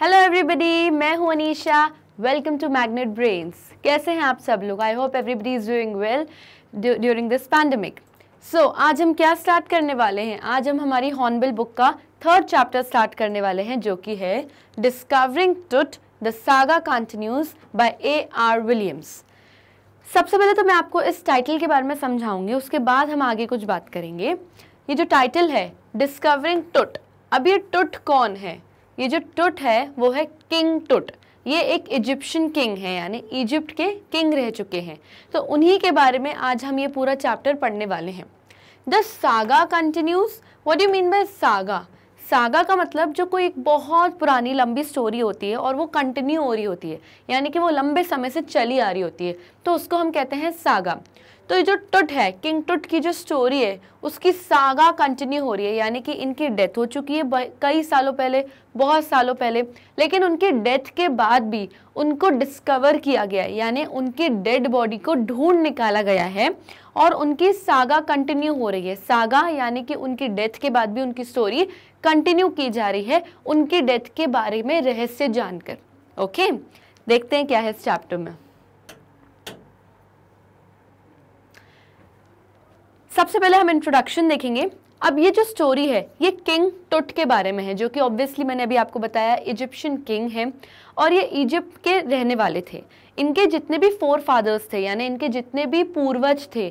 Hello everybody मैं हूं Anisha welcome to magnet brains कैसे हैं आप सब लोग I hope everybody is doing well during this pandemic so आज हम क्या स्टार्ट करने वाले हैं आज हम हमारी हॉर्नबिल बुक का थर्ड चैप्टर स्टार्ट करने वाले हैं जो कि है discovering Tut the saga continues by A R Williams सबसे पहले तो मैं आपको इस टाइटल के बारे में समझाऊंगी उसके बाद हम आगे कुछ बात करेंगे ये जो टाइटल है डिस्कवरिंग टुट अब ये टुट कौन है ये जो टुट है वो है किंग टुट ये एक इजिप्शियन किंग है यानी इजिप्ट के किंग रह चुके हैं तो उन्हीं के बारे में आज हम ये पूरा चैप्टर पढ़ने वाले हैं the saga continues what you mean by saga saga का मतलब जो कोई एक बहुत पुरानी लंबी स्टोरी होती है और वो कंटिन्यू हो रही होती है यानी कि वो लंबे समय से चली आ रही होती है तो उसको हम कहते हैं सागा तो ये जो टुट है किंग टुट की जो स्टोरी है उसकी सागा कंटिन्यू हो रही है यानी कि इनकी डेथ हो चुकी है कई सालों पहले बहुत सालों पहले लेकिन उनकी डेथ के बाद भी उनको डिस्कवर किया गया है यानी उनकी डेड बॉडी को ढूंढ निकाला गया है और उनकी सागा कंटिन्यू हो रही है सागा यानी कि उनकी डेथ के बाद भी उनकी स्टोरी कंटिन्यू की जा रही है उनकी डेथ के बारे में रहस्य जानकर ओके देखते हैं क्या है इस चैप्टर में सबसे पहले हम इंट्रोडक्शन देखेंगे अब ये जो स्टोरी है ये किंग टुट के बारे में है जो कि ऑब्वियसली मैंने अभी आपको बताया इजिप्शियन किंग है और ये इजिप्ट के रहने वाले थे इनके जितने भी फोर फादर्स थे यानी इनके जितने भी पूर्वज थे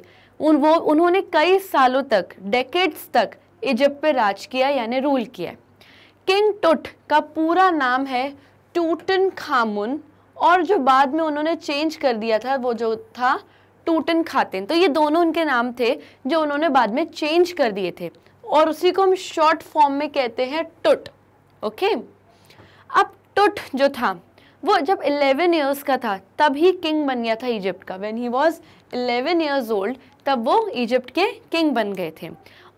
उन वो उन्होंने कई सालों तक डेकेड्स तक इजिप्ट पे राज किया यानी रूल किया किंग टुट का पूरा नाम है टूटन खामुन और जो बाद में उन्होंने चेंज कर दिया था वो जो था टूटन खातिन तो ये दोनों उनके नाम थे जो उन्होंने बाद में चेंज कर दिए थे और उसी को हम शॉर्ट फॉर्म में कहते हैं टुट ओके अब टुट जो था वो जब 11 इयर्स का था तब ही किंग बन गया था इजिप्ट का when he was 11 years old तब वो इजिप्ट के किंग बन गए थे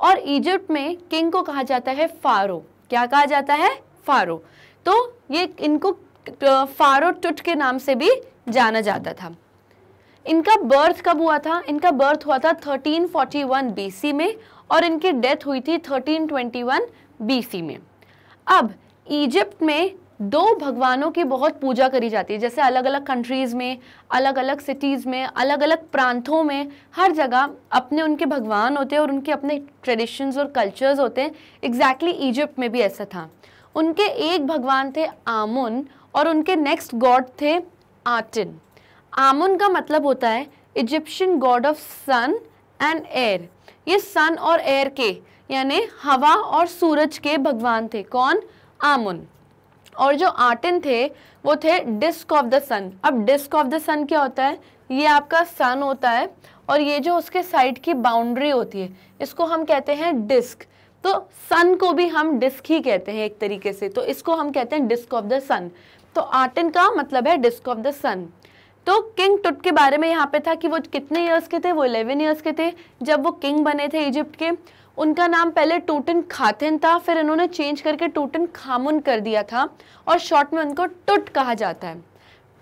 और इजिप्ट में किंग को कहा जाता है फारो क्या कहा जाता है फारो तो ये इनको फारो टुट के नाम से भी जाना जाता था इनका बर्थ कब हुआ था इनका बर्थ हुआ था 1341 बीसी में और इनकी डेथ हुई थी 1321 बीसी में अब इजिप्ट में दो भगवानों की बहुत पूजा करी जाती है जैसे अलग अलग कंट्रीज़ में अलग अलग सिटीज़ में अलग अलग प्रांतों में हर जगह अपने उनके भगवान होते हैं और उनके अपने ट्रेडिशंस और कल्चर्स होते हैं एग्जैक्टली exactly इजिप्ट में भी ऐसा था उनके एक भगवान थे आमुन और उनके नेक्स्ट गॉड थे आटिन आमुन का मतलब होता है Egyptian god of sun and air ये सन और एयर के यानी हवा और सूरज के भगवान थे कौन आमुन और जो आर्टिन थे वो थे डिस्क ऑफ द सन अब डिस्क ऑफ द सन क्या होता है ये आपका सन होता है और ये जो उसके साइड की बाउंड्री होती है इसको हम कहते हैं डिस्क तो सन को भी हम डिस्क ही कहते हैं एक तरीके से तो इसको हम कहते हैं डिस्क ऑफ द सन तो आर्टिन का मतलब है डिस्क ऑफ द सन तो किंग टुट के बारे में यहाँ पे था कि वो कितने ईयर्स के थे वो इलेवन ईयर्स के थे जब वो किंग बने थे इजिप्ट के उनका नाम पहले टूटन खातिन था फिर इन्होंने चेंज करके टूटन खामुन कर दिया था और शॉर्ट में उनको टुट कहा जाता है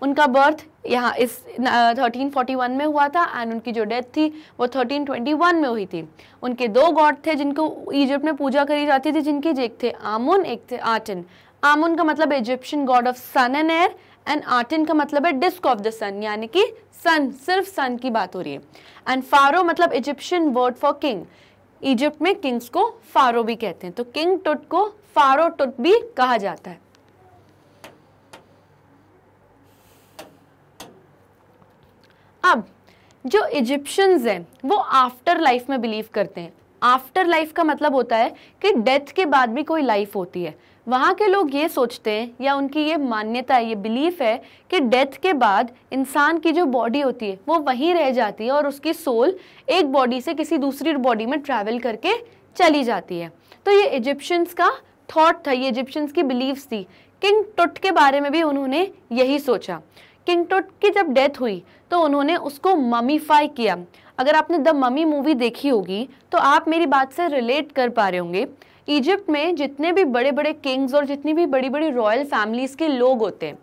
उनका बर्थ यहाँ इस थर्टीन फोर्टी वन में हुआ था एंड उनकी जो डेथ थी वो थर्टीन ट्वेंटी वन में हुई थी उनके दो गॉड थे जिनको इजिप्ट में पूजा करी जाती थी जिनके एक थे आमुन एक थे आटन आमुन का मतलब Egyptian god of sun and air and Aten का मतलब है डिस्क ऑफ द सन यानी कि सन सिर्फ सन की बात हो रही है एंड फारो मतलब Egyptian word for king Egypt में किंग्स को फारो भी कहते हैं तो किंग टुट को फारो टुट भी कहा जाता है अब जो इजिप्शियंस हैं वो आफ्टर लाइफ में बिलीव करते हैं आफ्टर लाइफ का मतलब होता है कि डेथ के बाद भी कोई लाइफ होती है वहाँ के लोग ये सोचते हैं या उनकी ये मान्यता ये बिलीफ है कि डेथ के बाद इंसान की जो बॉडी होती है वो वहीं रह जाती है और उसकी सोल एक बॉडी से किसी दूसरी बॉडी में ट्रैवल करके चली जाती है तो ये इजिप्शियंस का थॉट था ये इजिप्शियंस की बिलीव्स थी किंग टुट के बारे में भी उन्होंने यही सोचा किंग टुट की जब डेथ हुई तो उन्होंने उसको ममीफाई किया अगर आपने द ममी मूवी देखी होगी तो आप मेरी बात से रिलेट कर पा रहे होंगे इजिप्ट में जितने भी बड़े बड़े किंग्स और जितनी भी बड़ी बड़ी रॉयल फैमिलीज़ के लोग होते हैं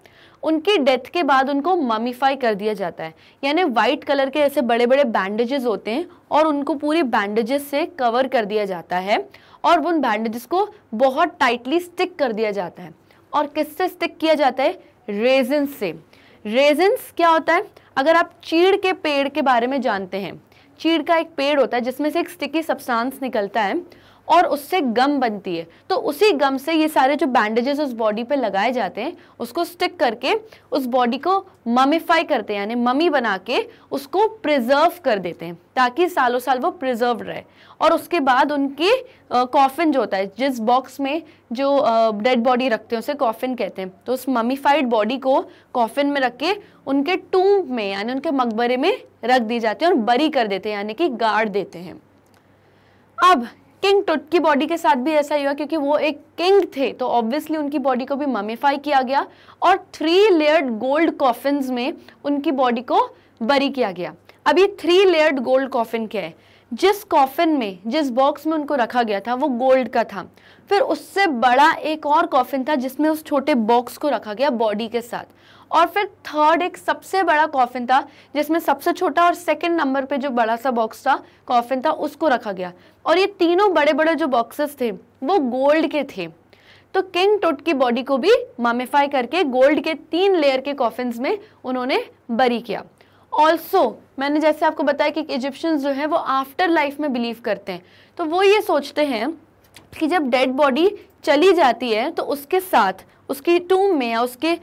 उनकी डेथ के बाद उनको ममीफाई कर दिया जाता है यानी वाइट कलर के ऐसे बड़े बड़े बैंडेजेस होते हैं और उनको पूरी बैंडेजेस से कवर कर दिया जाता है और उन बैंडेजेस को बहुत टाइटली स्टिक कर दिया जाता है और किससे स्टिक किया जाता है रेजन्स से रेजन्स क्या होता है अगर आप चीड़ के पेड़ के बारे में जानते हैं चीड़ का एक पेड़ होता है जिसमें से एक स्टिकी सब्सटेंस निकलता है और उससे गम बनती है तो उसी गम से ये सारे जो बैंडेजेस उस बॉडी पे लगाए जाते हैं उसको स्टिक करके उस बॉडी को ममीफाई करते हैं यानी ममी बना के उसको प्रिजर्व कर देते हैं ताकि सालों साल वो प्रिजर्व रहे और उसके बाद उनके कॉफिन जो होता है जिस बॉक्स में जो डेड बॉडी रखते हैं उसे कॉफिन कहते हैं तो उस ममीफाइड बॉडी को कॉफिन में रख के उनके टू में यानी उनके मकबरे में रख दी जाती है और बरी कर देते हैं यानी कि गाड़ देते हैं अब किंग टुट की बॉडी के साथ भी ऐसा ही हुआ क्योंकि वो एक किंग थे तो ऑब्वियसली उनकी बॉडी को भी ममीफाई किया गया और थ्री लेयर्ड गोल्ड कॉफिन में उनकी बॉडी को बरी किया गया अब ये थ्री लेयर्ड गोल्ड कॉफिन क्या है जिस कॉफिन में जिस बॉक्स में उनको रखा गया था वो गोल्ड का था फिर उससे बड़ा एक और कॉफिन था जिसमें उस छोटे बॉक्स को रखा गया बॉडी के साथ और फिर थर्ड एक सबसे बड़ा कॉफिन था जिसमें सबसे छोटा और सेकंड नंबर पे जो बड़ा सा बॉक्स था कॉफिन था उसको रखा गया और ये तीनों बड़े बड़े जो बॉक्सेस थे वो गोल्ड के थे तो किंग टुट की बॉडी को भी मामिफाई करके गोल्ड के तीन लेयर के कॉफिन में उन्होंने बरी किया ऑल्सो मैंने जैसे आपको बताया कि इजिप्शियंस जो है वो आफ्टर लाइफ में बिलीव करते हैं तो वो ये सोचते हैं कि जब डेड बॉडी चली जाती है तो उसके साथ उसकी टूम में या उसके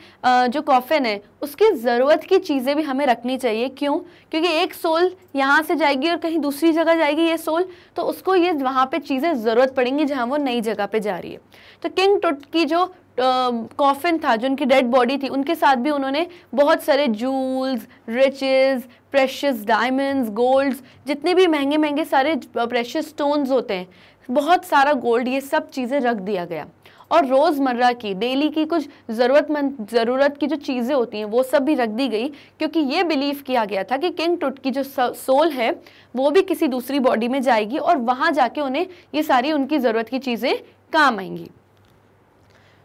जो कॉफ़िन है उसकी ज़रूरत की चीज़ें भी हमें रखनी चाहिए क्यों क्योंकि एक सोल यहाँ से जाएगी और कहीं दूसरी जगह जाएगी ये सोल तो उसको ये वहाँ पे चीज़ें ज़रूरत पड़ेंगी जहाँ वो नई जगह पे जा रही है तो किंग टुट की जो कॉफिन था जो उनकी डेड बॉडी थी उनके साथ भी उन्होंने बहुत सारे jewels riches precious diamond golds जितने भी महंगे महंगे सारे प्रेशस स्टोन्स होते हैं बहुत सारा गोल्ड ये सब चीज़ें रख दिया गया और रोज़मर्रा की डेली की कुछ ज़रूरतमंद ज़रूरत की जो चीज़ें होती हैं वो सब भी रख दी गई क्योंकि ये बिलीव किया गया था कि किंग टुट की जो सोल है वो भी किसी दूसरी बॉडी में जाएगी और वहाँ जाके उन्हें ये सारी उनकी ज़रूरत की चीज़ें काम आएंगी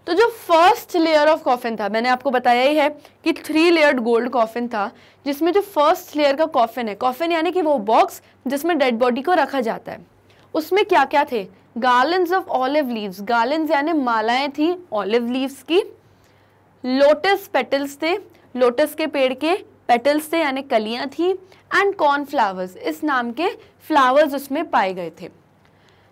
तो जो फर्स्ट लेयर ऑफ कॉफिन था मैंने आपको बताया ही है कि थ्री लेयर्ड गोल्ड कॉफिन था जिसमें जो फर्स्ट लेयर का कॉफिन है कॉफिन यानी कि वो बॉक्स जिसमें डेड बॉडी को रखा जाता है उसमें क्या क्या थे garlands of olive leaves garlands यानी मालाएं थी ऑलिव लीव्स की लोटस पेटल्स थे लोटस के पेड़ के पेटल्स थे यानी कलियां थी एंड कॉर्न फ्लावर्स इस नाम के फ्लावर्स उसमें पाए गए थे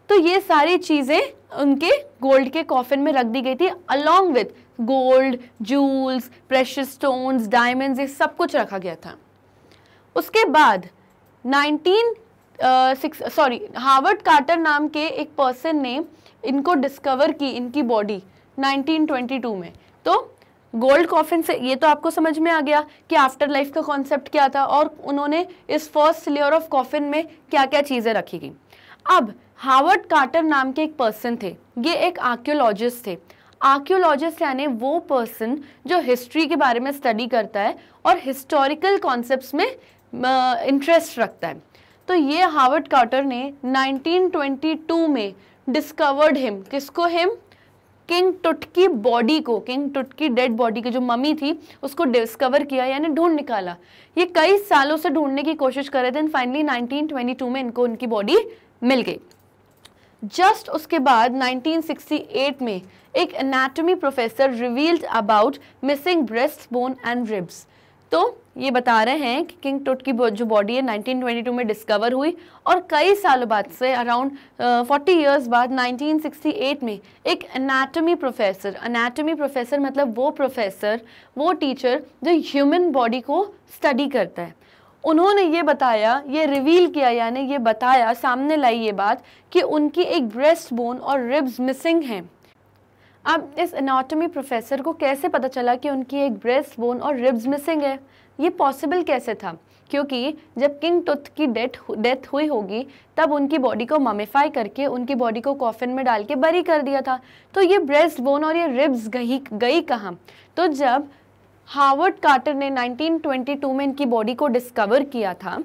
तो ये सारी चीज़ें उनके गोल्ड के कॉफिन में रख दी गई थी along with gold jewels precious stones diamonds ये सब कुछ रखा गया था उसके बाद सिक्स सॉरी हार्वर्ड कार्टर नाम के एक पर्सन ने इनको डिस्कवर की इनकी बॉडी 1922 में तो गोल्ड कॉफिन से ये तो आपको समझ में आ गया कि आफ्टर लाइफ का कॉन्सेप्ट क्या था और उन्होंने इस फर्स्ट लेयर ऑफ कॉफिन में क्या क्या चीज़ें रखी गई अब हार्वर्ड कार्टर नाम के एक पर्सन थे ये एक आर्क्योलॉजिस्ट थे आर्क्योलॉजिस्ट यानी वो पर्सन जो हिस्ट्री के बारे में स्टडी करता है और हिस्टोरिकल कॉन्सेप्ट में इंटरेस्ट रखता है तो ये हार्वर्ड कार्टर ने 1922 में डिस्कवर्ड हिम किसको हिम किंग टुट की बॉडी को किंग टुट की डेड बॉडी की जो मम्मी थी उसको डिस्कवर किया यानी ढूंढ निकाला ये कई सालों से ढूंढने की कोशिश कर रहे थे फाइनली 1922 में इनको उनकी बॉडी मिल गई जस्ट उसके बाद 1968 में एक anatomy professor revealed about missing breast bone and ribs तो ये बता रहे हैं कि किंग टुट की जो बॉडी है 1922 में डिस्कवर हुई और कई सालों बाद से अराउंड फोर्टी इयर्स बाद 1968 में एक एनाटॉमी प्रोफेसर एनाटॉमी प्रोफेसर मतलब वो प्रोफेसर वो टीचर जो ह्यूमन बॉडी को स्टडी करता है उन्होंने ये बताया ये रिवील किया यानी ये बताया सामने लाई ये बात कि उनकी एक ब्रेस्ट बोन और रिब्स मिसिंग हैं अब इस एनाटॉमी प्रोफेसर को कैसे पता चला कि उनकी एक ब्रेस्ट बोन और रिब्स मिसिंग है ये पॉसिबल कैसे था क्योंकि जब किंग टुथ की डेथ डेथ हुई होगी तब उनकी बॉडी को ममेफाई करके उनकी बॉडी को कॉफिन में डाल के बरी कर दिया था तो ये ब्रेस्ट बोन और ये रिब्स गई गई कहाँ तो जब हार्वर्ड कार्टर ने 1922 में इनकी बॉडी को डिस्कवर किया था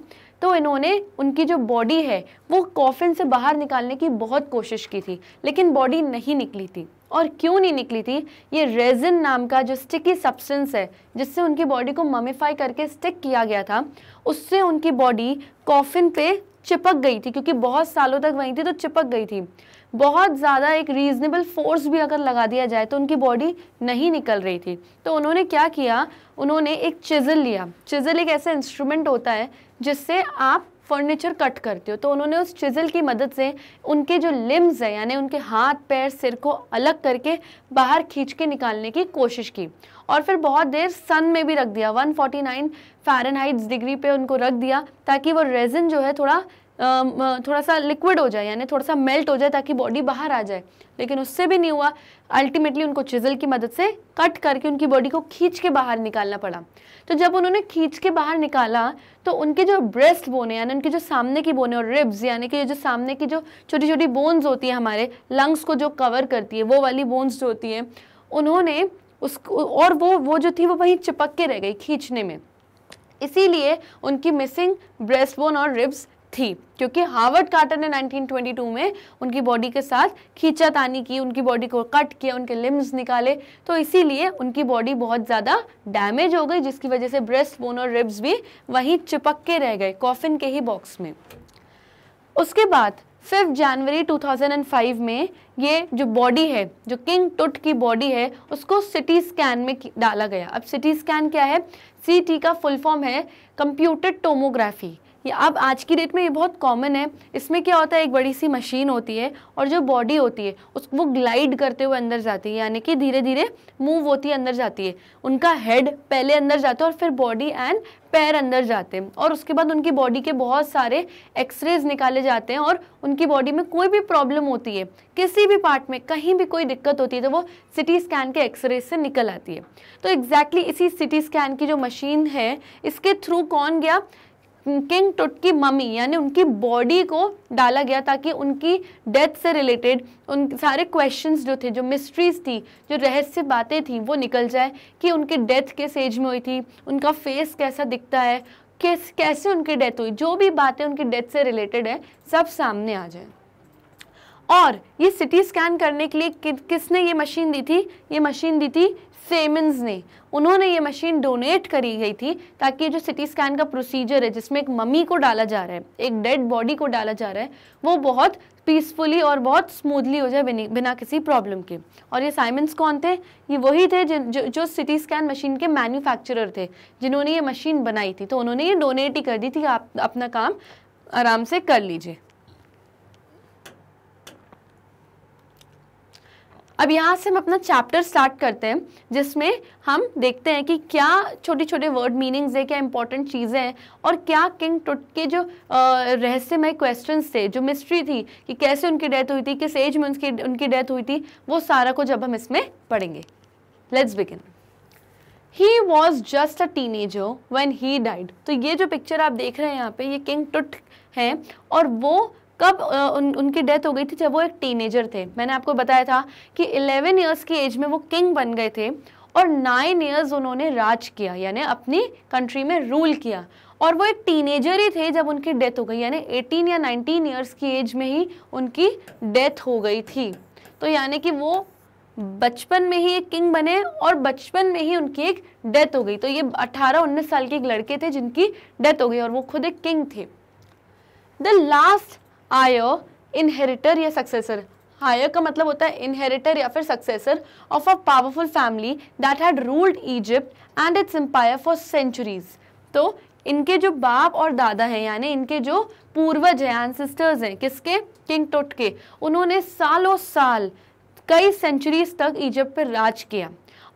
तो इन्होंने उनकी जो बॉडी है वो कॉफिन से बाहर निकालने की बहुत कोशिश की थी लेकिन बॉडी नहीं निकली थी और क्यों नहीं निकली थी ये रेजिन नाम का जो स्टिकी सब्सटेंस है जिससे उनकी बॉडी को ममीफाई करके स्टिक किया गया था उससे उनकी बॉडी कॉफिन पे चिपक गई थी क्योंकि बहुत सालों तक वहीं थी तो चिपक गई थी बहुत ज़्यादा एक रीजनेबल फोर्स भी अगर लगा दिया जाए तो उनकी बॉडी नहीं निकल रही थी तो उन्होंने क्या किया उन्होंने एक चिजल लिया चिजल एक ऐसा इंस्ट्रूमेंट होता है जिससे आप फर्नीचर कट करते हो तो उन्होंने उस चिजल की मदद से उनके जो लिम्स हैं यानी उनके हाथ पैर सिर को अलग करके बाहर खींच के निकालने की कोशिश की और फिर बहुत देर सन में भी रख दिया 149 फ़ारेनहाइट डिग्री पे उनको रख दिया ताकि वो रेजिन जो है थोड़ा थोड़ा सा लिक्विड हो जाए यानी थोड़ा सा मेल्ट हो जाए ताकि बॉडी बाहर आ जाए लेकिन उससे भी नहीं हुआ अल्टीमेटली उनको चिजल की मदद से कट करके उनकी बॉडी को खींच के बाहर निकालना पड़ा तो जब उन्होंने खींच के बाहर निकाला तो उनके जो ब्रेस्ट बोने यानी उनके जो सामने की बोने और रिब्स यानी कि जो सामने की जो छोटी छोटी बोन्स होती है हमारे लंग्स को जो कवर करती है वो वाली बोन्स जो होती है उन्होंने उसको और वो वो जो थी वो वहीं चिपक के रह गई खींचने में इसीलिए उनकी मिसिंग ब्रेस्ट बोन और रिब्स थी क्योंकि हार्वर्ड कार्टर ने 1922 में उनकी बॉडी के साथ खींचातानी की उनकी बॉडी को कट किया उनके लिम्स निकाले तो इसीलिए उनकी बॉडी बहुत ज़्यादा डैमेज हो गई जिसकी वजह से ब्रेस्ट बोन और रिब्स भी वहीं चिपक के रह गए कॉफिन के ही बॉक्स में उसके बाद फिफ्थ जनवरी 2005 में ये जो बॉडी है जो किंग टुट की बॉडी है उसको सिटी स्कैन में डाला गया अब सिटी स्कैन क्या है सी का फुल फॉर्म है कंप्यूटेड टोमोग्राफी ये अब आज की डेट में ये बहुत कॉमन है इसमें क्या होता है एक बड़ी सी मशीन होती है और जो बॉडी होती है उस वो ग्लाइड करते हुए अंदर जाती है यानी कि धीरे धीरे मूव होती है अंदर जाती है उनका हेड पहले अंदर जाता है और फिर बॉडी एंड पैर अंदर जाते हैं और उसके बाद उनकी बॉडी के बहुत सारे एक्सरेज निकाले जाते हैं और उनकी बॉडी में कोई भी प्रॉब्लम होती है किसी भी पार्ट में कहीं भी कोई दिक्कत होती है तो वो सिटी स्कैन के एक्सरेज से निकल आती है तो एग्जैक्टली exactly इसी सिटी स्कैन की जो मशीन है इसके थ्रू कौन गया किंग टुट की मम्मी यानी उनकी बॉडी को डाला गया ताकि उनकी डेथ से रिलेटेड उन सारे क्वेश्चंस जो थे जो मिस्ट्रीज थी जो रहस्य बातें थी वो निकल जाए कि उनकी डेथ किस एज में हुई थी उनका फेस कैसा दिखता है किस कैसे उनकी डेथ हुई जो भी बातें उनकी डेथ से रिलेटेड है सब सामने आ जाए और ये सिटी स्कैन करने के लिए कि, किसने ये मशीन दी थी ये मशीन दी थी सेमन्स ने उन्होंने ये मशीन डोनेट करी गई थी ताकि जो सिटी स्कैन का प्रोसीजर है जिसमें एक मम्मी को डाला जा रहा है एक डेड बॉडी को डाला जा रहा है वो बहुत पीसफुली और बहुत स्मूथली हो जाए बिना किसी प्रॉब्लम के और ये साइमंस कौन थे ये वही थे जो जो सिटी स्कैन मशीन के मैन्युफैक्चरर थे जिन्होंने ये मशीन बनाई थी तो उन्होंने ये डोनेट ही कर दी थी आप अपना काम आराम से कर लीजिए अब यहाँ से हम अपना चैप्टर स्टार्ट करते हैं जिसमें हम देखते हैं कि क्या छोटे छोटे वर्ड मीनिंग्स है क्या इंपॉर्टेंट चीज़ें हैं और क्या किंग टुट के जो रहस्यमय क्वेश्चंस थे जो मिस्ट्री थी कि कैसे उनकी डेथ हुई थी किस एज में उनकी उनकी डेथ हुई थी वो सारा कुछ अब हम इसमें पढ़ेंगे let's begin he was just a teenager he he died तो ये जो पिक्चर आप देख रहे हैं यहाँ पे ये किंग टुट है और वो कब उन, उनकी डेथ हो गई थी जब वो एक टीनेजर थे मैंने आपको बताया था कि 11 इयर्स की एज में वो किंग बन गए थे और नाइन इयर्स उन्होंने राज किया यानी अपनी कंट्री में रूल किया और वो एक टीनेजर ही थे जब उनकी डेथ हो गई यानी 18 या 19 इयर्स की एज में ही उनकी डेथ हो गई थी तो यानी कि वो बचपन में ही एक किंग बने और बचपन में ही उनकी एक डेथ हो गई तो ये 18-19 साल के एक लड़के थे जिनकी डेथ हो गई और वो खुद एक किंग थे द लास्ट आयो इनहेरिटर या सक्सेसर हायर का मतलब होता है इनहेरिटर या फिर successor of a powerful family that had ruled Egypt and its empire for centuries तो इनके जो बाप और दादा हैं यानी इनके जो पूर्वज हैं एंसिस्टर्स हैं किसके किंग टोट के उन्होंने सालों साल कई सेंचुरीज तक इजिप्ट पर राज किया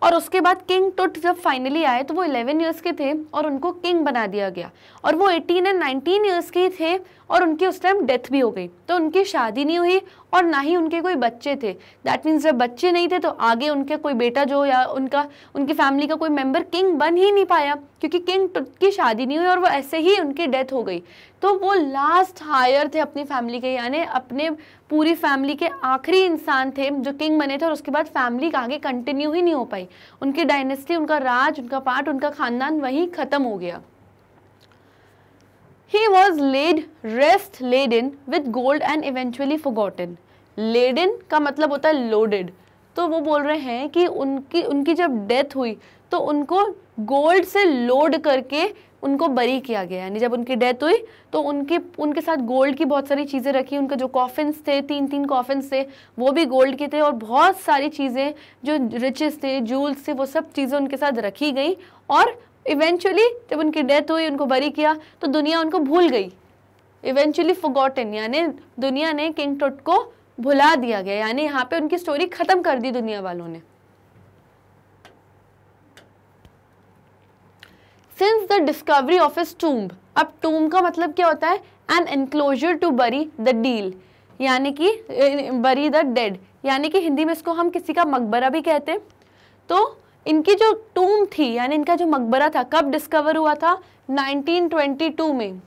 और उसके बाद किंग टुट जब फाइनली आए तो वो 11 इयर्स के थे और उनको किंग बना दिया गया और वो 18 एंड 19 इयर्स के थे और उनकी उस टाइम डेथ भी हो गई तो उनकी शादी नहीं हुई और ना ही उनके कोई बच्चे थे दैट मीन्स जब बच्चे नहीं थे तो आगे उनके कोई बेटा जो या उनका उनकी फैमिली का कोई मेम्बर किंग बन ही नहीं पाया क्योंकि किंग तो, की शादी नहीं हुई और वो ऐसे ही उनकी डेथ हो गई तो वो लास्ट हायर थे अपनी फैमिली के यानी अपने पूरी फैमिली के आखिरी इंसान थे जो किंग बने थे और उसके बाद फैमिली आगे कंटिन्यू ही नहीं हो पाई उनकी डायनेस्टी उनका राज उनका पार्ट उनका खानदान वहीं ख़त्म हो गया He was laid, rest laden with gold and eventually forgotten. Laden का मतलब होता है लोडेड तो वो बोल रहे हैं कि उनकी उनकी जब डेथ हुई तो उनको गोल्ड से लोड करके उनको बरी किया गया यानी जब उनकी डेथ हुई तो उनके उनके साथ गोल्ड की बहुत सारी चीज़ें रखी उनका जो कॉफिन्स थे तीन तीन कॉफिन्स थे वो भी गोल्ड के थे और बहुत सारी चीज़ें जो रिचेस थे जूल्स थे वो सब चीज़ें उनके साथ रखी गई और इवेंचुअली जब उनकी डेथ हुई उनको बरी किया तो दुनिया उनको भूल गई इवेंचुअली फोगॉटन यानी दुनिया ने किंग टुट को भुला दिया गया यानी यहाँ पे उनकी स्टोरी खत्म कर दी दुनिया वालों ने since the discovery of his tomb अब टूम्ब का मतलब क्या होता है an enclosure to bury the dead यानी कि बरी द डेड यानी कि हिंदी में इसको हम किसी का मकबरा भी कहते हैं तो इनकी जो टूम थी यानी इनका जो मकबरा था कब डिस्कवर हुआ था 1922 में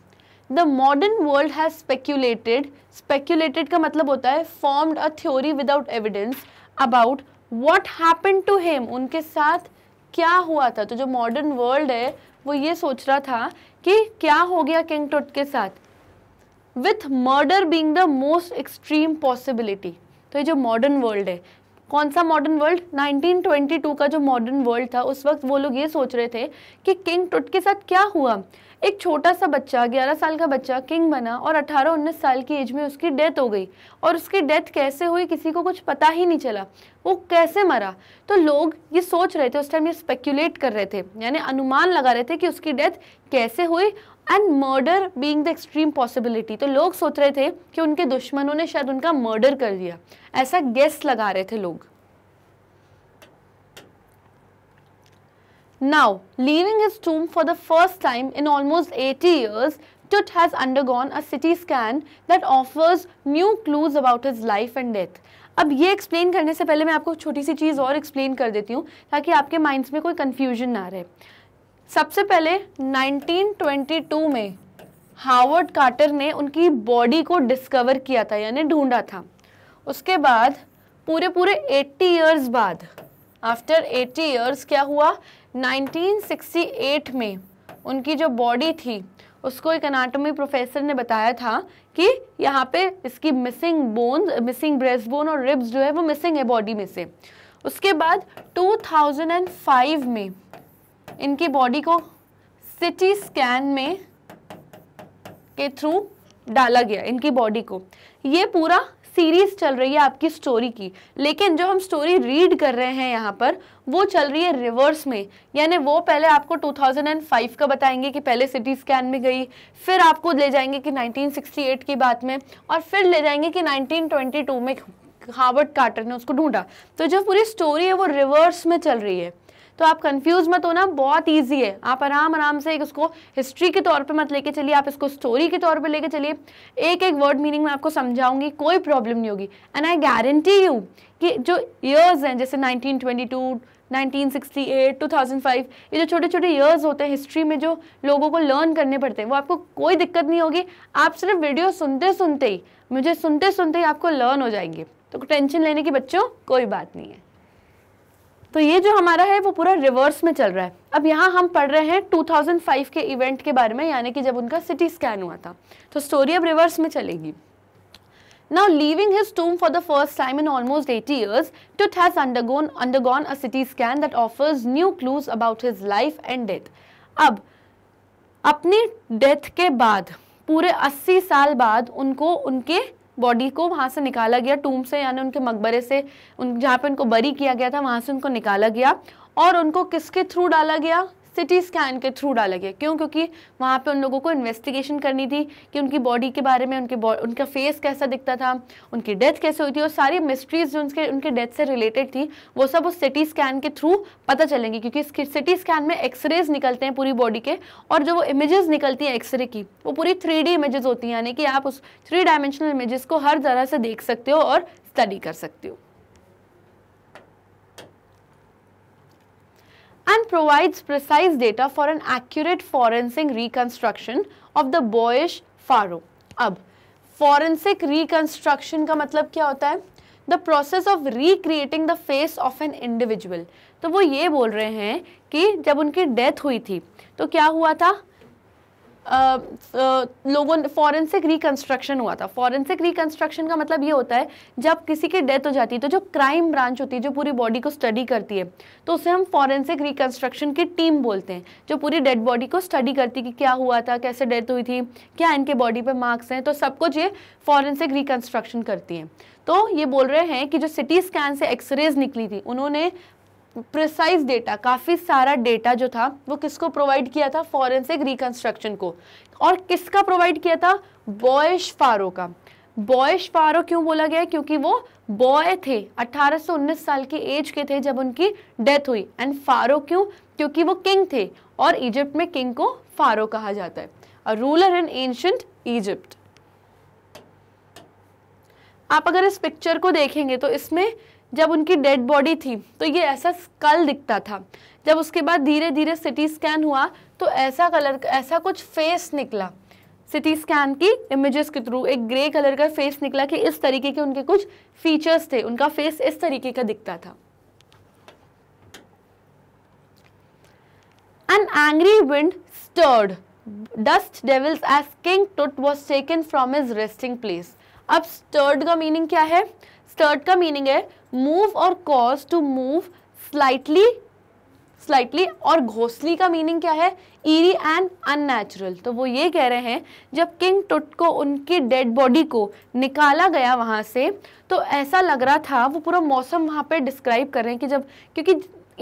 the modern world has speculated speculated का मतलब होता है formed a theory without evidence about what happen to him उनके साथ क्या हुआ था तो जो मॉडर्न वर्ल्ड है वो ये सोच रहा था कि क्या हो गया किंग टुट के साथ with murder being the most extreme possibility तो ये जो मॉडर्न वर्ल्ड है कौन सा मॉडर्न वर्ल्ड 1922 का जो मॉडर्न वर्ल्ड था उस वक्त वो लोग ये सोच रहे थे कि किंग टुट के साथ क्या हुआ एक छोटा सा बच्चा 11 साल का बच्चा किंग बना और 18-19 साल की एज में उसकी डेथ हो गई और उसकी डेथ कैसे हुई किसी को कुछ पता ही नहीं चला वो कैसे मरा तो लोग ये सोच रहे थे उस टाइम ये स्पेक्यूलेट कर रहे थे यानी अनुमान लगा रहे थे कि उसकी डेथ कैसे हुई and murder being the extreme possibility तो लोग सोच रहे थे कि उनके दुश्मनों ने शायद उनका मर्डर कर दिया ऐसा गेस्ट लगा रहे थे लोग Now, leaving his tomb for the first time in almost 80 years, Tut has undergone a CT scan that offers new clues about his life and death. अब ये एक्सप्लेन करने से पहले मैं आपको छोटी सी चीज़ और एक्सप्लेन कर देती हूँ ताकि आपके माइंड्स में कोई कन्फ्यूजन ना रहे सबसे पहले 1922 में हावर्ड कार्टर ने उनकी बॉडी को डिस्कवर किया था यानी ढूंढा था उसके बाद पूरे पूरे 80 इयर्स बाद आफ्टर 80 इयर्स क्या हुआ 1968 में उनकी जो बॉडी थी उसको एक अनाटोमी प्रोफेसर ने बताया था कि यहाँ पे इसकी missing bone missing breast bone और रिब्स जो है वो मिसिंग है बॉडी में से उसके बाद 2005 में इनकी बॉडी को सिटी स्कैन में के थ्रू डाला गया इनकी बॉडी को ये पूरा सीरीज चल रही है आपकी स्टोरी की लेकिन जो हम स्टोरी रीड कर रहे हैं यहाँ पर वो चल रही है रिवर्स में यानी वो पहले आपको 2005 का बताएंगे कि पहले सिटी स्कैन में गई फिर आपको ले जाएंगे कि 1968 की बात में और फिर ले जाएंगे कि 1922 में हार्वर्ड कार्टर ने उसको ढूंढा तो जो पूरी स्टोरी है वो रिवर्स में चल रही है तो आप कंफ्यूज मत होना बहुत ईजी है आप आराम आराम से एक उसको हिस्ट्री के तौर पे मत लेके चलिए आप इसको स्टोरी के तौर पे लेके चलिए एक एक वर्ड मीनिंग मैं आपको समझाऊंगी कोई प्रॉब्लम नहीं होगी एंड आई गारंटी यू कि जो ईयर्स हैं जैसे 1922 1968, 2005 ये जो छोटे छोटे ईयर्स होते हैं हिस्ट्री में जो लोगों को लर्न करने पड़ते हैं वो आपको कोई दिक्कत नहीं होगी आप सिर्फ वीडियो सुनते सुनते ही मुझे सुनते सुनते ही आपको लर्न हो जाएंगे तो टेंशन लेने की बच्चों कोई बात नहीं है तो ये जो हमारा है वो पूरा रिवर्स में चल रहा है अब यहाँ हम पढ़ रहे हैं 2005 के इवेंट के बारे में यानी कि जब उनका सिटी स्कैन हुआ था तो स्टोरी अब रिवर्स में चलेगी Now leaving his tomb for the first time in almost 80 years, Tut has undergone, undergone a CT scan that offers new clues about his life and death. अब अपनी death के बाद पूरे 80 साल बाद उनको उनके बॉडी को वहाँ से निकाला गया टूम से यानी उनके मकबरे से उन जहाँ पे उनको बरी किया गया था वहाँ से उनको निकाला गया और उनको किसके थ्रू डाला गया सिटी स्कैन के थ्रू डाला गया क्यों क्योंकि वहाँ पे उन लोगों को इन्वेस्टिगेशन करनी थी कि उनकी बॉडी के बारे में उनके उनका फेस कैसा दिखता था उनकी डेथ कैसे हुई थी और सारी मिस्ट्रीज जो उनके उनके डेथ से रिलेटेड थी वो सब उस सिटी स्कैन के थ्रू पता चलेंगी क्योंकि सिटी स्कैन में एक्सरेज निकलते हैं पूरी बॉडी के और जो वो इमेजेस निकलती हैं एक्सरे की वो पूरी थ्री डी इमेजेस होती हैं यानी कि आप उस थ्री डायमेंशनल इमेजेस को हर तरह से देख सकते हो और स्टडी कर सकते हो and provides precise data for an accurate forensic reconstruction of the boyish pharaoh. ab forensic reconstruction ka matlab kya hota hai the process of recreating the face of an individual तो वो ये बोल रहे हैं कि जब उनकी डेथ हुई थी तो क्या हुआ था लोगों फॉरेंसिक रिकन्स्ट्रक्शन हुआ था फॉरेंसिक रिकन्स्ट्रक्शन का मतलब ये होता है जब किसी की डेथ हो जाती है तो जो क्राइम ब्रांच होती है जो पूरी बॉडी को स्टडी करती है तो उसे हम फॉरेंसिक रिकन्स्ट्रक्शन की टीम बोलते हैं जो पूरी डेड बॉडी को स्टडी करती है कि क्या हुआ था कैसे डेथ हुई थी क्या इनके बॉडी पर मार्क्स हैं तो सब कुछ ये फॉरेंसिक रिकन्स्ट्रक्शन करती है तो ये बोल रहे हैं कि जो सिटी स्कैन से एक्सरेज निकली थी उन्होंने प्रिसाइज डेटा काफ़ी सारा डेटा जो था वो किसको प्रोवाइड किया था फॉरेंसिक रिकंस्ट्रक्शन को और किसका प्रोवाइड किया था बॉयश फारो का बॉयश फारो क्यों बोला गया क्योंकि वो बॉय थे 18 साल की एज के थे जब उनकी डेथ हुई एंड फारो क्यों क्योंकि वो किंग थे और इजिप्ट में किंग को फारो कहा जाता है a ruler in ancient Egypt आप अगर इस पिक्चर को देखेंगे तो इसमें जब उनकी डेड बॉडी थी तो ये ऐसा स्कल दिखता था जब उसके बाद धीरे धीरे सिटी स्कैन हुआ तो ऐसा कलर ऐसा कुछ फेस निकला सिटी स्कैन की इमेजेस के थ्रू एक ग्रे कलर का फेस निकला कि इस तरीके के उनके कुछ फीचर्स थे उनका फेस इस तरीके का दिखता था An angry wind stirred. Dust devils as King Tut was taken from his resting place. अब stirred का मीनिंग क्या है स्टर्ट का मीनिंग है मूव और cause to move slightly slightly और घोसली का मीनिंग क्या है ईरी एंड अननेचुरल तो वो ये कह रहे हैं जब किंग टुट को उनकी डेड बॉडी को निकाला गया वहाँ से तो ऐसा लग रहा था वो पूरा मौसम वहाँ पे डिस्क्राइब कर रहे हैं कि जब क्योंकि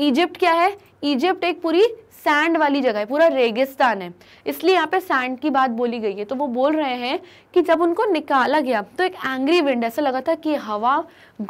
इजिप्ट क्या है इजिप्ट एक पूरी सैंड वाली जगह है पूरा रेगिस्तान है इसलिए यहाँ पे सैंड की बात बोली गई है तो वो बोल रहे हैं कि जब उनको निकाला गया तो एक एंग्री विंड ऐसा लगा था कि हवा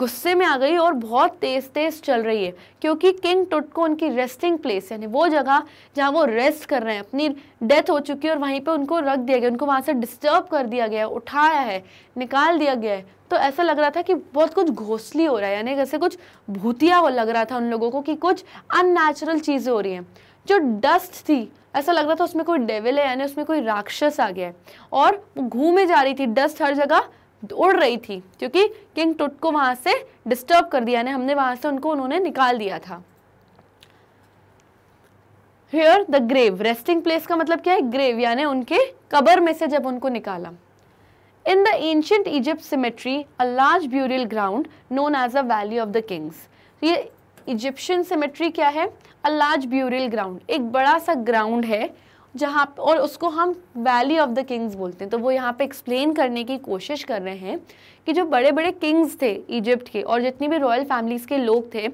गुस्से में आ गई और बहुत तेज़ तेज़ चल रही है क्योंकि किंग टुट को उनकी रेस्टिंग प्लेस यानी वो जगह जहाँ वो रेस्ट कर रहे हैं अपनी डेथ हो चुकी है और वहीं पर उनको रख दिया गया उनको वहाँ से डिस्टर्ब कर दिया गया उठाया है निकाल दिया गया है तो ऐसा लग रहा था कि बहुत कुछ घोसली हो रहा है यानी जैसे कुछ भूतिया हो लग रहा था उन लोगों को कि कुछ अननेचुरल चीज़ें हो रही हैं जो डस्ट थी ऐसा लग रहा था उसमें कोई डेविल है यानी उसमें कोई राक्षस आ गया है और वो घूमे जा रही थी डस्ट हर जगह उड़ रही थी क्योंकि किंग टुट को वहां से डिस्टर्ब कर दिया यानी हमने वहां से उनको उन्होंने निकाल दिया था here the grave resting place का मतलब क्या है ग्रेव यानी उनके कबर में से जब उनको निकाला in the ancient Egypt cemetery a large burial ground known as a valley of the kings ये इजिप्शियन सिमेट्री क्या है अ लार्ज ब्यूरियल ग्राउंड एक बड़ा सा ग्राउंड है जहाँ और उसको हम वैली ऑफ द किंग्स बोलते हैं तो वो यहाँ पे एक्सप्लेन करने की कोशिश कर रहे हैं कि जो बड़े बड़े किंग्स थे इजिप्ट के और जितनी भी रॉयल फैमिलीज़ के लोग थे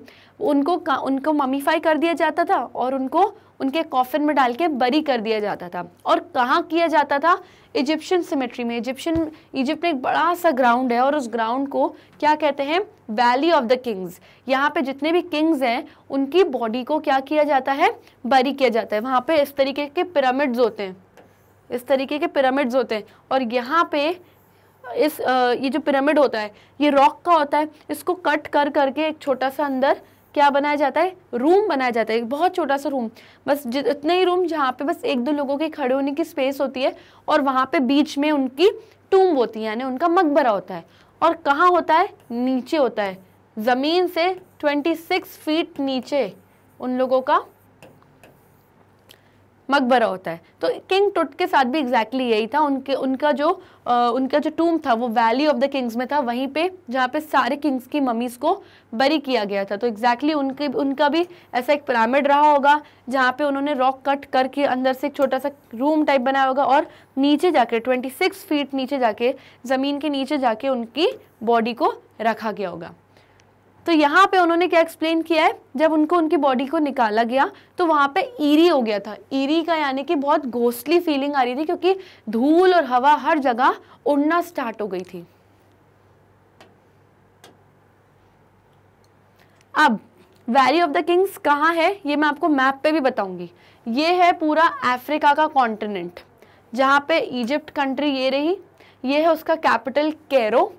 उनको उनको ममीफाई कर दिया जाता था और उनको उनके कॉफिन में डाल के बरी कर दिया जाता था और कहाँ किया जाता था इजिप्शियन सिमेट्री में इजिप्शियन इजिप्ट में एक बड़ा सा ग्राउंड है और उस ग्राउंड को क्या कहते हैं वैली ऑफ द किंग्स यहाँ पे जितने भी किंग्स हैं उनकी बॉडी को क्या किया जाता है बरी किया जाता है वहाँ पे इस तरीके के पिरामिड्स होते हैं इस तरीके के पिरामिड्स होते हैं और यहाँ पे इस ये जो पिरामिड होता है ये रॉक का होता है इसको कट कर करके एक छोटा सा अंदर क्या बनाया जाता है रूम बनाया जाता है एक बहुत छोटा सा रूम बस इतने ही रूम जहाँ पे बस एक दो लोगों के खड़े होने की स्पेस होती है और वहाँ पे बीच में उनकी टूम होती है यानी उनका मकबरा होता है और कहाँ होता है नीचे होता है ज़मीन से 26 फीट नीचे उन लोगों का मकबरा होता है तो किंग टुट के साथ भी एग्जैक्टली exactly यही था उनके उनका जो आ, उनका जो टूम था वो वैली ऑफ द किंग्स में था वहीं पे जहाँ पे सारे किंग्स की ममीज़ को बरी किया गया था तो एग्जैक्टली exactly उनके उनका भी ऐसा एक पिरामिड रहा होगा जहाँ पे उन्होंने रॉक कट करके अंदर से एक छोटा सा रूम टाइप बनाया होगा और नीचे जाके ट्वेंटी फीट नीचे जाके ज़मीन के नीचे जाके उनकी बॉडी को रखा गया होगा तो यहाँ पे उन्होंने क्या एक्सप्लेन किया है जब उनको उनकी बॉडी को निकाला गया तो वहाँ पे ईरी हो गया था ईरी का यानी कि बहुत घोस्टली फीलिंग आ रही थी क्योंकि धूल और हवा हर जगह उड़ना स्टार्ट हो गई थी अब वैली ऑफ द किंग्स कहाँ है ये मैं आपको मैप पे भी बताऊंगी ये है पूरा अफ्रीका का कॉन्टिनेंट जहाँ पे इजिप्ट कंट्री ये रही ये है उसका कैपिटल कैरो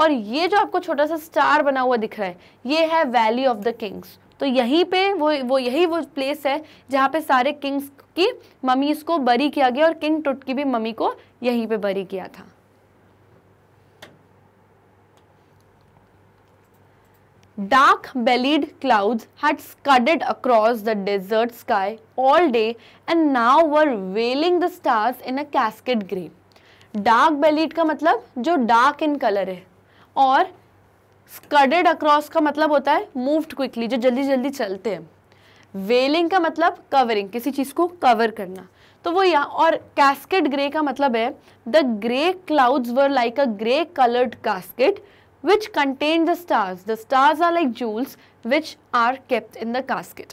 और ये जो आपको छोटा सा स्टार बना हुआ दिख रहा है ये है वैली ऑफ द किंग्स तो यहीं पे वो वो यही वो प्लेस है जहाँ पे सारे किंग्स की मम्मी इसको बरी किया गया और किंग टुट की भी मम्मी को यहीं पे बरी किया था dark bellied cloud had scudded across the desert sky all day and now were veiling the stars in a casket grey dark bellied का मतलब जो डार्क इन कलर है और स्कडेड अक्रॉस का मतलब होता है मूव्ड क्विकली जो जल्दी जल्दी चलते हैं वेलिंग का मतलब कवरिंग किसी चीज़ को कवर करना तो वो यहाँ और कैस्केट ग्रे का मतलब है the grey clouds were like a grey coloured casket which contain the stars the stars are like jewels which are kept in the casket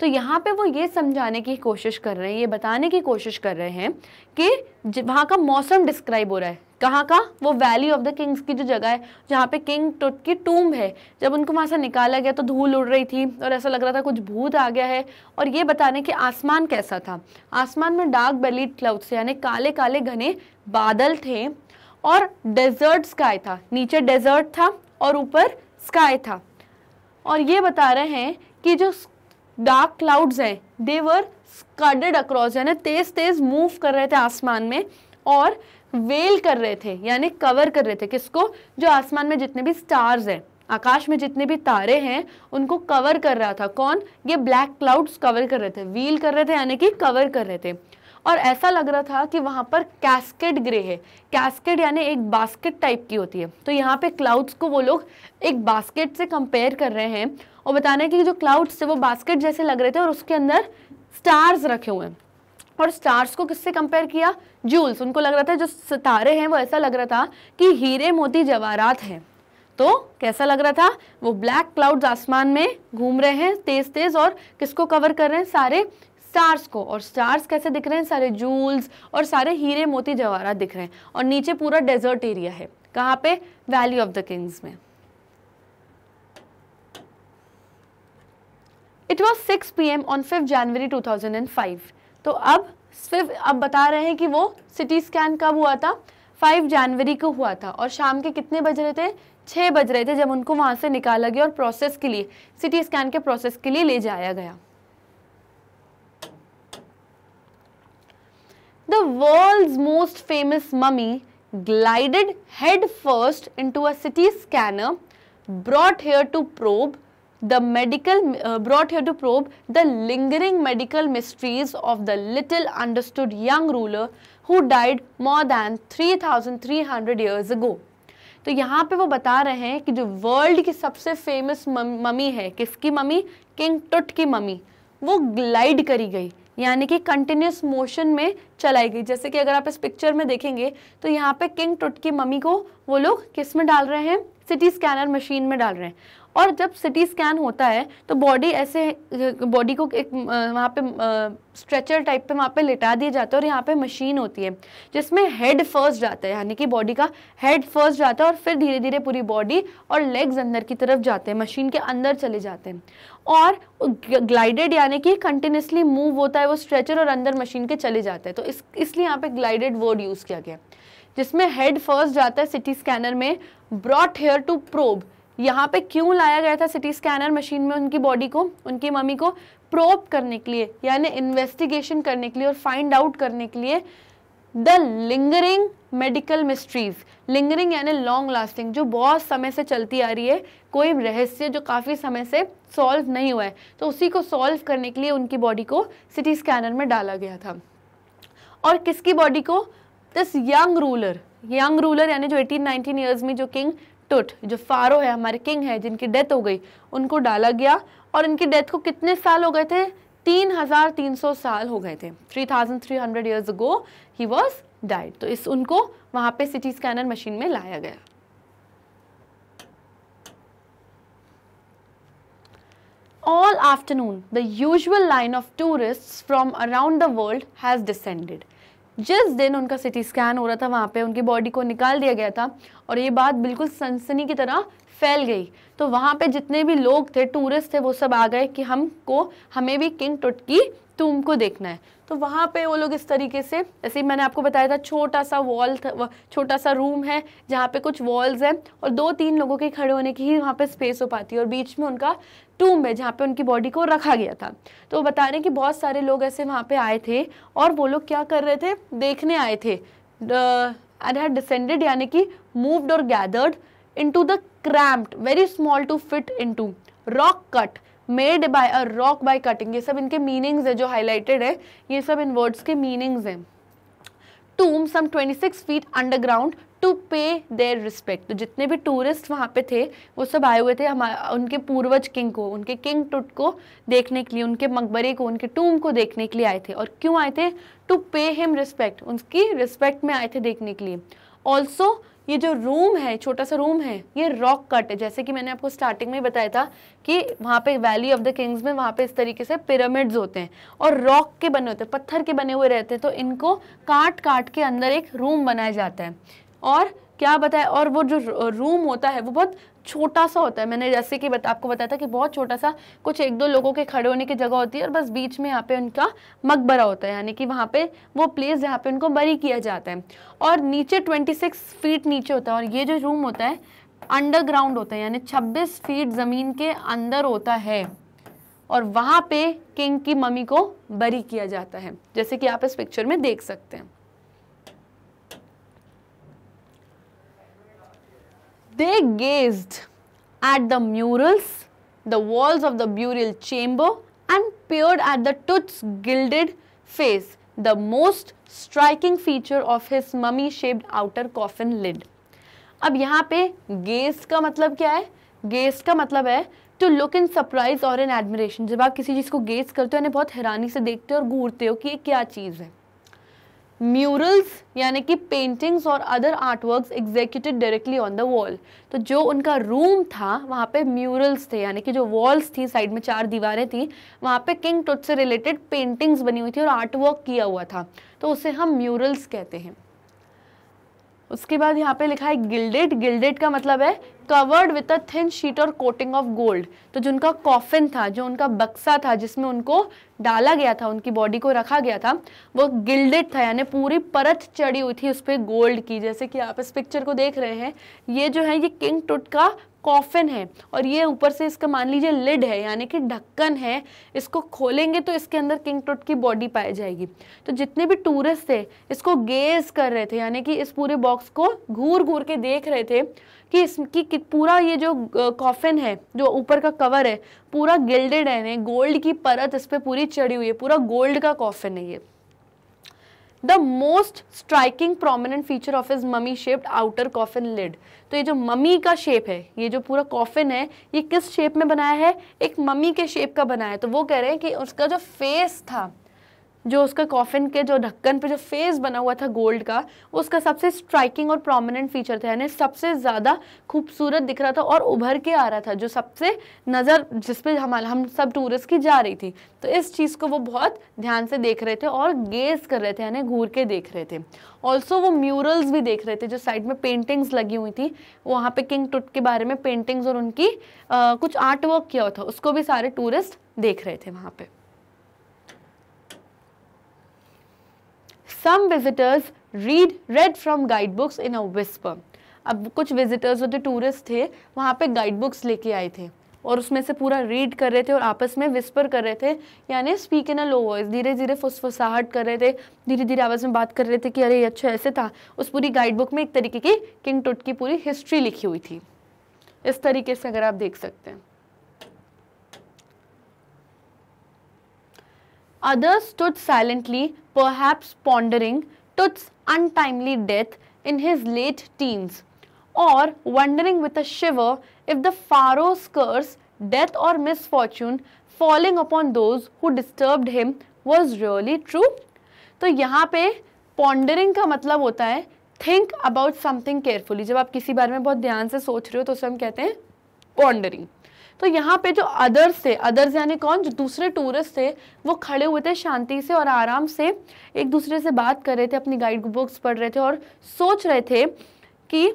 तो यहाँ पे वो ये समझाने की कोशिश कर रहे हैं ये बताने की कोशिश कर रहे हैं कि वहाँ का मौसम डिस्क्राइब हो रहा है कहाँ का वो वैली ऑफ द किंग्स की जो जगह है जहाँ पे किंग टुट की टूम है जब उनको वहाँ से निकाला गया तो धूल उड़ रही थी और ऐसा लग रहा था कुछ भूत आ गया है और ये बताने कि आसमान कैसा था आसमान में डार्क बेलीड क्लाउड्स यानी काले काले घने बादल थे और डेजर्ट स्काई था नीचे डेजर्ट था और ऊपर स्काई था और ये बता रहे हैं कि जो डार्क क्लाउड्स हैं देवर स्कडेड अक्रॉस यानी तेज़ तेज़ मूव कर रहे थे आसमान में और वेल कर रहे थे यानी कवर कर रहे थे किसको जो आसमान में जितने भी स्टार्स हैं आकाश में जितने भी तारे हैं उनको कवर कर रहा था कौन ये ब्लैक क्लाउड्स कवर कर रहे थे व्हील कर रहे थे यानी कि कवर कर रहे थे और ऐसा लग रहा था कि वहाँ पर कैस्केड ग्रे है कैस्केड यानी एक बास्केट टाइप की होती है तो यहाँ पे क्लाउड्स को वो लोग एक बास्केट से कंपेयर कर रहे हैं और बताने कि जो क्लाउड्स थे वो बास्केट जैसे लग रहे थे और उसके अंदर स्टार्स रखे हुए हैं और स्टार्स को किससे कंपेयर किया जूल्स उनको लग रहा था जो सितारे हैं वो ऐसा लग रहा था कि हीरे मोती जवाहरात हैं तो कैसा लग रहा था वो ब्लैक क्लाउड्स आसमान में घूम रहे हैं तेज तेज और किसको कवर कर रहे हैं सारे स्टार्स को और स्टार्स कैसे दिख रहे हैं सारे जूल्स और सारे हीरे मोती जवाहरात दिख रहे हैं और नीचे पूरा डेजर्ट एरिया है कहाँ पे वैली ऑफ द किंग्स में it was six P M on fifth January two thousand and five तो अब सिर्फ अब बता रहे हैं कि वो सिटी स्कैन कब हुआ था फाइव जनवरी को हुआ था और शाम के कितने बज रहे थे छः बज रहे थे जब उनको वहाँ से निकाला गया और प्रोसेस के लिए सिटी स्कैन के प्रोसेस के लिए ले जाया गया the world most famous mummy glided head first into a CT scanner brought here to probe the medical uh, brought here to probe the lingering medical mysteries of the little understood young ruler who died more than 3300 years ago तो यहाँ पे वो बता रहे हैं कि जो world की सबसे फेमस मम्मी है किसकी मम्मी किंग टुट की मम्मी वो ग्लाइड करी गई यानी कि कंटिन्यूस मोशन में चलाई गई जैसे कि अगर आप इस पिक्चर में देखेंगे तो यहाँ पे किंग टुट की मम्मी को वो लोग किस में डाल रहे हैं सिटी स्कैनर मशीन में डाल रहे हैं और जब सिटी स्कैन होता है तो बॉडी ऐसे बॉडी को एक वहाँ पे स्ट्रेचर टाइप पे वहाँ पे लिटा दिया जाता है और यहाँ पे मशीन होती है जिसमें हेड फर्स्ट जाता है यानी कि बॉडी का हेड फर्स्ट जाता है और फिर धीरे धीरे पूरी बॉडी और लेग्स अंदर की तरफ जाते हैं मशीन के अंदर चले जाते हैं और ग्लाइडेड यानी कि कंटिन्यूसली मूव होता है वो स्ट्रेचर और अंदर मशीन के चले जाते हैं तो इस इसलिए यहाँ पे ग्लाइडेड वर्ड यूज़ किया गया जिसमें हेड फर्स्ट जाता है सिटी स्कैनर में ब्रॉट हेयर टू प्रोब यहाँ पे क्यों लाया गया था सिटी स्कैनर मशीन में उनकी बॉडी को उनकी मम्मी को प्रोप करने के लिए यानी इन्वेस्टिगेशन करने के लिए और फाइंड आउट करने के लिए the lingering medical mysteries lingering यानी लॉन्ग लास्टिंग जो बहुत समय से चलती आ रही है कोई रहस्य जो काफ़ी समय से सॉल्व नहीं हुआ है तो उसी को सॉल्व करने के लिए उनकी बॉडी को सिटी स्कैनर में डाला गया था और किसकी बॉडी को this young ruler young ruler यानी जो एटीन नाइनटीन ईयर्स में जो किंग टुट जो फारो है हमारे किंग है जिनकी डेथ हो गई उनको डाला गया और इनकी डेथ को कितने साल हो गए थे तीन हजार तीन सौ साल हो गए थे three thousand three hundred years ago he was died तो इस उनको वहां पे सिटी स्कैनर मशीन में लाया गया all afternoon the usual line of tourist from around the world has descended जिस दिन उनका सिटी स्कैन हो रहा था वहाँ पे उनकी बॉडी को निकाल दिया गया था और ये बात बिल्कुल सनसनी की तरह फैल गई तो वहाँ पे जितने भी लोग थे टूरिस्ट थे वो सब आ गए कि हमको हमें भी किंग टुटकी तुमको देखना है तो वहाँ पे वो लोग इस तरीके से जैसे मैंने आपको बताया था छोटा सा वॉल छोटा सा रूम है जहाँ पे कुछ वॉल्स हैं और दो तीन लोगों के खड़े होने की ही वहाँ पे स्पेस हो पाती है और बीच में उनका टूम है जहाँ पे उनकी बॉडी को रखा गया था तो बता रहे हैं कि बहुत सारे लोग ऐसे वहाँ पे आए थे और वो लोग क्या कर रहे थे देखने आए थे हैड डिसेंडेड यानी कि मूव्ड और gathered into the cramped very small to fit into rock cut made by a rock by cutting ये सब इनके मीनिंग्स है जो हाईलाइटेड है ये सब इन वर्ड्स के मीनिंग्स हैं tomb some 26 feet underground to pay their respect तो जितने भी टूरिस्ट वहाँ पे थे वो सब आए हुए थे हमारे उनके पूर्वज किंग को उनके किंग टुट को देखने के लिए उनके मकबरे को उनके टूम को देखने के लिए आए थे और क्यों आए थे टू पे हिम रिस्पेक्ट उनकी रिस्पेक्ट में आए थे देखने के लिए ऑल्सो ये जो रूम है छोटा सा रूम है ये रॉक कट है जैसे कि मैंने आपको स्टार्टिंग में बताया था कि वहाँ पे वैली ऑफ द किंग्स में वहाँ पे इस तरीके से पिरामिड्स होते हैं और रॉक के बने होते हैं पत्थर के बने हुए रहते हैं तो इनको काट काट के अंदर एक रूम बनाया जाता है और क्या बताया और वो जो रूम होता है वो बहुत छोटा सा होता है मैंने जैसे कि बता, आपको बताया था कि बहुत छोटा सा कुछ एक दो लोगों के खड़े होने की जगह होती है और बस बीच में यहाँ पे उनका मकबरा होता है यानी कि वहाँ पे वो प्लेस जहाँ पे उनको बरी किया जाता है और नीचे 26 फीट नीचे होता है और ये जो रूम होता है अंडरग्राउंड होता है यानी छब्बीस फीट ज़मीन के अंदर होता है और वहाँ पे किंग की मम्मी को बरी किया जाता है जैसे कि आप इस पिक्चर में देख सकते हैं They gazed at the murals, the walls of the burial chamber and peered at the Tut's gilded face, the most striking feature of his mummy-shaped outer coffin lid. ab yahan pe gaze ka matlab kya hai gaze ka matlab hai to look in surprise or in admiration jab aap kisi cheez ko gaze karte ho yani bahut hairani se dekhte ho aur घूरते ho ki ye kya cheez hai murals यानी कि paintings और other artworks executive directly on the wall तो जो उनका room था वहाँ पे म्यूरल्स थे यानी कि जो वॉल्स थी साइड में चार दीवारें थी वहाँ पे किंग टुट से रिलेटेड पेंटिंग्स बनी हुई थी और आर्टवर्क किया हुआ था तो उसे हम म्यूरल्स कहते हैं उसके बाद यहाँ पे लिखा है गिल्डेड गिल्डेड का मतलब है covered with a thin sheet और कोटिंग ऑफ गोल्ड तो उनका कॉफिन था जो उनका बक्सा था जिसमें उनको डाला गया था उनकी बॉडी को रखा गया था वो गिल्डेड था यानी पूरी परत चढ़ी हुई थी उस पर गोल्ड की जैसे कि आप इस पिक्चर को देख रहे हैं ये जो है ये किंग टुट का कॉफिन है और ये ऊपर से इसका मान लीजिए लिड है यानी कि ढक्कन है इसको खोलेंगे तो इसके अंदर किंग टोट की बॉडी पाई जाएगी तो जितने भी टूरिस्ट थे इसको गेज कर रहे थे यानी कि इस पूरे बॉक्स को घूर घूर के देख रहे थे कि इसकी कि पूरा ये जो कॉफिन है जो ऊपर का कवर है पूरा गिल्डेड है गोल्ड की परत इस पर पूरी चढ़ी हुई है पूरा गोल्ड का कॉफिन है ये the most striking prominent feature of his mummy shaped outer coffin lid तो ये जो मम्मी का शेप है ये जो पूरा कॉफिन है ये किस शेप में बनाया है एक मम्मी के शेप का बनाया है तो वो कह रहे हैं कि उसका जो फेस था जो उसका कॉफिन के जो ढक्कन पे जो फेस बना हुआ था गोल्ड का उसका सबसे स्ट्राइकिंग और प्रोमिनेंट फीचर था यानी सबसे ज़्यादा खूबसूरत दिख रहा था और उभर के आ रहा था जो सबसे नज़र जिसपे पे हम सब टूरिस्ट की जा रही थी तो इस चीज़ को वो बहुत ध्यान से देख रहे थे और गेज कर रहे थे यानी घूर के देख रहे थे ऑल्सो वो म्यूरल्स भी देख रहे थे जो साइड में पेंटिंग्स लगी हुई थी वहाँ पर किंग टुट के बारे में पेंटिंग्स और उनकी आ, कुछ आर्ट वर्क किया हुआ था उसको भी सारे टूरिस्ट देख रहे थे वहाँ पर some visitors read read from guide books in a whisper अब कुछ विजिटर्स जो थे टूरिस्ट थे वहाँ पे गाइड बुक्स लेके आए थे और उसमें से पूरा रीड कर रहे थे और आपस में विस्पर कर रहे थे यानी speak in a low voice धीरे धीरे फुसफुसाहट कर रहे थे धीरे धीरे आवाज़ में बात कर रहे थे कि अरे ये अच्छा ऐसे था उस पूरी गाइड बुक में एक तरीके की किंग टुट की पूरी हिस्ट्री लिखी हुई थी इस तरीके से अगर आप देख सकते हैं Others stood silently, perhaps pondering Tut's untimely death in his late teens, or wondering with a shiver if the Pharaoh's curse, death, or misfortune falling upon those who disturbed him was really true. तो यहाँ पे pondering का मतलब होता है think about something carefully. जब आप किसी बारे में बहुत ध्यान से सोच रहे हो तो उसे हम कहते हैं pondering. तो यहाँ पे जो अदर्स थे अदर्स यानी कौन जो दूसरे टूरिस्ट थे वो खड़े हुए थे शांति से और आराम से एक दूसरे से बात कर रहे थे अपनी गाइड बुक्स पढ़ रहे थे और सोच रहे थे कि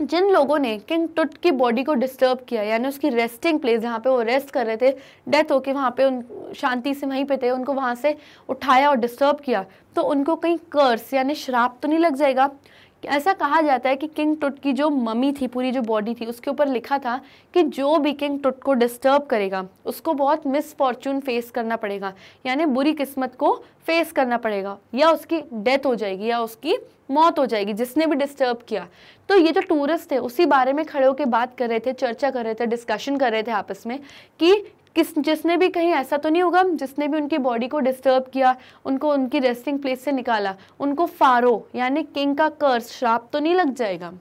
जिन लोगों ने किंग टुट की बॉडी को डिस्टर्ब किया यानी उसकी रेस्टिंग प्लेस जहाँ पे वो रेस्ट कर रहे थे डेथ होके वहाँ पे उन शांति से वहीं पे थे उनको वहाँ से उठाया और डिस्टर्ब किया तो उनको कहीं कर्स यानी श्राप तो नहीं लग जाएगा ऐसा कहा जाता है कि किंग टुट की जो मम्मी थी पूरी जो बॉडी थी उसके ऊपर लिखा था कि जो भी किंग टुट को डिस्टर्ब करेगा उसको बहुत मिसफॉर्चून फेस करना पड़ेगा यानी बुरी किस्मत को फेस करना पड़ेगा या उसकी डेथ हो जाएगी या उसकी मौत हो जाएगी जिसने भी डिस्टर्ब किया तो ये जो टूरिस्ट थे उसी बारे में खड़े होकर बात कर रहे थे चर्चा कर रहे थे डिस्कशन कर रहे थे आपस में कि किस जिसने भी कहीं ऐसा तो नहीं होगा जिसने भी उनकी बॉडी को डिस्टर्ब किया उनको उनकी रेस्टिंग प्लेस से निकाला उनको फारो यानी किंग का कर्ज श्राप तो नहीं लग जाएगा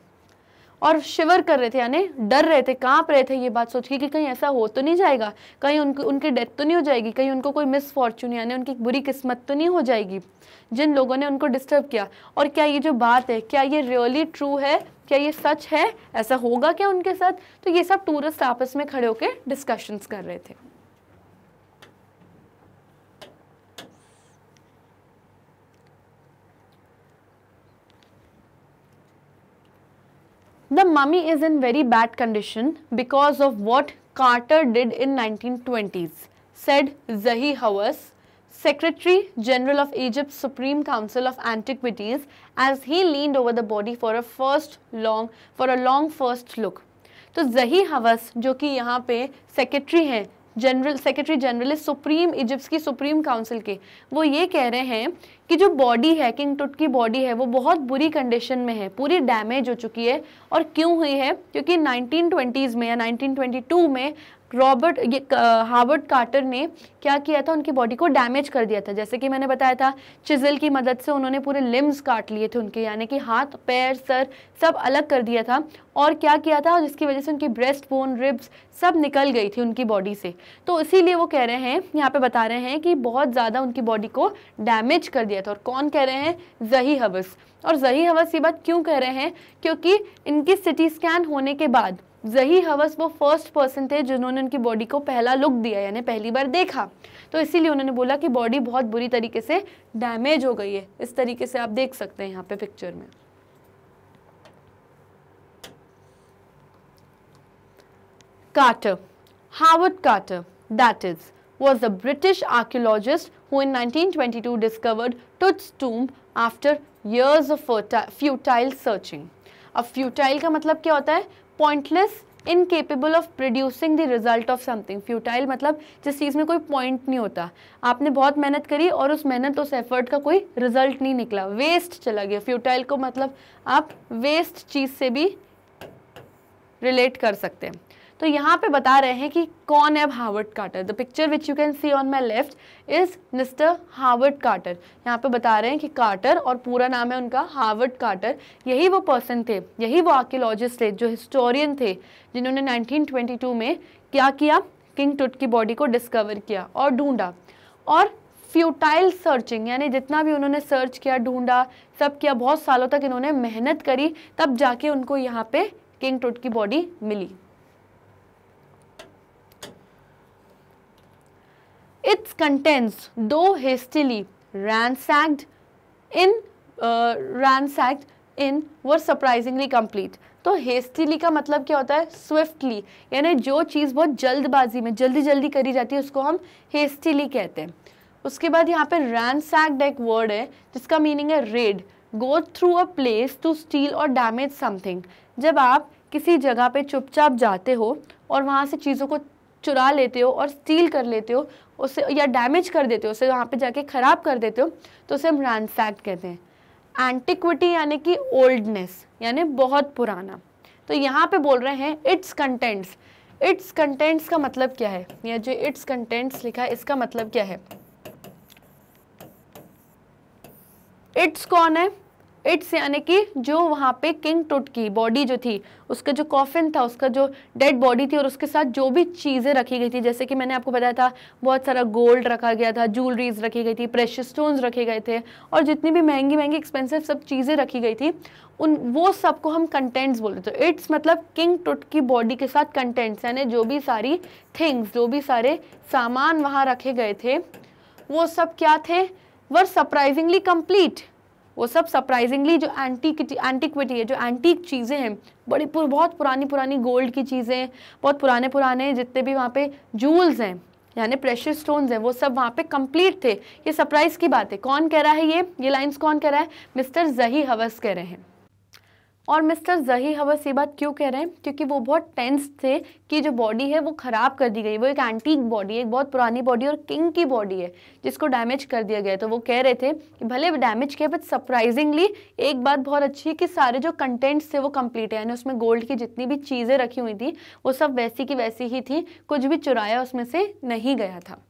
और शिवर कर रहे थे यानी डर रहे थे कांप रहे थे ये बात सोच के कि कहीं ऐसा हो तो नहीं जाएगा कहीं उनकी उनकी डेथ तो नहीं हो जाएगी कहीं उनको कोई मिसफॉर्चून यानी उनकी बुरी किस्मत तो नहीं हो जाएगी जिन लोगों ने उनको डिस्टर्ब किया और क्या ये जो बात है क्या ये रियली ट्रू है क्या ये सच है ऐसा होगा क्या उनके साथ तो ये सब टूरिस्ट आपस में खड़े होकर डिस्कशंस कर रहे थे The mummy is in very bad condition because of what Carter did in 1920s, said Zahi Hawass, Secretary General of Egypt's Supreme Council of Antiquities as he leaned over the body for a first long for a long first look. So Zahi Hawass, who is here, secretary. General secretary general है supreme Egypt की supreme council के वो ये कह रहे हैं कि जो बॉडी है किंग टुट की बॉडी है वो बहुत बुरी कंडीशन में है पूरी डैमेज हो चुकी है और क्यों हुई है क्योंकि 1920s में या 1922 में रॉबर्ट ये हार्वर्ड कार्टर ने क्या किया था उनकी बॉडी को डैमेज कर दिया था जैसे कि मैंने बताया था चिजल की मदद से उन्होंने पूरे लिम्स काट लिए थे उनके यानी कि हाथ पैर सर सब अलग कर दिया था और क्या किया था जिसकी वजह से उनकी ब्रेस्ट बोन रिब्स सब निकल गई थी उनकी बॉडी से तो इसीलिए वो कह रहे हैं यहाँ पे बता रहे हैं कि बहुत ज़्यादा उनकी बॉडी को डैमेज कर दिया था और कौन कह रहे हैं जही हवस और जही हवस ये बात क्यों कह रहे हैं क्योंकि इनकी सिटी स्कैन होने के बाद जही हवस वो फर्स्ट पर्सन थे जिन्होंने उनकी बॉडी को पहला लुक दिया यानी पहली बार देखा तो इसीलिए उन्होंने बोला कि बॉडी बहुत बुरी तरीके से डैमेज हो गई है इस तरीके से आप देख सकते हैं यहाँ पे पिक्चर में Carter Howard Carter that is was a British archaeologist who in 1922 discovered Tut's tomb after years of futile searching अब फ्यूटाइल का मतलब क्या होता है pointless incapable of producing the result of something futile मतलब जिस चीज़ में कोई पॉइंट नहीं होता आपने बहुत मेहनत करी और उस मेहनत उस एफर्ट का कोई रिजल्ट नहीं निकला वेस्ट चला गया फ्यूटाइल को मतलब आप वेस्ट चीज़ से भी रिलेट कर सकते हैं तो यहाँ पे बता रहे हैं कि कौन है Harvard Carter the picture which you can see on my left is mister Harvard Carter यहाँ पे बता रहे हैं कि कार्टर और पूरा नाम है उनका हार्वर्ड कार्टर यही वो पर्सन थे यही वो आर्कियोलॉजिस्ट थे जो हिस्टोरियन थे जिन्होंने 1922 में क्या किया किंग टुट की बॉडी को डिस्कवर किया और ढूंढा और फ्यूटाइल सर्चिंग यानी जितना भी उन्होंने सर्च किया ढूंढा सब किया बहुत सालों तक इन्होंने मेहनत करी तब जाके उनको यहाँ पे किंग टुट की बॉडी मिली Its contents, though hastily ransacked in uh, ransacked in were surprisingly complete. तो हेस्टिली का मतलब क्या होता है स्विफ्टली यानी जो चीज़ बहुत जल्दबाजी में जल्दी जल्दी करी जाती है उसको हम हेस्टीली कहते हैं उसके बाद यहाँ पे ransacked एक वर्ड है जिसका मीनिंग है raid go through a place to steal और डैमेज समथिंग जब आप किसी जगह पे चुपचाप जाते हो और वहाँ से चीज़ों को चुरा लेते हो और स्टील कर लेते हो उसे या डैमेज कर देते हो उसे वहाँ पे जाके ख़राब कर देते हो तो उसे हम रैनसैक कहते हैं एंटिक्विटी यानी कि ओल्डनेस यानी बहुत पुराना तो यहाँ पे बोल रहे हैं इट्स कंटेंट्स इट्स कंटेंट्स का मतलब क्या है या जो इट्स कंटेंट्स लिखा है इसका मतलब क्या है इट्स कौन है इट्स यानी कि जो वहाँ पे किंग टुट की बॉडी जो थी उसका जो कॉफिन था उसका जो डेड बॉडी थी और उसके साथ जो भी चीज़ें रखी गई थी जैसे कि मैंने आपको बताया था बहुत सारा गोल्ड रखा गया था ज्वेलरीज रखी गई थी प्रेशर स्टोन्स रखे गए थे और जितनी भी महंगी महंगी एक्सपेंसिव सब चीज़ें रखी गई थी उन वो सबको हम कंटेंट्स बोलते थे इट्स मतलब किंग टुट की बॉडी के साथ कंटेंट्स यानी जो भी सारी थिंग्स जो भी सारे सामान वहाँ रखे गए थे वो सब क्या थे वर सरप्राइजिंगली कंप्लीट वो सब सरप्राइजिंगली जो एंटीक एंटीक्विटी है जो एंटीक चीज़ें हैं बड़ी पुर, बहुत पुरानी पुरानी गोल्ड की चीज़ें बहुत पुराने पुराने जितने भी वहाँ पे जूल्स हैं यानी प्रेशर स्टोन्स हैं वो सब वहाँ पे कंप्लीट थे ये सरप्राइज़ की बात है कौन कह रहा है ये ये लाइंस कौन कह रहा है मिस्टर जही हवस कह रहे हैं और मिस्टर जही हवस ये बात क्यों कह रहे हैं क्योंकि वो बहुत टेंस थे कि जो बॉडी है वो ख़राब कर दी गई वो एक एंटीक बॉडी है एक बहुत पुरानी बॉडी और किंग की बॉडी है जिसको डैमेज कर दिया गया तो वो कह रहे थे कि भले डैमेज किया बट सरप्राइजिंगली एक बात बहुत अच्छी है कि सारे जो कंटेंट्स थे वो कम्प्लीट है यानी उसमें गोल्ड की जितनी भी चीज़ें रखी हुई थी वो सब वैसी की वैसी ही थी कुछ भी चुराया उसमें से नहीं गया था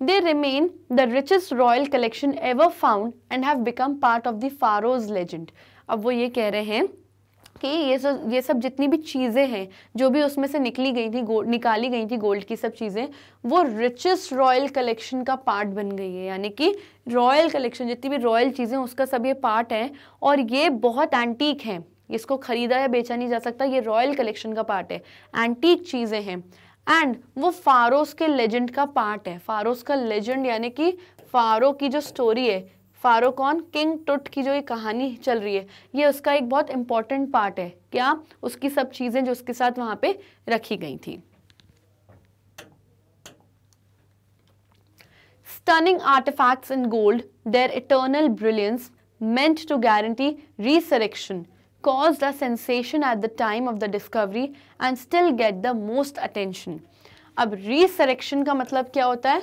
They remain the richest royal collection ever found and have become part of the Pharaoh's legend. अब वो ये कह रहे हैं कि ये सब ये सब जितनी भी चीज़ें हैं जो भी उसमें से निकली गई थी निकाली गई थी गोल्ड की सब चीज़ें वो रिचेस्ट रॉयल कलेक्शन का पार्ट बन गई है यानी कि रॉयल कलेक्शन जितनी भी रॉयल चीज़ें उसका सब ये पार्ट है और ये बहुत एंटीक है इसको ख़रीदा या बेचा नहीं जा सकता ये रॉयल कलेक्शन का पार्ट है एंटीक चीज़ें हैं एंड वो फारोस के लेजेंड का पार्ट है फारोस का लेजेंड यानी कि फारो की जो स्टोरी है फारो कौन किंग टुट की जो ये कहानी चल रही है ये उसका एक बहुत इंपॉर्टेंट पार्ट है क्या हाँ, उसकी सब चीज़ें जो उसके साथ वहां पे रखी गई थी art artifacts in gold their eternal brilliance meant to guarantee resurrection caused a sensation at the time of the discovery and still get the most attention. अब resurrection का मतलब क्या होता है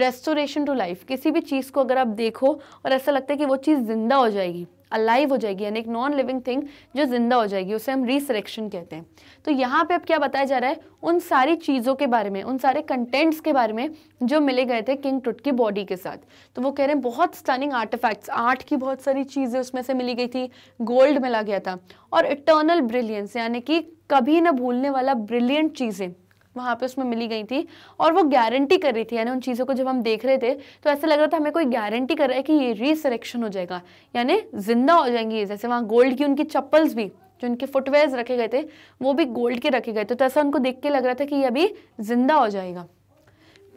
restoration to life. किसी भी चीज़ को अगर आप देखो और ऐसा लगता है कि वो चीज़ जिंदा हो जाएगी अलाइव हो जाएगी यानी एक नॉन लिविंग थिंग जो ज़िंदा हो जाएगी उसे हम रिसरेक्शन कहते हैं तो यहाँ पे अब क्या बताया जा रहा है उन सारी चीज़ों के बारे में उन सारे कंटेंट्स के बारे में जो मिले गए थे किंग टुट की बॉडी के साथ तो वो कह रहे हैं बहुत स्टनिंग आर्टिफैक्ट्स आर्ट की बहुत सारी चीज़ें उसमें से मिली गई थी गोल्ड मिला गया था और इटर्नल ब्रिलियंस यानी कि कभी ना भूलने वाला ब्रिलियंट चीज़ें वहाँ पे उसमें मिली गई थी और वो गारंटी कर रही थी यानी उन चीज़ों को जब हम देख रहे थे तो ऐसा लग रहा था हमें कोई गारंटी कर रहा है कि ये रीसरेक्शन हो जाएगा यानी जिंदा हो जाएंगी जैसे वहाँ गोल्ड की उनकी चप्पल्स भी जो उनके फुटवेयर्स रखे गए थे वो भी गोल्ड के रखे गए थे तो ऐसा उनको देख के लग रहा था कि ये अभी जिंदा हो जाएगा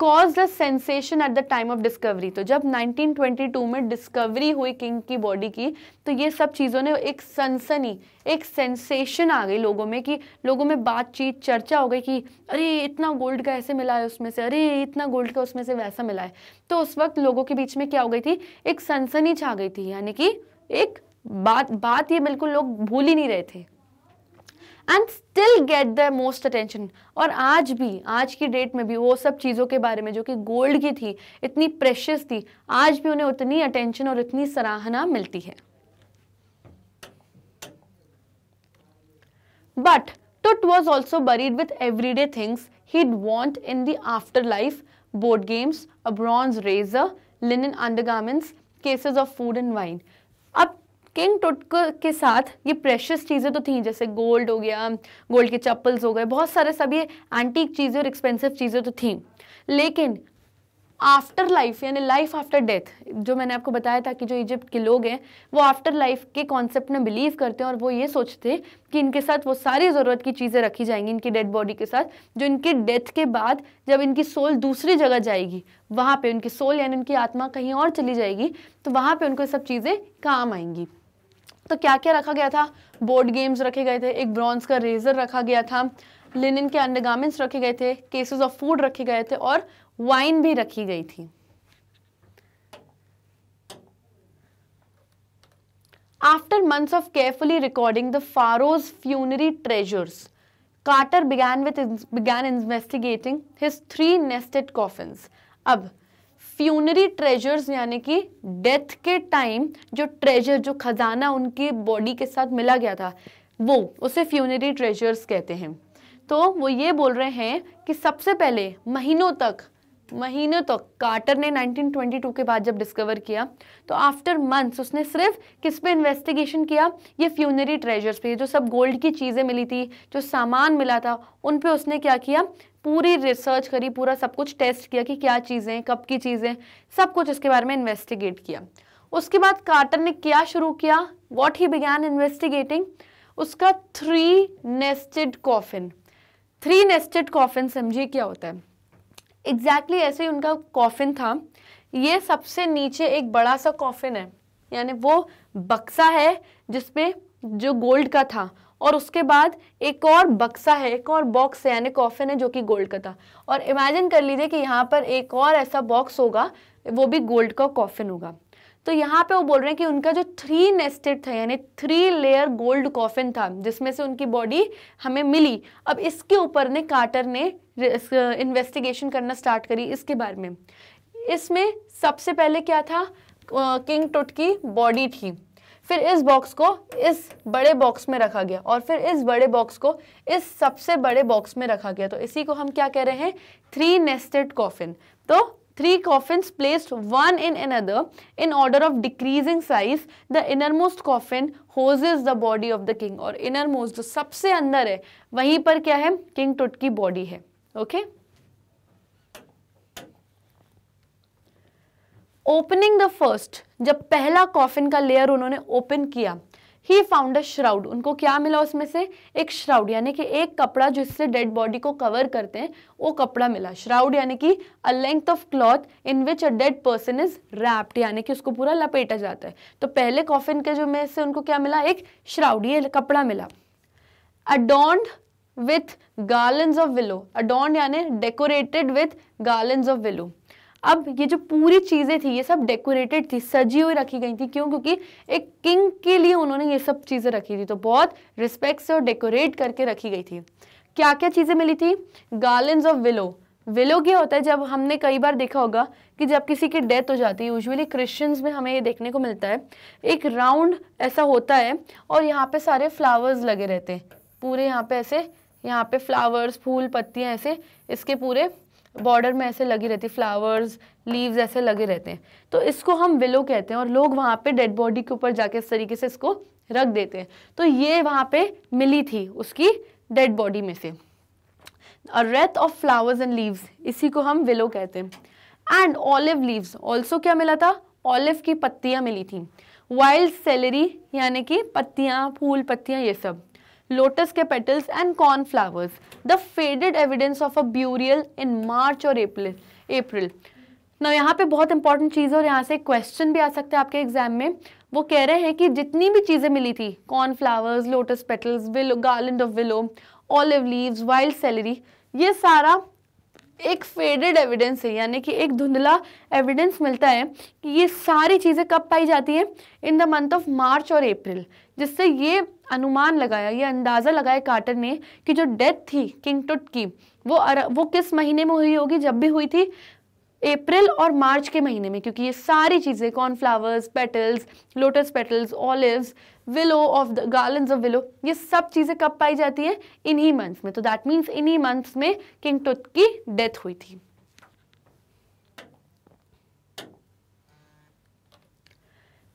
caused the sensation at the time of discovery तो जब 1922 में डिस्कवरी हुई किंग की बॉडी की तो ये सब चीज़ों ने एक सनसनी एक सेंसेशन आ गई लोगों में कि लोगों में बातचीत चर्चा हो गई कि अरे इतना गोल्ड का ऐसे मिला है उसमें से अरे इतना गोल्ड का उसमें से वैसा मिला है तो उस वक्त लोगों के बीच में क्या हो गई थी एक सनसनी छा गई थी यानी कि एक बात बात ये बिल्कुल लोग भूल ही नहीं रहे थे and still get the most attention और आज भी आज की डेट में भी वो सब चीज़ों के बारे में जो कि गोल्ड की थी इतनी प्रेशियस थी आज भी उन्हें उतनी अटेंशन और इतनी सराहना मिलती है but Tut was also buried with every day things he want in the afterlife board games a bronze razor linen undergarments cases of food and wine king टुटक के साथ ये प्रेशियस चीज़ें तो थी जैसे गोल्ड हो गया गोल्ड के चप्पल्स हो गए बहुत सारे सब ये एंटीक चीज़ें और एक्सपेंसिव चीज़ें तो थी लेकिन आफ्टर लाइफ यानी लाइफ आफ्टर डेथ जो मैंने आपको बताया था कि जो इजिप्ट के लोग हैं वो आफ्टर लाइफ के कॉन्सेप्ट में बिलीव करते हैं और वो ये सोचते हैं कि इनके साथ वो सारी ज़रूरत की चीज़ें रखी जाएंगी इनकी डेड बॉडी के साथ जो इनके डेथ के बाद जब इनकी सोल दूसरी जगह जाएगी वहाँ पे उनकी सोल यानी उनकी आत्मा कहीं और चली जाएगी तो वहाँ पर उनको सब चीज़ें काम आएंगी तो क्या क्या रखा गया था बोर्ड गेम्स रखे गए थे एक ब्रॉन्स का रेजर रखा गया था लिनिन के अंडरगार्मेंट्स रखे गए थे केसेस ऑफ फूड रखे गए थे और वाइन भी रखी गई थी after months of carefully recording the pharaoh's funerary treasures Carter began with began investigating his three nested coffin अब फ्यूनरी ट्रेजर्स यानी कि डेथ के टाइम जो ट्रेजर जो खजाना उनकी बॉडी के साथ मिला गया था वो उसे फ्यूनरी ट्रेजर्स कहते हैं तो वो ये बोल रहे हैं कि सबसे पहले महीनों तक महीनों तक कार्टर ने 1922 के बाद जब डिस्कवर किया तो आफ्टर मंथ्स उसने सिर्फ किस पे इन्वेस्टिगेशन किया ये फ्यूनरी ट्रेजर्स पे जो सब गोल्ड की चीज़ें मिली थी जो सामान मिला था उन पे उसने क्या किया पूरी रिसर्च करी पूरा सब कुछ टेस्ट किया कि क्या चीज़ें कब की चीज़ें सब कुछ इसके बारे में इन्वेस्टिगेट किया उसके बाद कार्टर ने क्या शुरू किया वॉट ही बिगैन इन्वेस्टिगेटिंग उसका three nested coffin three nested coffin समझिए क्या होता है एग्जैक्टली exactly ऐसे ही उनका कॉफिन था ये सबसे नीचे एक बड़ा सा कॉफिन है यानी वो बक्सा है जिसमें जो गोल्ड का था और उसके बाद एक और बक्सा है एक और बॉक्स है यानी कॉफिन है जो कि गोल्ड का था और इमेजिन कर लीजिए कि यहाँ पर एक और ऐसा बॉक्स होगा वो भी गोल्ड का कॉफिन होगा तो यहाँ पे वो बोल रहे हैं कि उनका जो थ्री नेस्टेड था यानी थ्री लेयर गोल्ड कॉफिन था जिसमें से उनकी बॉडी हमें मिली अब इसके ऊपर ने कार्टर ने इन्वेस्टिगेशन करना स्टार्ट करी इसके बारे में इसमें सबसे पहले क्या था किंग टुट की बॉडी थी फिर इस बॉक्स को इस बड़े बॉक्स में रखा गया और फिर इस बड़े बॉक्स को इस सबसे बड़े बॉक्स में रखा गया तो इसी को हम क्या कह रहे हैं थ्री नेस्टेड कॉफिन तो three coffin placed one in another in order of decreasing size the innermost coffin whose is the body of the king और इनरमोस्ट जो सबसे अंदर है वहीं पर क्या है किंग टुट की बॉडी है okay okay? Opening the first जब पहला कॉफिन का लेयर उन्होंने ओपन किया ही फाउंड अ श्राउड उनको क्या मिला उसमें से एक श्राउड यानी कि एक कपड़ा जिससे डेड बॉडी को कवर करते हैं वो कपड़ा मिला श्राउड यानी कि a length of cloth in which a dead person is wrapped यानी कि उसको पूरा लपेटा जाता है तो पहले कॉफिन के जो में से उनको क्या मिला एक श्राउड ये कपड़ा मिला adorned with garlands of willow adorned यानी decorated with garlands of willow अब ये जो पूरी चीज़ें थी ये सब डेकोरेटेड थी सजी हुई रखी गई थी क्यों क्योंकि एक किंग के लिए उन्होंने ये सब चीज़ें रखी थी तो बहुत रिस्पेक्ट से और डेकोरेट करके रखी गई थी क्या क्या चीज़ें मिली थी गार्लेंस ऑफ विलो विलो क्या होता है जब हमने कई बार देखा होगा कि जब किसी की डेथ हो जाती है यूजुअली क्रिश्चियंस में हमें ये देखने को मिलता है एक राउंड ऐसा होता है और यहाँ पे सारे फ्लावर्स लगे रहते हैं पूरे यहाँ पे ऐसे यहाँ पे फ्लावर्स फूल पत्तियाँ ऐसे इसके पूरे बॉर्डर में ऐसे लगी रहती फ्लावर्स लीव्स ऐसे लगे रहते हैं तो इसको हम विलो कहते हैं और लोग वहाँ पे डेड बॉडी के ऊपर जाके इस तरीके से इसको रख देते हैं तो ये वहाँ पे मिली थी उसकी डेड बॉडी में से और wreath of flowers and leaves इसी को हम विलो कहते हैं एंड ऑलिव लीव्स ऑल्सो क्या मिला था ऑलिव की पत्तियाँ मिली थी वाइल्ड सेलरी यानी कि पत्तियाँ फूल पत्तियाँ ये सब lotus ke petals and cornflowers. The faded evidence of a burial in March or April. अप्रैल ना यहाँ पे बहुत इंपॉर्टेंट चीज़ है और यहाँ से क्वेश्चन भी आ सकता है आपके एग्जाम में वो कह रहे हैं कि जितनी भी चीज़ें मिली थी cornflowers lotus petals willow garland of willow olive leaves wild celery ये सारा एक फेडेड एविडेंस है यानी कि एक धुंधला एविडेंस मिलता है कि ये सारी चीज़ें कब पाई जाती हैं in the month of March और अप्रैल जिससे ये अनुमान लगाया ये अंदाज़ा लगाया कार्टर ने कि जो डेथ थी किंग टुट की वो अर, वो किस महीने में हुई होगी जब भी हुई थी अप्रैल और मार्च के महीने में क्योंकि ये सारी चीज़ें cornflowers petals lotus petals olive willow of the garlands of willow ये सब चीज़ें कब पाई जाती हैं इन्हीं मंथ्स में तो दैट मीन्स इन्हीं मंथ्स में किंग टुट की डेथ हुई थी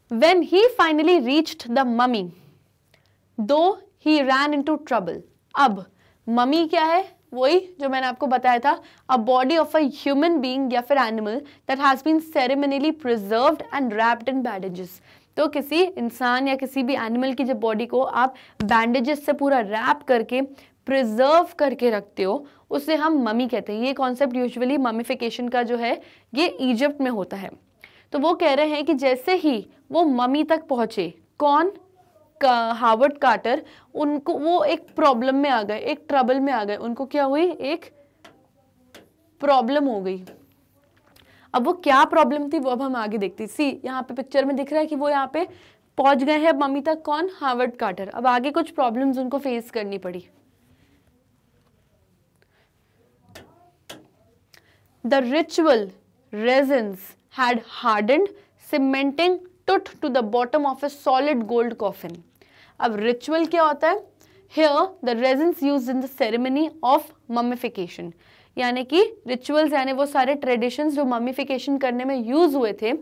When he finally reached the mummy, though he ran into trouble. अब mummy क्या है वही जो मैंने आपको बताया था a body of a human being या फिर animal that has been ceremonially preserved and wrapped in bandages तो किसी इंसान या किसी भी एनिमल की जब बॉडी को आप बैंडेजेस से पूरा रैप करके प्रिजर्व करके रखते हो उसे हम ममी कहते हैं ये कॉन्सेप्ट यूजुअली ममीफिकेशन का जो है ये इजिप्ट में होता है तो वो कह रहे हैं कि जैसे ही वो मम्मी तक पहुंचे कौन का, हार्वर्ड कार्टर उनको वो एक प्रॉब्लम में आ गए एक ट्रबल में आ गए उनको क्या हुई एक प्रॉब्लम हो गई अब वो क्या प्रॉब्लम थी वो अब हम आगे देखते सी यहाँ पे पिक्चर में दिख रहा है कि वो यहाँ पे पहुंच गए हैं मम्मी तक कौन हार्वर्ड कार्टर अब आगे कुछ प्रॉब्लम्स उनको फेस करनी पड़ी the ritual resins had hardened, cementing tut to the bottom of a solid gold coffin. Now, ritual क्या होता Here the resins used in the ceremony of mummification. यानी कि रिचुअल्स यानी वो सारे ट्रेडिशंस जो मम्मीफिकेशन करने में यूज़ हुए थे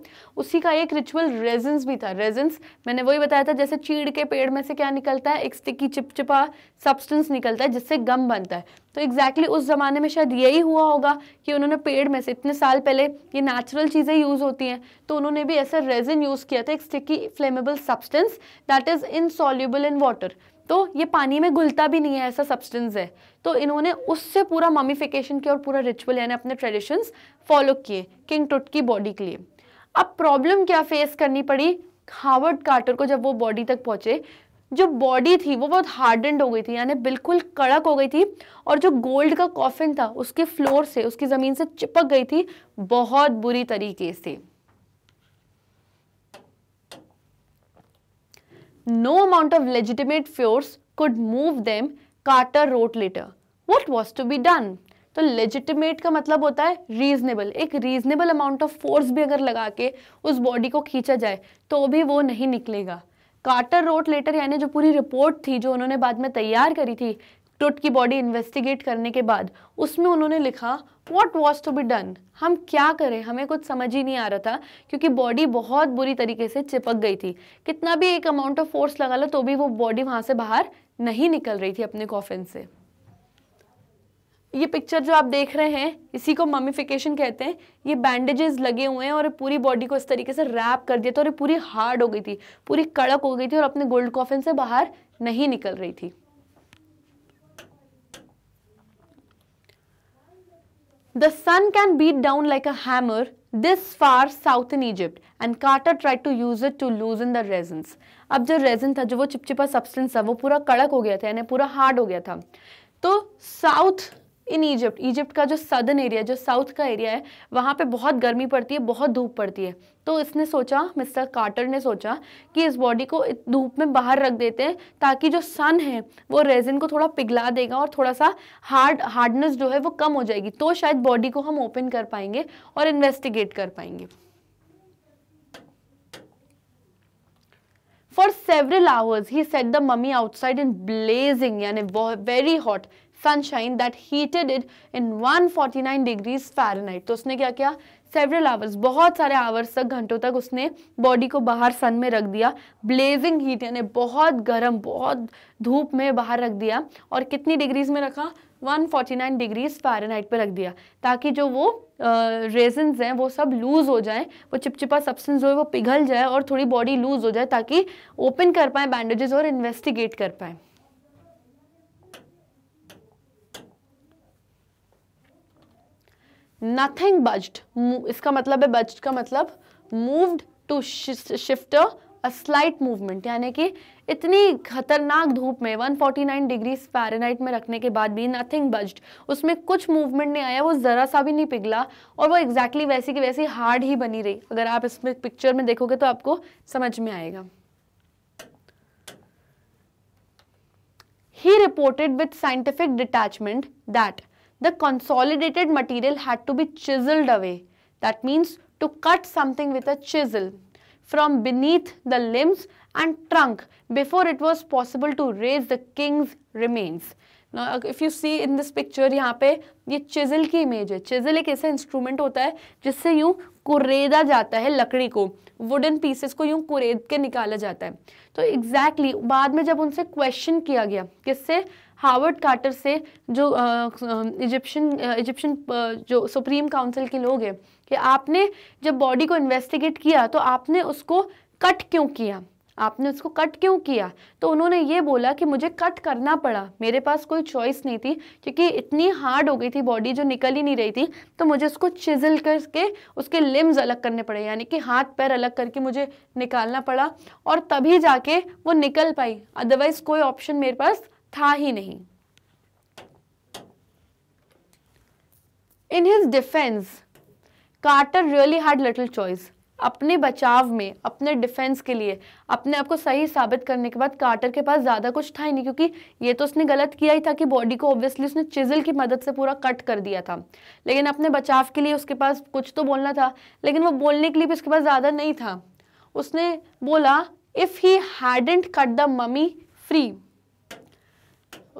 उसी का एक रिचुअल रेजेंस भी था रेजेंस मैंने वही बताया था जैसे चीड़ के पेड़ में से क्या निकलता है एक स्टिकी चिपचिपा सब्सटेंस निकलता है जिससे गम बनता है तो एग्जैक्टली exactly उस ज़माने में शायद यही हुआ होगा कि उन्होंने पेड़ में से इतने साल पहले ये नेचुरल चीज़ें यूज़ होती हैं तो उन्होंने भी ऐसा रेजन यूज़ किया था एक sticky flammable substance that is insoluble in water तो ये पानी में घुलता भी नहीं है ऐसा सब्सटेंस है तो इन्होंने उससे पूरा मामीफिकेशन किया और पूरा रिचुअल यानी अपने ट्रेडिशंस फॉलो किए किंग टुट की बॉडी के लिए अब प्रॉब्लम क्या फेस करनी पड़ी हार्वर्ड कार्टर को जब वो बॉडी तक पहुंचे जो बॉडी थी वो बहुत हार्डेंड हो गई थी यानी बिल्कुल कड़क हो गई थी और जो गोल्ड का कॉफिन था उसके फ्लोर से उसकी ज़मीन से चिपक गई थी बहुत बुरी तरीके से no amount of legitimate force could move them, Carter wrote later. What was to be done? तो लेजिटिमेट का मतलब होता है रीजनेबल एक रीजनेबल अमाउंट ऑफ फोर्स भी अगर लगा के उस बॉडी को खींचा जाए तो भी वो नहीं निकलेगा कार्टर रोट लेटर यानी जो पूरी रिपोर्ट थी जो उन्होंने बाद में तैयार करी थी टुट की बॉडी इन्वेस्टिगेट करने के बाद उसमें उन्होंने लिखा what was to be done हम क्या करें हमें कुछ समझ ही नहीं आ रहा था क्योंकि बॉडी बहुत बुरी तरीके से चिपक गई थी कितना भी एक अमाउंट ऑफ फोर्स लगा लो तो भी वो बॉडी वहाँ से बाहर नहीं निकल रही थी अपने कॉफिन से ये पिक्चर जो आप देख रहे हैं इसी को ममिफिकेशन कहते हैं ये बैंडेजेस लगे हुए हैं और पूरी बॉडी को इस तरीके से रैप कर दिया था और ये पूरी हार्ड हो गई थी पूरी कड़क हो गई थी और अपने गोल्ड कॉफिन से बाहर नहीं निकल रही थी the sun can beat down like a hammer this far south in Egypt and Carter try to use it to loosen the resin अब जो रेजन था जो वो चिपचिपा सब्सटेंस था वो पूरा कड़क हो गया था यानी पूरा हार्ड हो गया था तो साउथ इन इजिप्ट इजिप्ट का जो सदर्न एरिया जो साउथ का एरिया है वहाँ पे बहुत गर्मी पड़ती है बहुत धूप पड़ती है तो इसने सोचा मिस्टर कार्टर ने सोचा कि इस बॉडी को धूप में बाहर रख देते हैं ताकि जो सन है वो रेजिन को थोड़ा पिघला देगा और थोड़ा सा हार्ड हार्डनेस जो है वो कम हो जाएगी तो शायद बॉडी को हम ओपन कर पाएंगे और इन्वेस्टिगेट कर पाएंगे For several hours, he set the mummy outside in blazing, yani very hot. Sunshine that heated it in 149 degrees Fahrenheit तो उसने क्या किया सेवरल आवर्स बहुत सारे आवर्स तक घंटों तक उसने बॉडी को बाहर सन में रख दिया ब्लेजिंग हीट यानी बहुत गर्म बहुत धूप में बाहर रख दिया और कितनी डिग्रीज में रखा 149 डिग्रीज फ़ारेनहाइट पर रख दिया ताकि जो वो रेजन्स हैं वो सब लूज़ हो जाएं वो चिपचिपा सब्सटेंस जो है वो पिघल जाए और थोड़ी बॉडी लूज़ हो जाए ताकि ओपन कर पाएँ बैंडेजेस और इन्वेस्टिगेट कर पाएँ नथिंग बज्ड इसका मतलब है बज्ड का मतलब moved to shift a slight movement यानी कि इतनी खतरनाक धूप में 149 डिग्री फ़ारेनहाइट में रखने के बाद भी नथिंग बज्ड उसमें कुछ मूवमेंट नहीं आया वो ज़रा सा भी नहीं पिघला और वो एग्जैक्टली exactly वैसी की वैसी हार्ड ही बनी रही अगर आप इसमें पिक्चर में देखोगे तो आपको समझ में आएगा ही reported with scientific detachment that the consolidated material had to be chiseled away. That means to cut something with a chisel from beneath the limbs and trunk before it was possible to raise the king's remains. Now, if you see in this picture, yahan pe ye chisel ki image hai Chisel ek aisa instrument hota hai jisse yu कुरेदा जाता है लकड़ी को wooden pieces को यूँ कुरेद के निकाला जाता है तो एग्जैक्टली exactly, बाद में जब उनसे क्वेश्चन किया गया किससे हावर्ड कार्टर से जो इजिप्शियन इजिप्शियन जो सुप्रीम काउंसिल के लोग हैं कि आपने जब बॉडी को इन्वेस्टिगेट किया तो आपने उसको कट क्यों किया आपने उसको कट क्यों किया तो उन्होंने ये बोला कि मुझे कट करना पड़ा मेरे पास कोई चॉइस नहीं थी क्योंकि इतनी हार्ड हो गई थी बॉडी जो निकल ही नहीं रही थी तो मुझे उसको चिजल करके उसके लिम्स अलग करने पड़े यानी कि हाथ पैर अलग करके मुझे निकालना पड़ा और तभी जाके वो निकल पाई अदरवाइज़ कोई ऑप्शन मेरे पास था ही नहीं in his defence Carter really had little choice अपने बचाव में अपने डिफेंस के लिए अपने आप को सही साबित करने के बाद कार्टर के पास ज़्यादा कुछ था ही नहीं क्योंकि ये तो उसने गलत किया ही था कि बॉडी को ऑब्वियसली उसने चिजल की मदद से पूरा कट कर दिया था लेकिन अपने बचाव के लिए उसके पास कुछ तो बोलना था लेकिन वो बोलने के लिए भी उसके पास ज़्यादा नहीं था उसने बोला if he hadn't cut the mummy free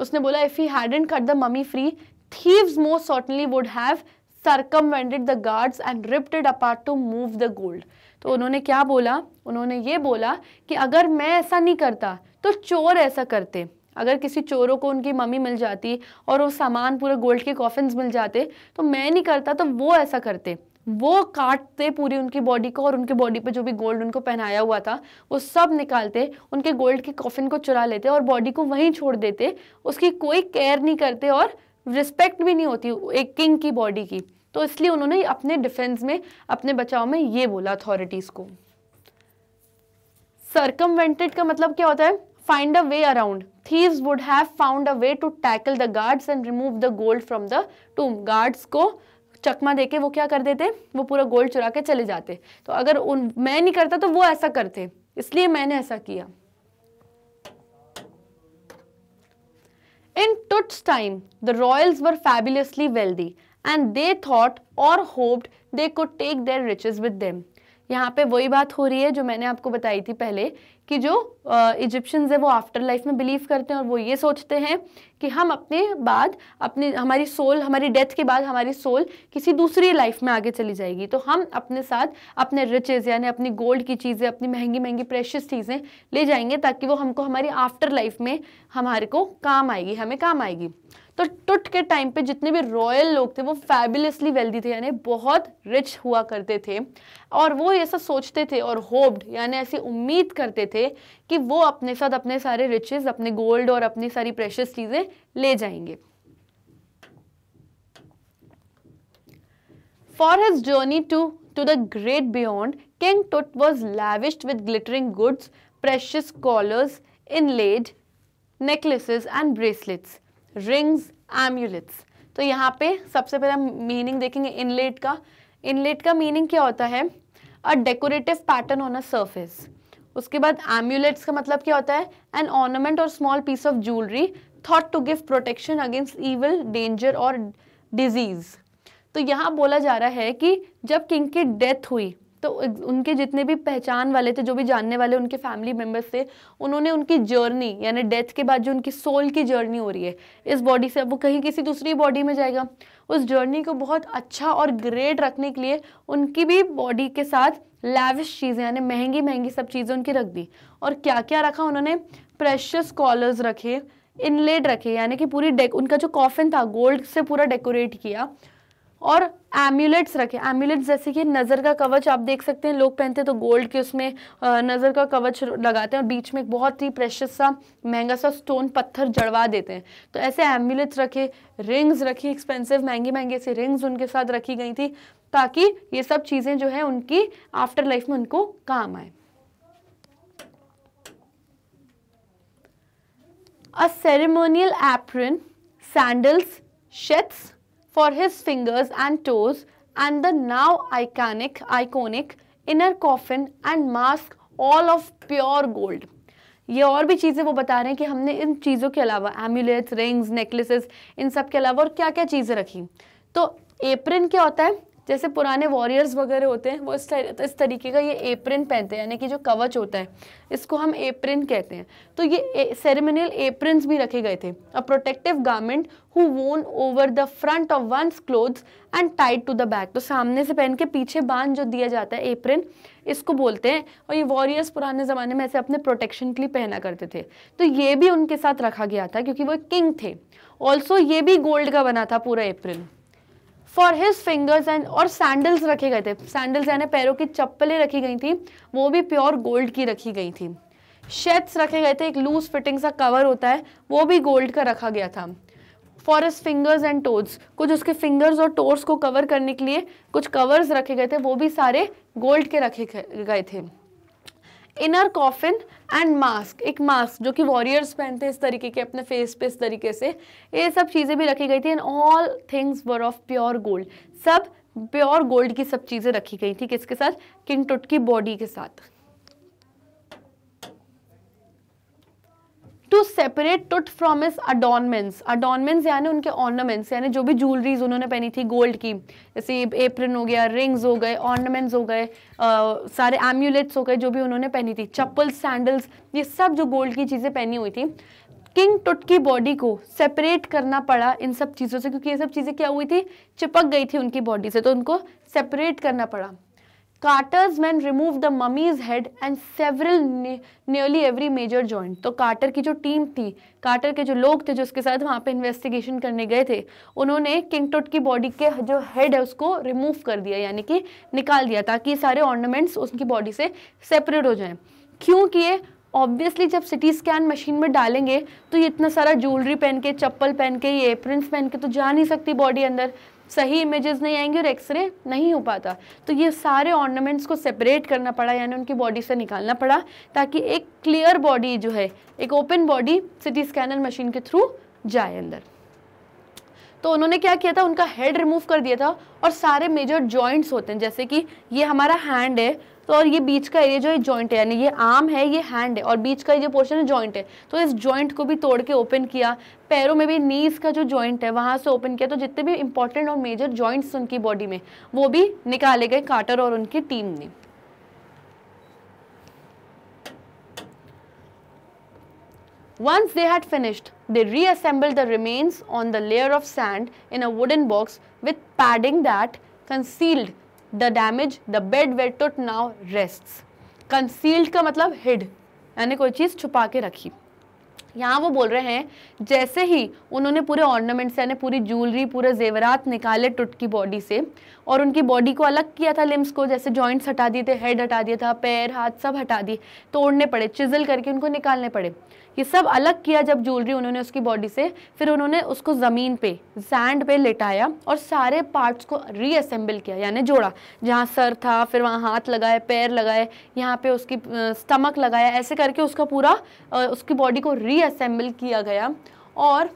उसने बोला if he and cut the mummy free thieves most certainly would have circumvented the guards and ripped apart to move the gold तो उन्होंने क्या बोला उन्होंने ये बोला कि अगर मैं ऐसा नहीं करता तो चोर ऐसा करते अगर किसी चोरों को उनकी मम्मी मिल जाती और वो सामान पूरे गोल्ड के कॉफिन्स मिल जाते तो मैं नहीं करता तो वो ऐसा करते वो काटते पूरी उनकी बॉडी को और उनके बॉडी पे जो भी गोल्ड उनको पहनाया हुआ था वो सब निकालते उनके गोल्ड के कॉफिन को चुरा लेते और बॉडी को वहीं छोड़ देते उसकी कोई केयर नहीं करते और रिस्पेक्ट भी नहीं होती एक किंग की बॉडी की तो इसलिए उन्होंने अपने डिफेंस में अपने बचाव में ये बोला अथॉरिटीज़ को सर्कमवेंटेड का मतलब क्या होता है find a way around thieves would have found a way to tackle the guards and remove the gold from the tomb guards को चकमा देके वो क्या कर देते वो पूरा गोल्ड चुरा के चले जाते तो अगर उन मैं नहीं करता तो वो ऐसा करते इसलिए मैंने ऐसा किया in Tut's time the royals were fabulously wealthy and they thought और hoped they could take their riches with them यहाँ पे वही बात हो रही है जो मैंने आपको बताई थी पहले कि जो इजिप्शियंस है वो आफ्टर लाइफ में बिलीव करते हैं और वो ये सोचते हैं कि हम अपने बाद अपने हमारी सोल हमारी डेथ के बाद हमारी सोल किसी दूसरी लाइफ में आगे चली जाएगी तो हम अपने साथ अपने रिचेज यानी अपनी गोल्ड की चीज़ें अपनी महंगी महंगी प्रेशियस चीज़ें ले जाएंगे ताकि वो हमको हमारी आफ्टर लाइफ में हमारे को काम आएगी हमें काम आएगी तो टुट के टाइम पे जितने भी रॉयल लोग थे वो फैबुलसली वेल्दी थे यानी बहुत रिच हुआ करते थे और वो ऐसा सोचते थे और होप्ड यानी ऐसी उम्मीद करते थे कि वो अपने साथ अपने सारे रिचेज अपने गोल्ड और अपनी सारी प्रेशस चीज़ें ले जाएंगे for his journey to to the great beyond king Tut was lavished with glittering goods precious collars inlaid necklaces and bracelets rings amulets तो यहाँ पे सबसे पहले हम मीनिंग देखेंगे इनलेट का इनलेट का मीनिंग क्या होता है a decorative pattern on a surface उसके बाद एम्यूलेट्स का मतलब क्या होता है एन ऑर्नामेंट और small piece of jewellery thought to give protection against evil danger और डिजीज तो यहाँ बोला जा रहा है कि जब किंग की डेथ हुई तो उनके जितने भी पहचान वाले थे जो भी जानने वाले उनके फैमिली मेम्बर्स थे उन्होंने उनकी जर्नी यानी डेथ के बाद जो उनकी सोल की जर्नी हो रही है इस बॉडी से अब वो कहीं किसी दूसरी बॉडी में जाएगा उस जर्नी को बहुत अच्छा और ग्रेट रखने के लिए उनकी भी बॉडी के साथ लैविश चीज़ें यानी महंगी महंगी सब चीज़ें उनकी रख दी और क्या क्या रखा उन्होंने प्रेशस कॉलर्स रखे इनलेड रखे यानी कि पूरी डेक उनका जो कॉफिन था गोल्ड से पूरा डेकोरेट किया और एम्यूलेट्स रखें एम्यूलेट्स जैसे कि नज़र का कवच आप देख सकते हैं लोग पहनते हैं तो गोल्ड के उसमें नज़र का कवच लगाते हैं और बीच में एक बहुत ही प्रेशस सा महंगा सा स्टोन पत्थर जड़वा देते हैं तो ऐसे एम्यूलेट्स रखे रिंग्स रखी एक्सपेंसिव महंगे महंगे ऐसी रिंग्स उनके साथ रखी गई थी ताकि ये सब चीज़ें जो है उनकी आफ्टर लाइफ में उनको काम आए a ceremonial apron sandals sheaths for his fingers and toes and the now iconic iconic inner coffin and mask all of pure gold ये और भी चीज़ें वो बता रहे हैं कि हमने इन चीज़ों के अलावा एम्यूलेट्स रिंग्स नेकलेसेस इन सब के अलावा और क्या क्या चीज़ें रखी तो एप्रिन क्या होता है जैसे पुराने वॉरियर्स वगैरह होते हैं वो इस तर, इस तरीके का ये एप्रिन पहनते हैं यानी कि जो कवच होता है इसको हम एप्रिन कहते हैं तो ये सेरेमोनियल एप्रिन भी रखे गए थे a protective garment who worn over the front of one's clothes and tied to the back तो सामने से पहन के पीछे बांध जो दिया जाता है एप्रिन इसको बोलते हैं और ये वॉरियर्स पुराने ज़माने में ऐसे अपने प्रोटेक्शन के लिए पहना करते थे तो ये भी उनके साथ रखा गया था क्योंकि वो किंग थे ऑल्सो ये भी गोल्ड का बना था पूरा apron for his fingers and और सैंडल्स रखे गए थे सैंडल्स यानी पैरों की चप्पलें रखी गई थी वो भी प्योर गोल्ड की रखी गई थी शेट्स रखे गए थे एक लूज फिटिंग सा कवर होता है वो भी गोल्ड का रखा गया था for his fingers and toes कुछ उसके फिंगर्स और टोर्स को कवर करने के लिए कुछ कवर्स रखे गए थे वो भी सारे गोल्ड के रखे गए थे इनर कॉफिन एंड मास्क एक मास्क जो कि वॉरियर्स पहनते हैं इस तरीके के अपने फेस पे इस तरीके से ये सब चीज़ें भी रखी गई थी and all things were of pure gold सब प्योर गोल्ड की सब चीज़ें रखी गई थी किसके साथ किंग टुट की बॉडी के साथ to separate Tut from his adornments adornments यानी उनके ऑर्नामेंट्स यानी जो भी ज्वेलरीज उन्होंने पहनी थी गोल्ड की जैसे एप्रन हो गया रिंग्स हो गए ऑर्नामेंट्स हो गए सारे एम्यूलेट्स हो गए जो भी उन्होंने पहनी थी चप्पल्स सैंडल्स ये सब जो गोल्ड की चीज़ें पहनी हुई थी किंग टुट की बॉडी को सेपरेट करना पड़ा इन सब चीज़ों से क्योंकि ये सब चीज़ें क्या हुई थी चिपक गई थी उनकी बॉडी से तो उनको सेपरेट करना पड़ा Carter's men remove the mummy's head and severed nearly every major joint तो कार्टर की जो टीम थी कार्टर के जो लोग थे जो उसके साथ वहाँ पे इन्वेस्टिगेशन करने गए थे उन्होंने किंगटोट की बॉडी के जो हेड है उसको रिमूव कर दिया यानी कि निकाल दिया ताकि ये सारे ऑर्नामेंट्स उसकी बॉडी से सेपरेट हो जाए क्योंकि ये ऑब्वियसली जब सिटी स्कैन मशीन में डालेंगे तो ये इतना सारा ज्वेलरी पहन के चप्पल पहन के ये प्रिंट्स पहन के तो जा नहीं सकती बॉडी अंदर सही इमेजेस नहीं आएंगे और एक्सरे नहीं हो पाता तो ये सारे ऑर्नामेंट्स को सेपरेट करना पड़ा यानी उनकी बॉडी से निकालना पड़ा ताकि एक क्लियर बॉडी जो है एक open body CT scanner machine के थ्रू जाए अंदर तो उन्होंने क्या किया था उनका हेड रिमूव कर दिया था और सारे मेजर जॉइंट्स होते हैं जैसे कि ये हमारा हैंड है तो और ये बीच का एरिया जो है जॉइंट है यानी ये आर्म है ये हैंड है और बीच का ये पोर्शन है जॉइंट है तो इस जॉइंट को भी तोड़ के ओपन किया पैरों में भी नीज का जो जॉइंट है वहाँ से ओपन किया तो जितने भी इंपॉर्टेंट और मेजर जॉइंट्स उनकी बॉडी में वो भी निकाले गए कार्टर और उनकी टीम ने once they had finished they reassemble the remains on the layer of sand in a wooden box with padding that concealed the damage the bed wet Tut now rest concealed का मतलब hide यानी कोई चीज़ छुपा के रखी यहाँ वो बोल रहे हैं जैसे ही उन्होंने पूरे ऑर्नामेंट्स यानी पूरी ज्वेलरी पूरे जेवरात निकाले टुट की बॉडी से और उनकी बॉडी को अलग किया था लिम्स को जैसे जॉइंट्स हटा दिए थे हेड हटा दिया था पैर हाथ सब हटा दिए तोड़ने पड़े चिजल करके उनको निकालने पड़े ये सब अलग किया जब ज्वेलरी उन्होंने उसकी बॉडी से फिर उन्होंने उसको ज़मीन पे सैंड पे लेटाया और सारे पार्ट्स को रीअसेंबल किया यानी जोड़ा जहाँ सर था फिर वहाँ हाथ लगाए पैर लगाए यहाँ पे उसकी स्टमक लगाया ऐसे करके उसका पूरा उसकी बॉडी को रीअसेंबल किया गया और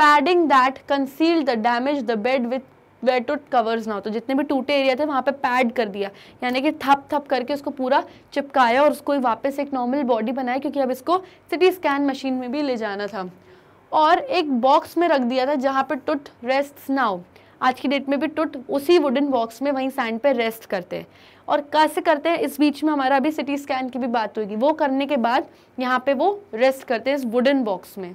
padding that concealed the damage the bed with wet to covers ना हो तो जितने भी टूटे एरिया थे वहाँ पे पैड कर दिया यानी कि थप थप करके उसको पूरा चिपकाया और उसको वापस एक नॉर्मल बॉडी बनाया क्योंकि अब इसको सिटी स्कैन मशीन में भी ले जाना था और एक बॉक्स में रख दिया था जहाँ पर टुट रेस्ट ना हो आज की डेट में भी टुट उसी वुडन बॉक्स में वहीं सैंड पर रेस्ट करते हैं और कैसे करते हैं इस बीच में हमारा अभी सिटी स्कैन की भी बात होगी वो करने के बाद यहाँ पे वो रेस्ट करते हैं इस वुडन बॉक्स में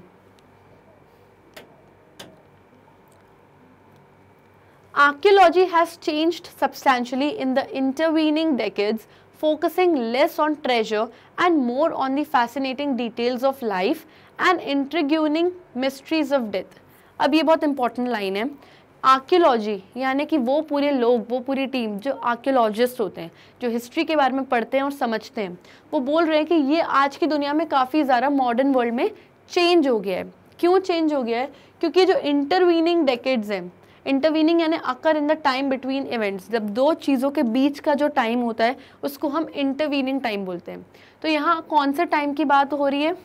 Archaeology has changed substantially in the intervening decades, focusing less on treasure and more on the fascinating details of life and intriguing mysteries of death. अब ये बहुत important line है archaeology यानी कि वो पूरे लोग वो पूरी team जो archaeologists होते हैं जो history के बारे में पढ़ते हैं और समझते हैं वो बोल रहे हैं कि ये आज की दुनिया में काफ़ी ज़्यादा modern world में change हो गया है क्यों चेंज हो गया है क्योंकि जो इंटरवीनिंग डेकेड्स हैं इंटरवीनिंग यानी occur in the time between events जब दो चीज़ों के बीच का जो टाइम होता है उसको हम इंटरवीनिंग टाइम बोलते हैं तो यहाँ कौन से टाइम की बात हो रही है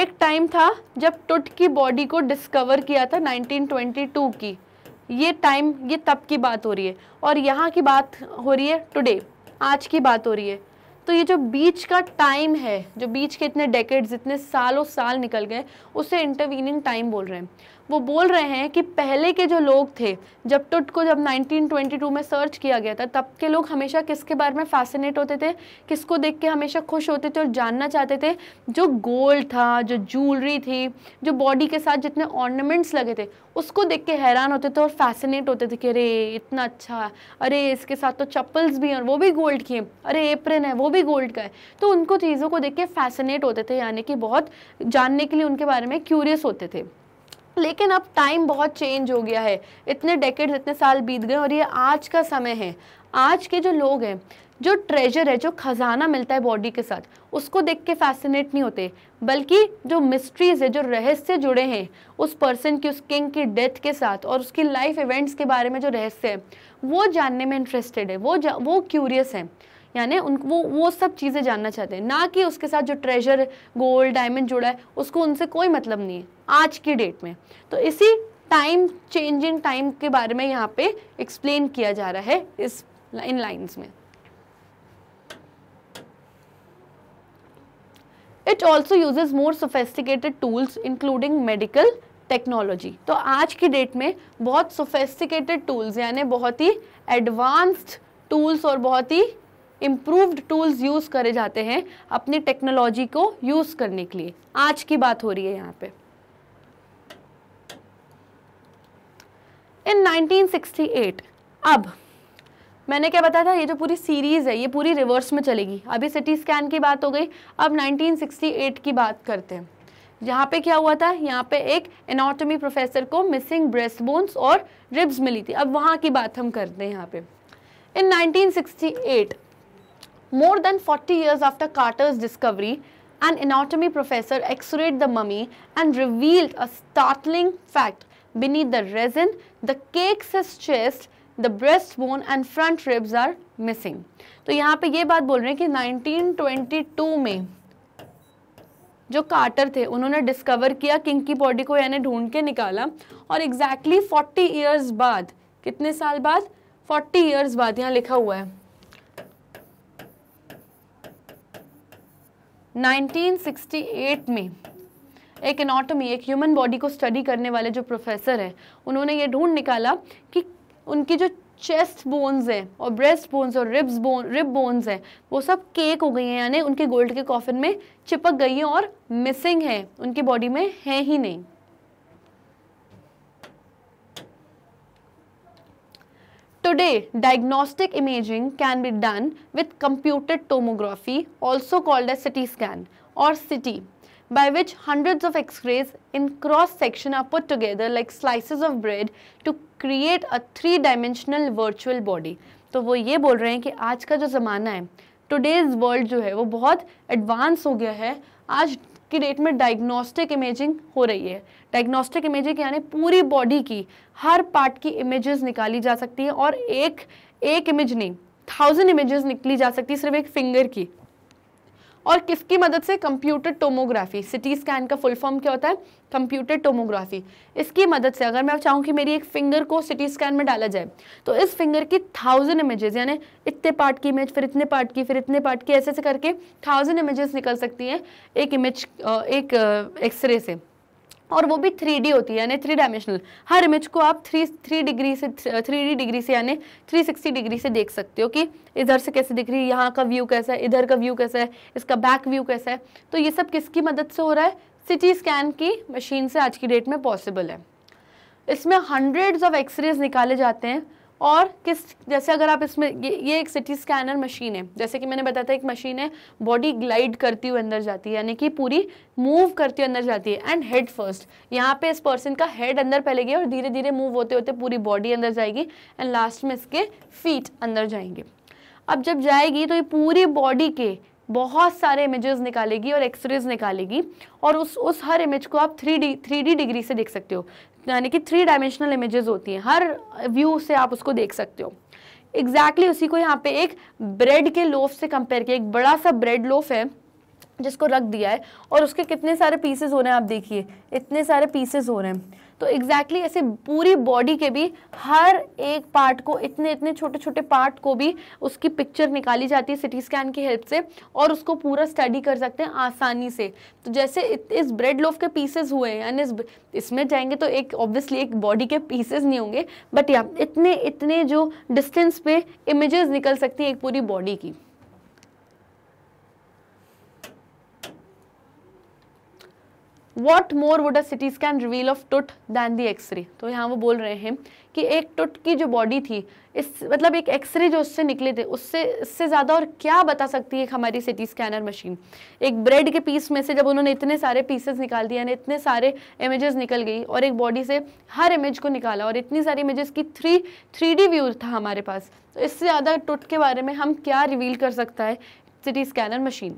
एक टाइम था जब टुट की बॉडी को डिस्कवर किया था 1922 की ये टाइम ये तब की बात हो रही है और यहाँ की बात हो रही है टुडे आज की बात हो रही है तो ये जो बीच का टाइम है जो बीच के इतने डेकेड्स इतने सालों साल निकल गए उसे इंटरवीनिंग टाइम बोल रहे हैं वो बोल रहे हैं कि पहले के जो लोग थे जब टुट को जब 1922 में सर्च किया गया था तब के लोग हमेशा किसके बारे में फैसिनेट होते थे किसको देख के हमेशा खुश होते थे और जानना चाहते थे जो गोल्ड था जो ज्वेलरी थी जो बॉडी के साथ जितने ऑर्नामेंट्स लगे थे उसको देख के हैरान होते थे और फैसिनेट होते थे कि अरे इतना अच्छा अरे इसके साथ तो चप्पल्स भी हैं वो भी गोल्ड की हैं अरे एप्रन है वो भी गोल्ड का है तो उनको चीज़ों को देख के फैसिनेट होते थे यानी कि बहुत जानने के लिए उनके बारे में क्यूरियस होते थे लेकिन अब टाइम बहुत चेंज हो गया है इतने डेकेड इतने साल बीत गए और ये आज का समय है आज के जो लोग हैं जो ट्रेजर है जो खजाना मिलता है बॉडी के साथ उसको देख के फैसिनेट नहीं होते बल्कि जो मिस्ट्रीज है जो रहस्य जुड़े हैं उस पर्सन की उस किंग की डेथ के साथ और उसकी लाइफ इवेंट्स के बारे में जो रहस्य है वो जानने में इंटरेस्टेड है वो वो क्यूरियस है यानी उन वो वो सब चीज़ें जानना चाहते हैं ना कि उसके साथ जो ट्रेजर गोल्ड डायमंड जुड़ा है उसको उनसे कोई मतलब नहीं है आज की डेट में तो इसी टाइम चेंजिंग टाइम के बारे में यहाँ पे एक्सप्लेन किया जा रहा है इस इन लाइन्स में it also uses more sophisticated tools including medical technology तो आज की डेट में बहुत सोफेस्टिकेटेड टूल्स यानी बहुत ही एडवांस्ड टूल्स और बहुत ही इम्प्रूव्ड टूल्स यूज़ करे जाते हैं अपनी टेक्नोलॉजी को यूज़ करने के लिए आज की बात हो रही है यहाँ पे इन 1968 अब मैंने क्या बताया था ये जो पूरी सीरीज़ है ये पूरी रिवर्स में चलेगी अभी सिटी स्कैन की बात हो गई अब 1968 की बात करते हैं यहाँ पे क्या हुआ था यहाँ पे एक एनाटॉमी प्रोफेसर को मिसिंग ब्रेस्ट बोन्स और रिब्स मिली थी अब वहाँ की बात हम करते हैं यहाँ पे in 1968 More than 40 years after Carter's discovery, an anatomy professor x-rayed the mummy and revealed a startling fact. Beneath the resin, the cakes his chest, the breast bone and front ribs are missing तो यहाँ पे ये बात बोल रहे हैं कि 1922 में जो कार्टर थे उन्होंने डिस्कवर किया किंग की बॉडी को यानी ढूंढ के निकाला और एग्जैक्टली exactly 40 इयर्स बाद कितने साल बाद 40 इयर्स बाद यहाँ लिखा हुआ है 1968 में एक एनाटॉमी एक ह्यूमन बॉडी को स्टडी करने वाले जो प्रोफेसर हैं उन्होंने ये ढूंढ निकाला कि उनकी जो चेस्ट बोन्स हैं और ब्रेस्ट बोन्स और रिब्स बोन रिब बोन्स हैं वो सब केक हो गई हैं यानी उनके गोल्ड के कॉफिन में चिपक गई हैं और मिसिंग हैं उनकी बॉडी में है ही नहीं Today, diagnostic imaging can be done with computed tomography, also called as CT scan or CT, by which hundreds of x-rays in cross section are put together like slices of bread to create a three-dimensional virtual body. to wo ye bol rahe hain ki aaj ka jo zamana hai today's world jo hai wo bahut advance ho gaya hai aaj ki date mein diagnostic imaging ho rahi hai diagnostic imaging यानी पूरी body की हर part की images निकाली जा सकती है और एक एक इमेज नहीं थाउजेंड इमेजेस निकली जा सकती है सिर्फ एक फिंगर की और किसकी मदद से कंप्यूटर टोमोग्राफी सिटी स्कैन का फुल फॉर्म क्या होता है कंप्यूटर टोमोग्राफी इसकी मदद से अगर मैं चाहूँ कि मेरी एक फिंगर को सिटी स्कैन में डाला जाए तो इस फिंगर की थाउजेंड इमेजेस यानी इतने पार्ट की इमेज फिर इतने पार्ट की फिर इतने पार्ट की ऐसे ऐसे करके थाउजेंड इमेजेस निकल सकती हैं एक इमेज एक एक्सरे से और वो भी थ्री डी होती है यानी थ्री डायमेंशनल हर इमेज को आप थ्री थ्री डिग्री से थ्री डी डिग्री से यानी थ्री सिक्सटी डिग्री से देख सकते हो कि इधर से कैसे दिख रही है यहाँ का व्यू कैसा है इधर का व्यू कैसा है इसका बैक व्यू कैसा है तो ये सब किसकी मदद से हो रहा है सिटी स्कैन की मशीन से आज की डेट में पॉसिबल है इसमें हंड्रेड्स ऑफ एक्सरेज निकाले जाते हैं और किस जैसे अगर आप इसमें ये, ये एक सिटी स्कैनर मशीन है जैसे कि मैंने बताया था एक मशीन है बॉडी ग्लाइड करती हुई अंदर जाती है यानी कि पूरी मूव करती हुई अंदर जाती है एंड हेड फर्स्ट यहाँ पे इस पर्सन का हेड अंदर पहले गया और धीरे धीरे मूव होते होते पूरी बॉडी अंदर जाएगी एंड लास्ट में इसके फीट अंदर जाएंगे अब जब जाएगी तो ये पूरी बॉडी के बहुत सारे इमेजेस निकालेगी और एक्सरेज निकालेगी और उस उस हर इमेज को आप three D three D degree से देख सकते हो यानी कि थ्री डायमेंशनल इमेजेस होती हैं हर व्यू से आप उसको देख सकते हो एग्जैक्टली exactly उसी को यहाँ पे एक ब्रेड के लोफ से कंपेयर किया एक बड़ा सा ब्रेड लोफ है जिसको रख दिया है और उसके कितने सारे पीसेज हो रहे हैं आप देखिए इतने सारे पीसेस हो रहे हैं तो एग्जैक्टली exactly ऐसे पूरी बॉडी के भी हर एक पार्ट को इतने इतने छोटे छोटे पार्ट को भी उसकी पिक्चर निकाली जाती है सिटी स्कैन की हेल्प से और उसको पूरा स्टडी कर सकते हैं आसानी से तो जैसे इस ब्रेड लोफ के पीसेस हुए हैं यानी इस, इसमें जाएंगे तो एक ऑब्वियसली एक बॉडी के पीसेस नहीं होंगे बट या इतने इतने जो डिस्टेंस पे इमेजेस निकल सकती हैं एक पूरी बॉडी की what more would a CT scan reveal of Tut than the X-ray तो यहाँ वो बोल रहे हैं कि एक टुट की जो बॉडी थी इस मतलब एक एक्सरे जो उससे निकले थे उससे इससे ज़्यादा और क्या बता सकती है हमारी सिटी स्कैनर मशीन एक ब्रेड के पीस में से जब उन्होंने इतने सारे पीसेस निकाल दिए यानी इतने सारे इमेजेस निकल गई और एक बॉडी से हर इमेज को निकाला और इतनी सारी इमेजेस की थ्री थ्री डी व्यू था हमारे पास तो इससे ज़्यादा टुट के बारे में हम क्या रिवील कर सकता है CT scanner machine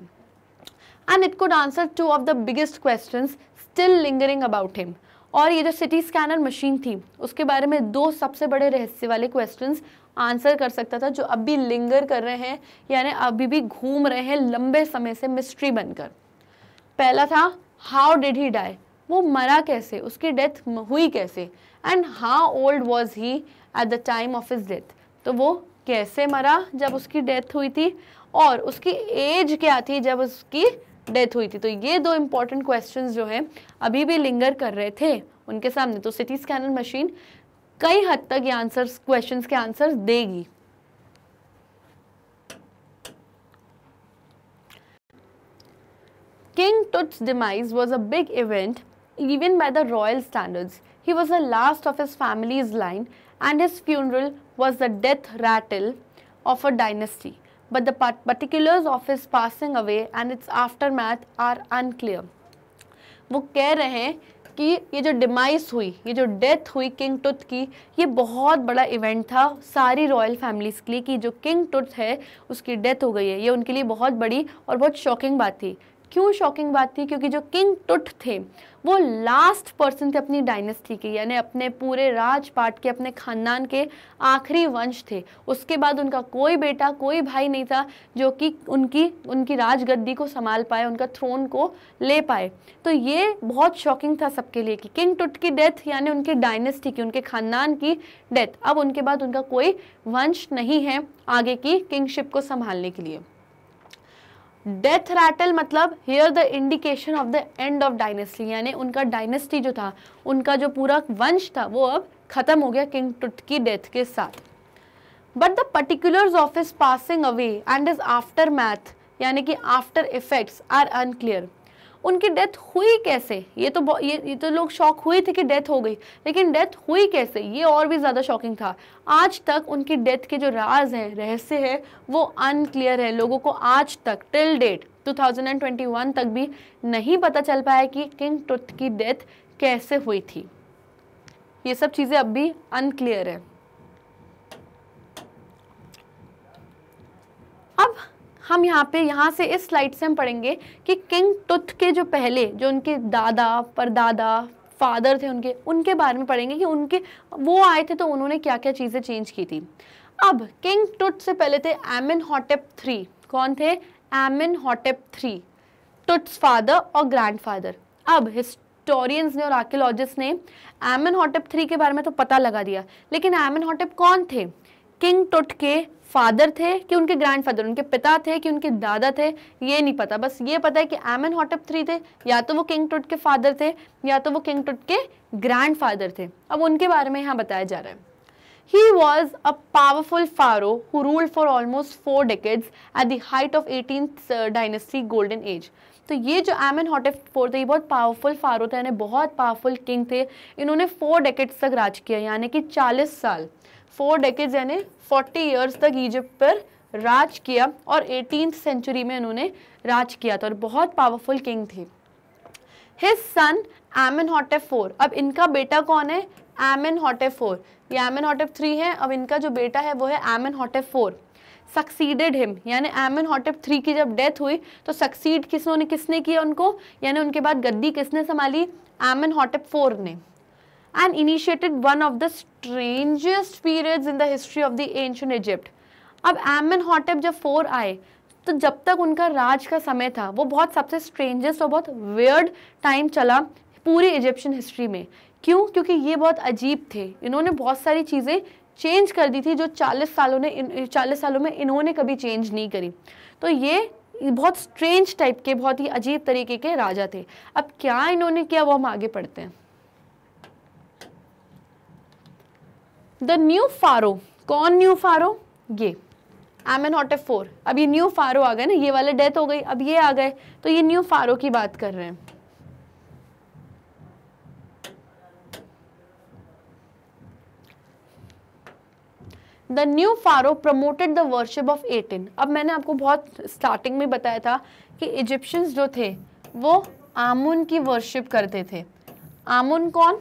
and it could answer two of the biggest questions still lingering about him और ये जो सिटी स्कैनर मशीन थी उसके बारे में दो सबसे बड़े रहस्य वाले क्वेश्चन आंसर कर सकता था जो अभी लिंगर कर रहे हैं यानी अभी भी घूम रहे हैं लंबे समय से मिस्ट्री बनकर पहला था हाउ डिड ही डाई वो मरा कैसे उसकी डेथ हुई कैसे and how old was he at the time of his death तो वो कैसे मरा जब उसकी डेथ हुई थी और उसकी एज क्या थी जब उसकी डेथ हुई थी तो ये दो इंपॉर्टेंट क्वेश्चन जो है अभी भी लिंगर कर रहे थे उनके सामने तो सिटी स्कैनर मशीन कई हद तक ये आंसर्स क्वेश्चंस के आंसर्स देगी king Tut's demise was a big event even by the royal standards he was the last of his family's line and his funeral was the death rattle of a dynasty but the particulars of his passing away and its aftermath are unclear. वो कह रहे हैं कि ये जो demise हुई ये जो डेथ हुई किंग टुत की ये बहुत बड़ा इवेंट था सारी रॉयल फैमिलीज़ के लिए कि जो किंग टुत है उसकी डेथ हो गई है ये उनके लिए बहुत बड़ी और बहुत शॉकिंग बात थी क्यों शॉकिंग बात थी क्योंकि जो किंग टुट थे वो लास्ट पर्सन थे अपनी डायनेस्टी के यानी अपने पूरे राजपाट के अपने खानदान के आखिरी वंश थे उसके बाद उनका कोई बेटा कोई भाई नहीं था जो कि उनकी उनकी राजगद्दी को संभाल पाए उनका थ्रोन को ले पाए तो ये बहुत शॉकिंग था सबके लिए कि किंग टुट की डेथ यानी उनकी डायनेस्टी की उनके खानदान की डेथ अब उनके बाद उनका कोई वंश नहीं है आगे की किंगशिप को संभालने के लिए डेथ रैटल मतलब here the indication of the end of dynasty यानी उनका डायनेस्टी जो था उनका जो पूरा वंश था वो अब खत्म हो गया किंग टुट की डेथ के साथ but the particulars of his passing away and his aftermath यानी कि आफ्टर इफेक्ट्स आर अनक्लियर उनकी डेथ हुई कैसे ये तो ये ये तो लोग शॉक हुए थे कि डेथ हो गई लेकिन डेथ हुई कैसे ये और भी ज़्यादा शॉकिंग था आज तक उनकी डेथ के जो राज हैं रहस्य है वो अनक्लियर है लोगों को आज तक टिल डेट 2021 तक भी नहीं पता चल पाया कि किंग टुथ की डेथ कैसे हुई थी ये सब चीज़ें अब भी अनक्लियर है अब हम यहाँ पे यहाँ से इस स्लाइड से हम पढ़ेंगे कि किंग टुथ के जो पहले जो उनके दादा परदादा फादर थे उनके उनके बारे में पढ़ेंगे कि उनके वो आए थे तो उन्होंने क्या क्या चीज़ें चेंज की थी अब किंग टुट से पहले थे एमिन हॉटेप थ्री कौन थे Amenhotep three Tut's father और ग्रैंडफादर अब हिस्टोरियंस ने और आर्कियोलॉजिस्ट ने एमिन हॉटेप थ्री के बारे में तो पता लगा दिया लेकिन एमिन हॉटेप कौन थे किंग टुट के फादर थे कि उनके ग्रैंड फादर उनके पिता थे कि उनके दादा थे ये नहीं पता बस ये पता है कि एमन हॉटअप थ्री थे या तो वो किंग टुट के फादर थे या तो वो किंग टुट के ग्रैंड फादर थे अब उनके बारे में यहाँ बताया जा रहा है He was a powerful pharaoh who ruled for almost four decades at the height of 18th uh, dynasty golden age. तो ये जो एमन हॉटेफ फोर थे ये बहुत पावरफुल फारो थे यानी बहुत पावरफुल किंग थे इन्होंने फोर डेकेट्स तक राज किया यानी कि 40 साल फोर डेकेज यानी फोर्टी ईयर्स तक इजिप्ट पर राज किया और एटीन सेंचुरी में इन्होंने राज किया था और बहुत पावरफुल किंग थे his son Amenhotep four अब इनका बेटा कौन है एमन हॉटे फोर ये एमन हॉटे थ्री है अब इनका जो बेटा है वो है एमन हॉटे फोर सक्सीडेड हिम यानी एमन हॉटेप थ्री की जब डेथ हुई तो सक्सीड किसने किसने किया उनको यानी उनके बाद गद्दी किसने संभाली एमन हॉटेप फोर ने and initiated one of the strangest periods in the history of the ancient Egypt. अब एमन हॉटेप जब फोर आए तो जब तक उनका राज का समय था वो बहुत सबसे स्ट्रेंजेस्ट और बहुत वियर्ड टाइम चला पूरी इजिप्शियन हिस्ट्री में क्यों क्योंकि ये बहुत अजीब थे इन्होंने बहुत सारी चीज़ें चेंज कर दी थी जो 40 सालों ने 40 सालों में इन्होंने कभी चेंज नहीं करी तो ये बहुत स्ट्रेंज टाइप के बहुत ही अजीब तरीके के राजा थे अब क्या इन्होंने किया वो हम आगे पढ़ते हैं द न्यू फारो कौन न्यू फारो ये एन ऑट एफ फोर अब ये न्यू फारो आ गए ना ये वाले डेथ हो गई अब ये आ गए तो ये न्यू फारो की बात कर रहे हैं the new pharaoh promoted the worship of Aten अब मैंने आपको बहुत स्टार्टिंग में बताया था कि इजिप्शियंस जो थे वो आमुन की वर्शिप करते थे आमुन कौन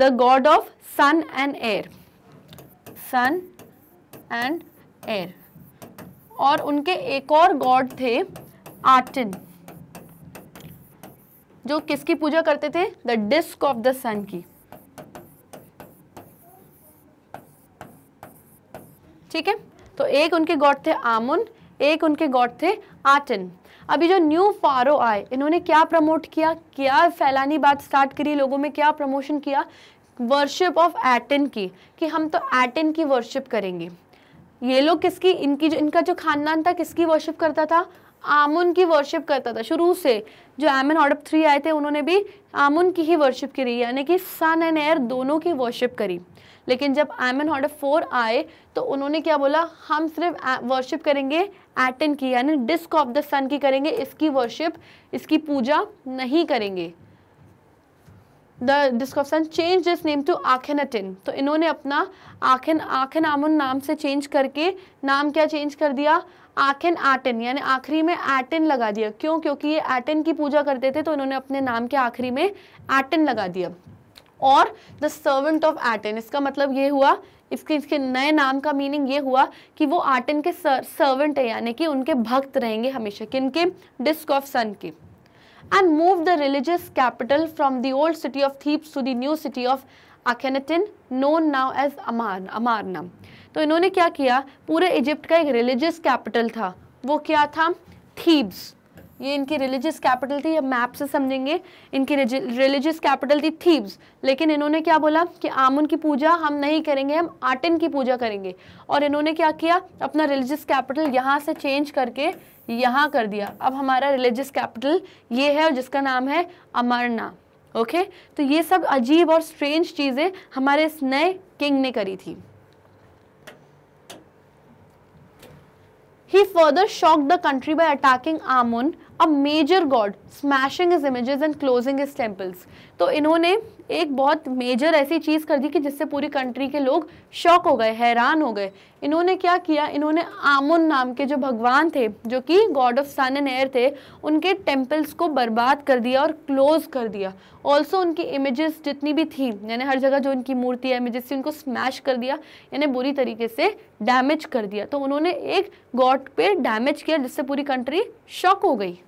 the god of sun and air sun and air और उनके एक और गॉड थे आटिन जो किसकी पूजा करते थे the disc of the sun की ठीक है तो एक उनके गॉड थे आमुन एक उनके गॉड थे आटिन अभी जो न्यू फारो आए इन्होंने क्या प्रमोट किया क्या फैलानी बात स्टार्ट करी लोगों में क्या प्रमोशन किया वर्शिप ऑफ एटन की कि हम तो एटन की वर्शिप करेंगे ये लोग किसकी इनकी जो इनका जो खानदान था किसकी वर्शिप करता था आमुन की वर्शिप करता था शुरू से जो एमन ऑर्डर थ्री आए थे उन्होंने भी आमुन की ही वर्शिप करी यानी कि सन एंड एयर दोनों की वर्शिप करी लेकिन जब एमन हॉर्ड फोर आए तो उन्होंने क्या बोला हम सिर्फ वर्शिप करेंगे एटन की यानी डिस्क ऑफ द सन की करेंगे इसकी वर्शिप इसकी पूजा नहीं करेंगे the disc of sun change this name to Aten तो इन्होंने अपना आखिन आखिन आमन नाम से चेंज करके नाम क्या चेंज कर दिया आखिन आटिन यानी आखिरी में एटिन लगा दिया क्यों क्योंकि ये एटिन की पूजा करते थे तो इन्होंने अपने नाम के आखिरी में एटिन लगा दिया और द सर्वेंट ऑफ आर्टेन इसका मतलब ये हुआ इसके इसके नए नाम का मीनिंग ये हुआ कि वो आर्टन के सर्वेंट है यानी कि उनके भक्त रहेंगे हमेशा किन के डिस्क ऑफ सन के and move the religious capital from the old city of Thebes to the new city of Akhenaten known now as Amar Amarna. तो इन्होंने क्या किया पूरे इजिप्ट का एक रिलीजियस कैपिटल था वो क्या था थीब्स ये इनकी रिलीजियस कैपिटल थी अब मैप से समझेंगे इनकी रिलीजियस कैपिटल थी थीब्स लेकिन इन्होंने क्या बोला कि आमुन की पूजा हम नहीं करेंगे हम आटिन की पूजा करेंगे और इन्होंने क्या किया अपना रिलीजियस कैपिटल यहाँ से चेंज करके यहाँ कर दिया अब हमारा रिलीजियस कैपिटल ये है और जिसका नाम है अमरना ओके तो ये सब अजीब और स्ट्रेंज चीज़ें हमारे इस नए किंग ने करी थी He further shocked the country by attacking Amun a major god smashing his images and closing his temples. तो इन्होंने एक बहुत मेजर ऐसी चीज़ कर दी कि जिससे पूरी कंट्री के लोग शौक हो गए हैरान हो गए इन्होंने क्या किया इन्होंने आमुन नाम के जो भगवान थे जो कि god of sun and air थे उनके टेम्पल्स को बर्बाद कर दिया और क्लोज कर दिया ऑल्सो उनकी इमेजेस जितनी भी थी यानी हर जगह जो उनकी मूर्ति है इमेजेस थी उनको स्मैश कर दिया यानी बुरी तरीके से डैमेज कर दिया तो उन्होंने एक गॉड पे डैमेज किया जिससे पूरी कंट्री शॉक हो गई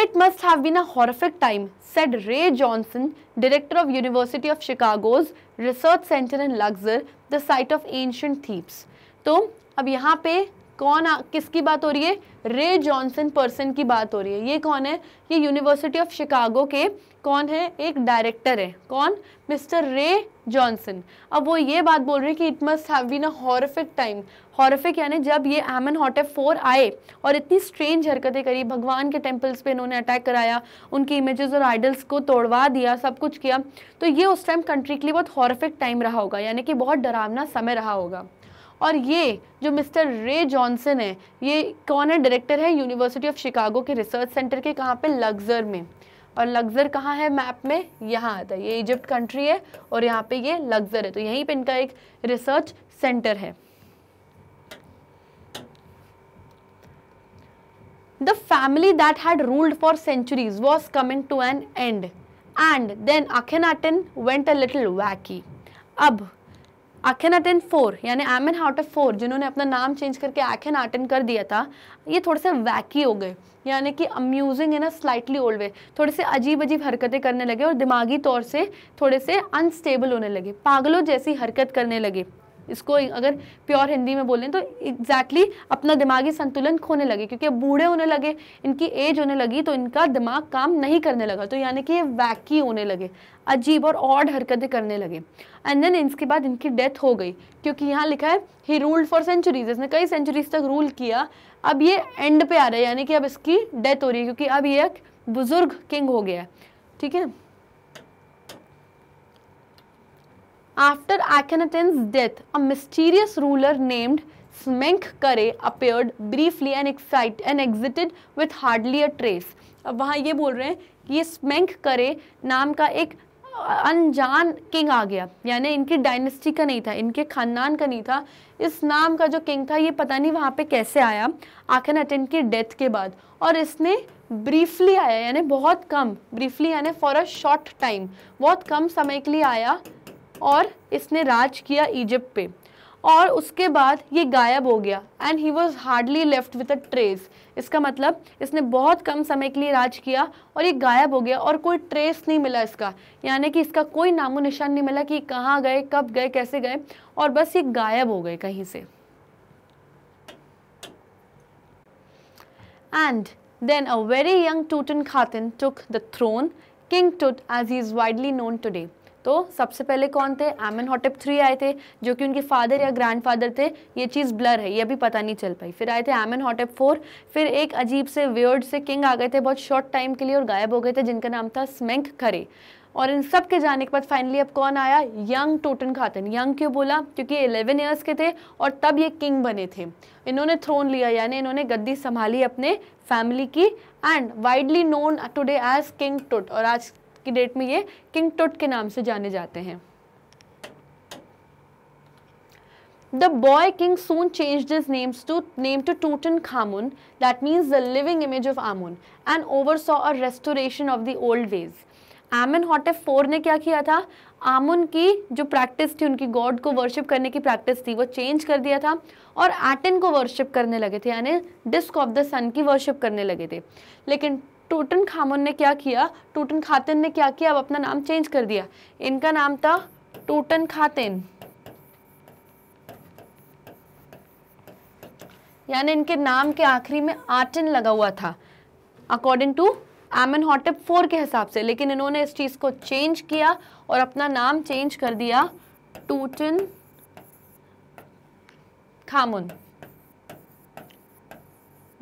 It must have been a horrific time, said Ray Johnson, director of University of Chicago's Research Center in Luxor, the site of ancient Thebes. तो अब यहाँ पे कौन आ, किसकी बात हो रही है रे जॉनसन पर्सन की बात हो रही है ये कौन है ये यूनिवर्सिटी ऑफ शिकागो के कौन है एक डायरेक्टर है कौन मिस्टर रे जॉनसन अब वो ये बात बोल रहे हैं कि it must have been a horrific time horrific यानी जब ये एमन हॉटेफ फोर आए और इतनी स्ट्रेंज हरकतें करी भगवान के टेम्पल्स पे इन्होंने अटैक कराया उनकी इमेजेस और आइडल्स को तोड़वा दिया सब कुछ किया तो ये उस टाइम कंट्री के लिए बहुत हॉरफिक टाइम रहा होगा यानी कि बहुत डरावना समय रहा होगा और ये जो मिस्टर रे जॉनसन है ये कौन है डायरेक्टर है यूनिवर्सिटी ऑफ शिकागो के रिसर्च सेंटर के कहाँ पे लग्जर में और लग्जर कहाँ है मैप में यहाँ आता है ये इजिप्ट कंट्री है और यहाँ पे ये लग्जर है तो यहीं पे इनका एक रिसर्च सेंटर है the family that had ruled for centuries was coming to an end and then Akhenaten went a little wacky अब आखन अटेन फोर यानी Amenhotep four जिन्होंने अपना नाम चेंज करके आखन आटन कर दिया था ये थोड़े से वैकी हो गए यानी कि अम्यूजिंग है ना स्लाइटली ओल्ड वे थोड़े से अजीब अजीब हरकतें करने लगे और दिमागी तौर से थोड़े से अनस्टेबल होने लगे पागलों जैसी हरकत करने लगे इसको अगर प्योर हिंदी में बोलें तो एग्जैक्टली exactly अपना दिमागी संतुलन खोने लगे क्योंकि अब बूढ़े होने लगे इनकी एज होने लगी तो इनका दिमाग काम नहीं करने लगा तो यानी कि ये वैकी होने लगे अजीब और ऑड हरकतें करने लगे एंड देन इसके बाद इनकी डेथ हो गई क्योंकि यहाँ लिखा है ही रूल्ड फॉर सेंचुरीज इसने कई सेंचुरीज तक रूल किया अब ये एंड पे आ रहा है यानी कि अब इसकी डेथ हो रही है क्योंकि अब ये एक बुज़ुर्ग किंग हो गया है ठीक है After Akhenaten's death, a mysterious ruler named Smenkhkare appeared briefly and, exited and exited with hardly a trace. अब वहाँ ये बोल रहे हैं कि ये करे नाम का एक अनजान किंग आ गया यानी इनकी डायनेस्टी का नहीं था इनके खानदान का नहीं था इस नाम का जो किंग था ये पता नहीं वहाँ पे कैसे आया आखन अटेंड की डेथ के बाद और इसने ब्रीफली आया यानी बहुत कम ब्रीफली यानी फॉर अ शॉर्ट टाइम बहुत कम समय के लिए आया और इसने राज किया इजिप्ट पे और उसके बाद ये गायब हो गया and he was hardly left with a trace इसका मतलब इसने बहुत कम समय के लिए राज किया और ये गायब हो गया और कोई ट्रेस नहीं मिला इसका यानी कि इसका कोई नामो निशान नहीं मिला कि कहाँ गए कब गए कैसे गए और बस ये गायब हो गए कहीं से then a very young Tutankhaten took the throne king Tut as he is widely known today तो सबसे पहले कौन थे एमन हॉटेप थ्री आए थे जो कि उनके फादर या ग्रैंडफादर थे ये चीज़ ब्लर है ये अभी पता नहीं चल पाई फिर आए थे एमन हॉटेप फोर फिर एक अजीब से वेयर्ड से किंग आ गए थे बहुत शॉर्ट टाइम के लिए और गायब हो गए थे जिनका नाम था स्मेंक खरे और इन सब के जाने के बाद फाइनली अब कौन आया यंग टोटन खातन यंग क्यों बोला क्योंकि 11 इयर्स ईयर्स के थे और तब ये किंग बने थे इन्होंने थ्रोन लिया यानी इन्होंने गद्दी संभाली अपने फैमिली की and widely known today as King Tut और आज की डेट में ये किंग टुट के नाम से जाने जाते हैं the boy The boy king soon changed his names to, name Khamun that means the living image of Amun and oversaw a restoration of the old ways Amenhotep four ने क्या किया था आमुन की जो practice थी उनकी God को worship करने की प्रैक्टिस थी वो चेंज कर दिया था और एटन को वर्शिप करने लगे थे यानी डिस्क ऑफ द सन की वर्शिप करने लगे थे लेकिन टूटन खामन ने क्या किया टूटन खातिन ने क्या किया अब अपना नाम चेंज कर दिया इनका नाम था टूटन खातिन यानी इनके नाम के आखिरी में आटन लगा हुआ था अकॉर्डिंग टू एमन हॉटप फोर के हिसाब से लेकिन इन्होंने इस चीज़ को चेंज किया और अपना नाम चेंज कर दिया टूटन खामुन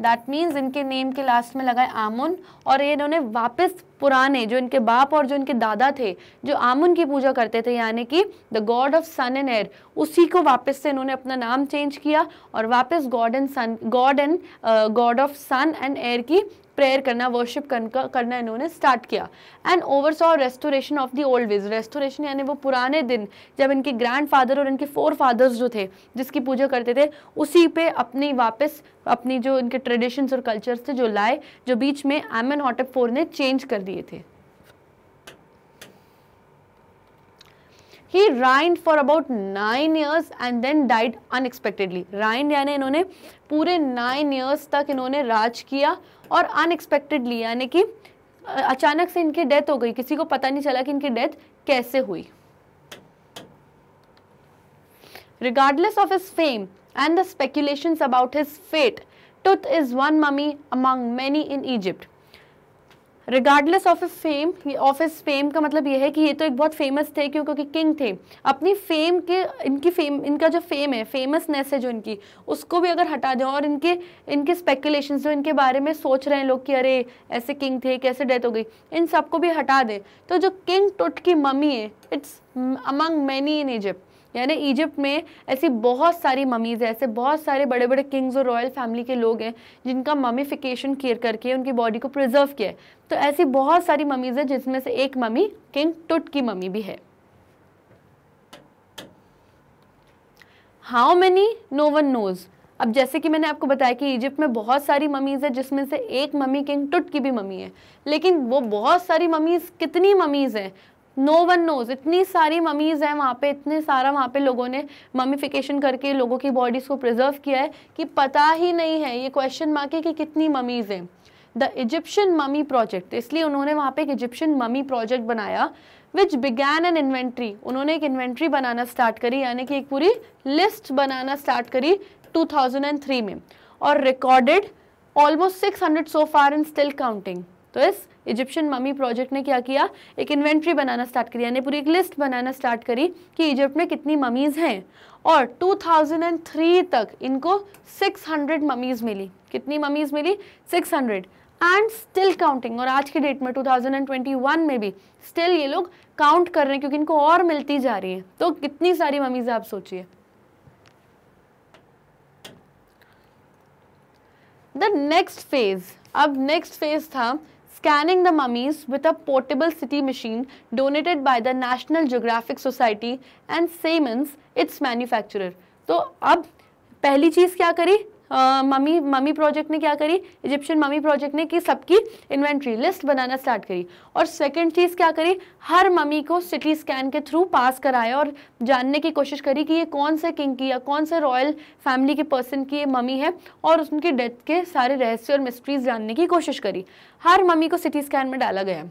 दैट मीन्स इनके नेम के लास्ट में लगाए आमुन और ये इन्होंने वापस पुराने जो इनके बाप और जो इनके दादा थे जो आमुन की पूजा करते थे यानी कि the god of sun and air उसी को वापस से इन्होंने अपना नाम चेंज किया और वापस god and sun god and god of sun and air की प्रेयर करना वर्शिप करना इन्होंने स्टार्ट किया and oversaw restoration of the old ways restoration यानी वो पुराने दिन जब इनके ग्रैंड फादर और इनके फोर फादर्स जो थे जिसकी पूजा करते थे उसी पे अपनी वापस अपनी जो इनके ट्रेडिशंस और कल्चर्स थे जो लाए जो बीच में एन हॉटअप फोर ने चेंज कर दिए थे he reign for about nine years and then died unexpectedly reign यानी इन्होंने पूरे नाइन ईयर्स तक इन्होंने राज किया और अनएक्सपेक्टेडली यानी कि अचानक से इनकी डेथ हो गई किसी को पता नहीं चला कि इनकी डेथ कैसे हुई regardless of his fame and the speculation about his fate Tut is one mummy among many in Egypt regardless of fame of इस फेम का मतलब ये है कि ये तो एक बहुत फेमस थे क्यों क्योंकि किंग थे अपनी फेम के इनकी फेम इनका जो फेम है फेमसनेस है जो इनकी उसको भी अगर हटा दें और इनके इनके स्पेकुलेशन जो इनके बारे में सोच रहे हैं लोग कि अरे ऐसे किंग थे कैसे डेथ हो गई इन सबको भी हटा दें तो जो किंग टुट की मम्मी है it's among many in Egypt यानी इजिप्ट में ऐसी बहुत सारी ममीज़ है ऐसे बहुत सारे बड़े बड़े किंग्स और रॉयल फैमिली के लोग हैं जिनका ममीफिकेशन केयर करके उनकी बॉडी को प्रिजर्व किया है तो ऐसी बहुत सारी ममीज़ है जिसमें से एक ममी किंग टुट की ममी भी है how many no one knows अब जैसे कि मैंने आपको बताया कि इजिप्ट में बहुत सारी ममीज़ है जिसमें से एक ममी किंग टुट की भी ममी है लेकिन वो बहुत सारी ममीज़ कितनी ममीज़ हैं नो वन नोज इतनी सारी ममीज़ हैं वहाँ पे इतने सारा वहाँ पे लोगों ने ममीफिकेशन करके लोगों की बॉडीज़ को प्रिजर्व किया है कि पता ही नहीं है ये क्वेश्चन मार्क है कि कितनी ममीज़ हैं द इजिप्शियन ममी प्रोजेक्ट इसलिए उन्होंने वहाँ पे एक इजिप्शियन ममी प्रोजेक्ट बनाया विच बिगैन एन इन्वेंट्री उन्होंने एक इन्वेंट्री बनाना स्टार्ट करी यानी कि एक पूरी लिस्ट बनाना स्टार्ट करी 2003 में और recorded almost 600 so far and still counting तो इस इजिप्शियन ममी प्रोजेक्ट ने क्या किया एक इन्वेंट्री बनाना स्टार्ट करी यानी पूरी एक लिस्ट बनाना स्टार्ट करी कि इजिप्ट में कितनी ममीज़ हैं और 2003 तक इनको 600 ममीज़ मिली कितनी ममीज़ मिली 600 एंड स्टिल काउंटिंग और आज के डेट में 2021 में भी स्टिल ये लोग काउंट कर रहे हैं क्योंकि इनको और मिलती जा रही है तो कितनी सारी ममीज़ आप सोचिए द नेक्स्ट फेज अब नेक्स्ट फेज था scanning the mummies with a portable CT machine donated by the National Geographic Society and Siemens, its manufacturer. तो अब पहली चीज़ क्या करी मम्मी मम्मी प्रोजेक्ट ने क्या करी इजिप्शियन मम्मी प्रोजेक्ट ने कि सबकी इन्वेंट्री लिस्ट बनाना स्टार्ट करी और सेकंड चीज़ क्या करी हर मम्मी को सिटी स्कैन के थ्रू पास कराया और जानने की कोशिश करी कि ये कौन से किंग की या कौन से रॉयल फैमिली के पर्सन की ये मम्मी है और उनकी डेथ के सारे रहस्य और मिस्ट्रीज जानने की कोशिश करी हर मम्मी को सिटी स्कैन में डाला गया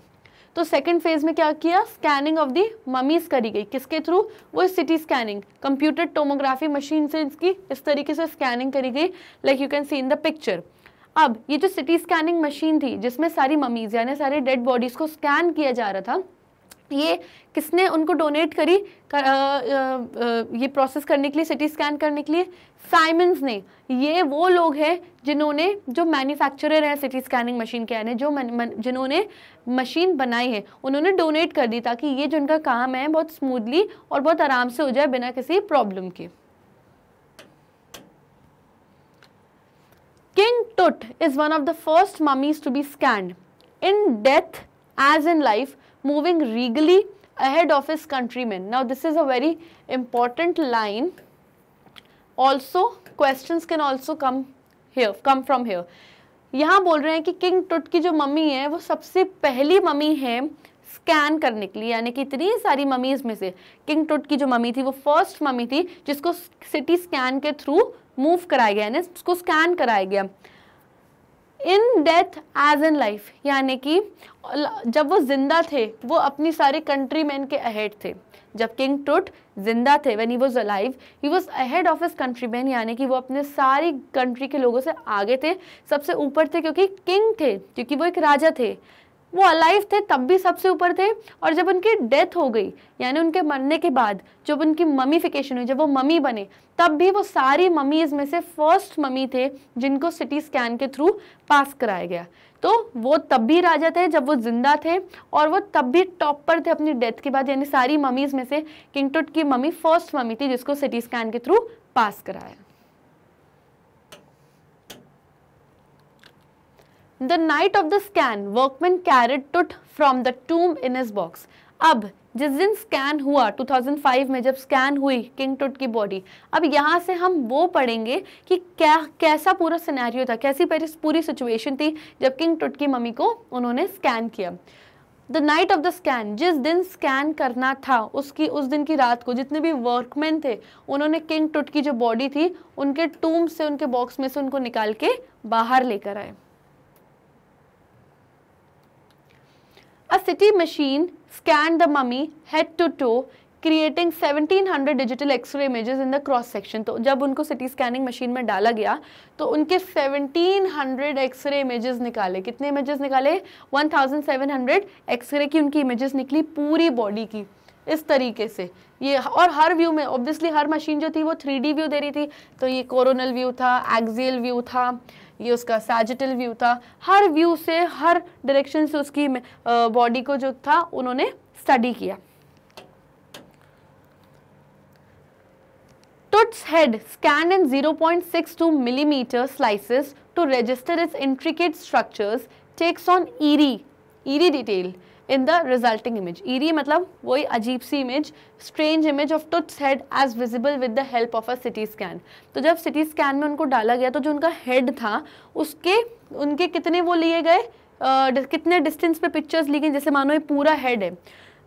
तो सेकेंड फेज में क्या किया स्कैनिंग ऑफ दी ममीज करी गई किसके थ्रू वो CT scanning computer tomography machine से इसकी इस तरीके से स्कैनिंग करी गई like you can see in the picture अब ये जो सिटी स्कैनिंग मशीन थी जिसमें सारी ममीज यानी सारे डेड बॉडीज़ को स्कैन किया जा रहा था ये किसने उनको डोनेट करी कर, आ, आ, आ, ये प्रोसेस करने के लिए सिटी स्कैन करने के लिए साइमंस ने ये वो लोग हैं जिन्होंने जो मैन्युफैक्चरर हैं सिटी स्कैनिंग मशीन के यानी जो जिन्होंने मशीन बनाई है उन्होंने डोनेट कर दी ताकि ये जो उनका काम है बहुत स्मूथली और बहुत आराम से हो जाए बिना किसी प्रॉब्लम के King Tut is one of the first mummies to be scanned in death as in life moving regally ahead of his countrymen. Now this is a very important line. Also questions can also come here, come from here. यहाँ बोल रहे हैं कि king Tut की जो mummy है वो सबसे पहली मम्मी है स्कैन करने के लिए यानी कि इतनी सारी मम्मीज में से किंग टुट की जो मम्मी थी वो फर्स्ट मम्मी थी जिसको सिटी स्कैन के थ्रू मूव कराया गया यानी उसको स्कैन कराया गया in death as in life यानी कि जब वो जिंदा थे वो अपनी सारी कंट्री मैन के अहेड थे जब किंग टूट जिंदा थे when he was alive he was ahead of his country man यानी कि वो अपने सारी कंट्री के लोगों से आगे थे सबसे ऊपर थे क्योंकि किंग थे क्योंकि वो एक राजा थे वो अलाइव थे तब भी सबसे ऊपर थे और जब उनकी डेथ हो गई यानी उनके मरने के बाद जब उनकी ममीफिकेशन हुई जब वो मम्मी बने तब भी वो सारी मम्मीज में से फर्स्ट मम्मी थे जिनको सिटी स्कैन के थ्रू पास कराया गया तो वो तब भी राजा थे जब वो जिंदा थे और वो तब भी टॉप पर थे अपनी डेथ के बाद यानी सारी मम्मीज में से किंग टूट की मम्मी फर्स्ट मम्मी थी जिसको सिटी स्कैन के थ्रू पास कराया the night of the scan workmen carried Tut from the tomb in his box अब जिस दिन स्कैन हुआ 2005 में जब स्कैन हुई किंग टुट की बॉडी अब यहाँ से हम वो पढ़ेंगे कि क्या कैसा पूरा सिनेरियो था कैसी पहले पूरी सिचुएशन थी जब किंग टुट की मम्मी को उन्होंने स्कैन किया the night of the scan जिस दिन स्कैन करना था उसकी उस दिन की रात को जितने भी वर्कमैन थे उन्होंने किंग टुट की जो बॉडी थी उनके टूम से उनके बॉक्स में से उनको निकाल के बाहर लेकर आए a CT machine scanned the mummy head to toe creating 1700 digital X-ray images in the cross section तो जब उनको सिटी स्कैनिंग मशीन में डाला गया तो उनके 1700 एक्सरे इमेजेस निकाले कितने इमेजेस निकाले 1700 एक्सरे की उनकी इमेजेस निकली पूरी बॉडी की इस तरीके से ये और हर व्यू में ऑब्वियसली हर मशीन जो थी वो थ्री व्यू दे रही थी तो ये कोरोनल व्यू था एक्जियल व्यू था ये उसका सैजिटल व्यू था हर व्यू से हर डायरेक्शन से उसकी बॉडी को जो था उन्होंने स्टडी किया Tut's head scanned in 0.62 millimeter slices to register its intricate structures takes on eerie, eerie detail. In the resulting image eerie मतलब वही अजीब सी image strange image of Tut's head as visible with the help of a CT scan तो जब city scan में उनको डाला गया तो जो उनका हेड था उसके उनके कितने वो लिए गए uh, कितने डिस्टेंस पे पिक्चर्स ली गई जैसे मानो ये पूरा हेड है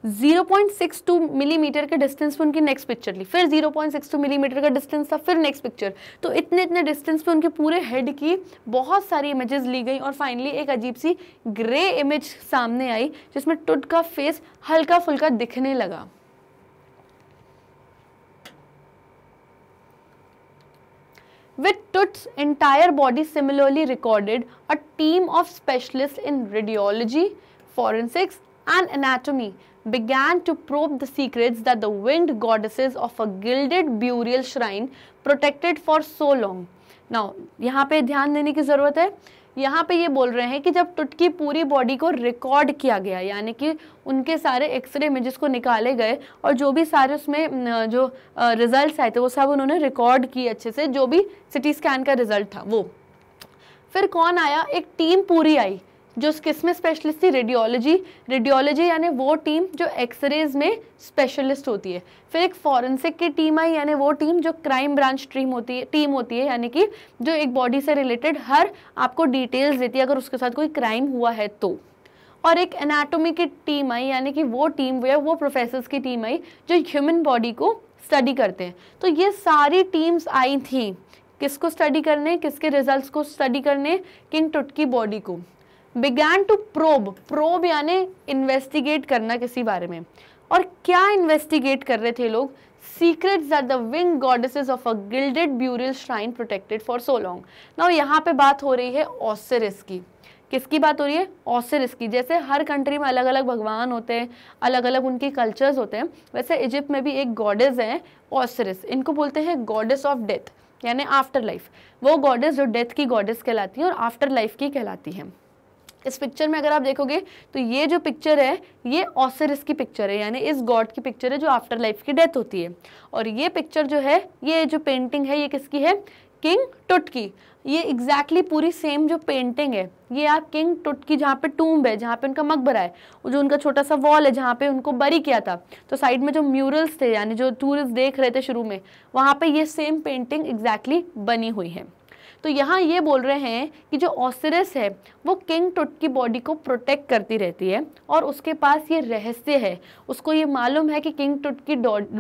0.62 मिलीमीटर mm के डिस्टेंस पे उनकी नेक्स्ट पिक्चर ली फिर 0.62 मिलीमीटर mm का डिस्टेंस था फिर नेक्स्ट पिक्चर तो इतने इतने डिस्टेंस पे उनके पूरे हेड की बहुत सारी इमेजेस ली गई और फाइनली एक अजीब सी ग्रे इमेज सामने आई जिसमें टुट का फेस हल्का फुल्का दिखने लगा With Tut's entire body similarly recorded, a team of specialists in radiology, forensics, and anatomy began to probe the secrets that the wind goddesses of a gilded burial shrine protected for so long. Now, यहाँ पे ध्यान देने की ज़रूरत है यहाँ पे ये बोल रहे हैं कि जब टुटकी पूरी बॉडी को रिकॉर्ड किया गया यानी कि उनके सारे एक्सरे इमेजेस को निकाले गए और जो भी सारे उसमें जो रिजल्ट्स आए थे वो सब उन्होंने रिकॉर्ड किए अच्छे से जो भी सिटी स्कैन का रिजल्ट था वो फिर कौन आया एक टीम पूरी आई जो किसमें स्पेशलिस्ट थी रेडियोलॉजी रेडियोलॉजी यानी वो टीम जो एक्सरेज में स्पेशलिस्ट होती है फिर एक फॉरेंसिक की टीम आई यानी वो टीम जो क्राइम ब्रांच टीम होती है टीम होती है यानी कि जो एक बॉडी से रिलेटेड हर आपको डिटेल्स देती है अगर उसके साथ कोई क्राइम हुआ है तो और एक एनाटोमी की टीम आई यानी कि वो टीम वो वो प्रोफेसर्स की टीम आई जो ह्यूमन बॉडी को स्टडी करते हैं तो ये सारी टीम्स आई थी किसको स्टडी करने किसके रिजल्ट्स को स्टडी करने किंग टुटकी बॉडी को बिगैन टू प्रोब प्रोब यानी इन्वेस्टिगेट करना किसी बारे में और क्या इन्वेस्टिगेट कर रहे थे लोग secrets are the wing goddesses of a gilded burial shrine protected for so long ना यहाँ पे बात हो रही है ऑसरिस की किसकी बात हो रही है ऑसरिस की जैसे हर कंट्री में अलग अलग भगवान होते हैं अलग अलग उनके कल्चर्स होते हैं वैसे इजिप्ट में भी एक गॉडेस है ऑसरिस इनको बोलते हैं गॉडेस ऑफ डेथ यानी आफ्टर लाइफ वो गॉडेस जो डेथ की गॉडेस कहलाती हैं और आफ्टर लाइफ की कहलाती हैं इस पिक्चर में अगर आप देखोगे तो ये जो पिक्चर है ये ऑसरिस की पिक्चर है यानी इस गॉड की पिक्चर है जो आफ्टर लाइफ की डेथ होती है और ये पिक्चर जो है ये जो पेंटिंग है ये किसकी है किंग टुट की ये एग्जैक्टली exactly पूरी सेम जो पेंटिंग है ये आप किंग टुट की जहाँ पे टूम्ब है जहाँ पे उनका मकबरा है जो उनका छोटा सा वॉल है जहाँ पे उनको बरी किया था तो साइड में जो म्यूरल्स थे यानी जो टूरिस्ट देख रहे थे शुरू में वहाँ पे ये सेम पेंटिंग एग्जैक्टली exactly बनी हुई है तो यहाँ ये बोल रहे हैं कि जो ऑसरस है वो किंग टुट की बॉडी को प्रोटेक्ट करती रहती है और उसके पास ये रहस्य है उसको ये मालूम है कि किंग टुट की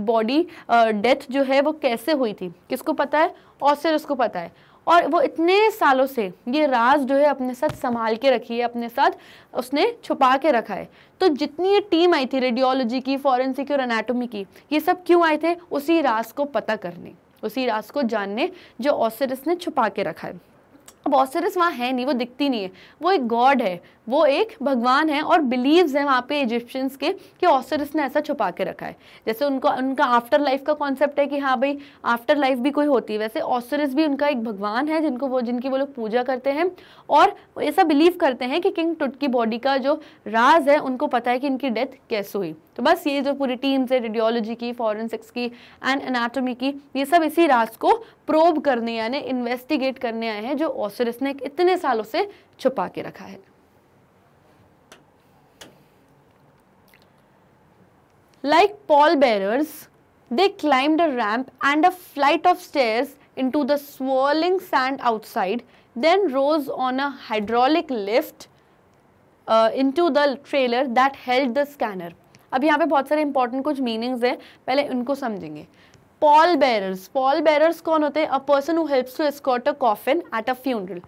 बॉडी डेथ जो है वो कैसे हुई थी किसको पता है ऑसरस को पता है और वो इतने सालों से ये राज जो है अपने साथ संभाल के रखी है अपने साथ उसने छुपा के रखा है तो जितनी ये टीम आई थी रेडियोलॉजी की फॉरेंसिक और एनाटोमी की ये सब क्यों आए थे उसी राज को पता करने उसी रास को जानने जो ऑसरस ने छुपा के रखा है बॉसरस वहाँ है नहीं वो दिखती नहीं है वो एक गॉड है वो एक भगवान है और बिलीव्स हैं वहाँ पे इजिप्शियंस के कि ऑसरस ने ऐसा छुपा के रखा है जैसे उनको उनका आफ्टर लाइफ का कॉन्सेप्ट है कि हाँ भाई आफ्टर लाइफ भी कोई होती है वैसे ऑसरस भी उनका एक भगवान है जिनको वो जिनकी वो लोग पूजा करते हैं और ऐसा बिलीव करते हैं कि किंग टुट की बॉडी का जो राज है उनको पता है कि इनकी डेथ कैसे हुई तो बस ये जो पूरी टीम्स है रेडियोलॉजी की फॉरेंसिक्स की एंड एनाटोमी की ये सब इसी राज को प्रोब करने यानी इन्वेस्टिगेट करने आए हैं जो ऑसरिस ने इतने सालों से छुपा के रखा है like pallbearers they climbed a ramp and a flight of stairs to the swirling sand outside then rose on a hydraulic lift to the trailer that held the scanner अब यहाँ पे बहुत सारे इंपॉर्टेंट कुछ meanings हैं पहले उनको समझेंगे पॉल बैरर्स पॉल बैरर्स कौन होते हैं a person who helps to escort a coffin at a funeral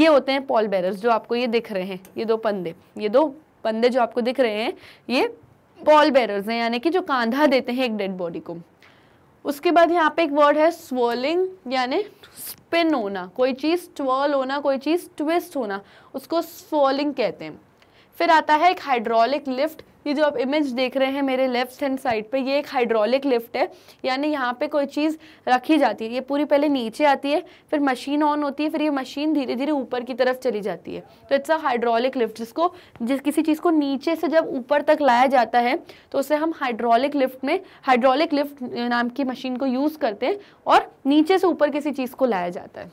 ये होते हैं पॉल बैरर्स जो आपको ये दिख रहे हैं ये दो पंदे ये दो पंदे जो आपको दिख रहे हैं ये पॉल बैरर्स हैं यानी कि जो कांधा देते हैं एक डेड बॉडी को उसके बाद यहाँ पे एक वर्ड है स्वर्लिंग यानी स्पिन होना कोई चीज़ ट्वर्ल होना कोई चीज़ ट्विस्ट होना उसको स्वर्लिंग कहते हैं फिर आता है एक हाइड्रोलिक लिफ्ट ये जो आप इमेज देख रहे हैं मेरे लेफ्ट हैंड साइड पे ये एक हाइड्रोलिक लिफ्ट है यानी यहाँ पे कोई चीज़ रखी जाती है ये पूरी पहले नीचे आती है फिर मशीन ऑन होती है फिर ये मशीन धीरे धीरे ऊपर की तरफ चली जाती है तो इट्स अ हाइड्रोलिक लिफ्ट जिसको जिस किसी चीज़ को नीचे से जब ऊपर तक लाया जाता है तो उसे हम हाइड्रोलिक लिफ्ट में हाइड्रोलिक लिफ्ट नाम की मशीन को यूज़ करते हैं और नीचे से ऊपर किसी चीज़ को लाया जाता है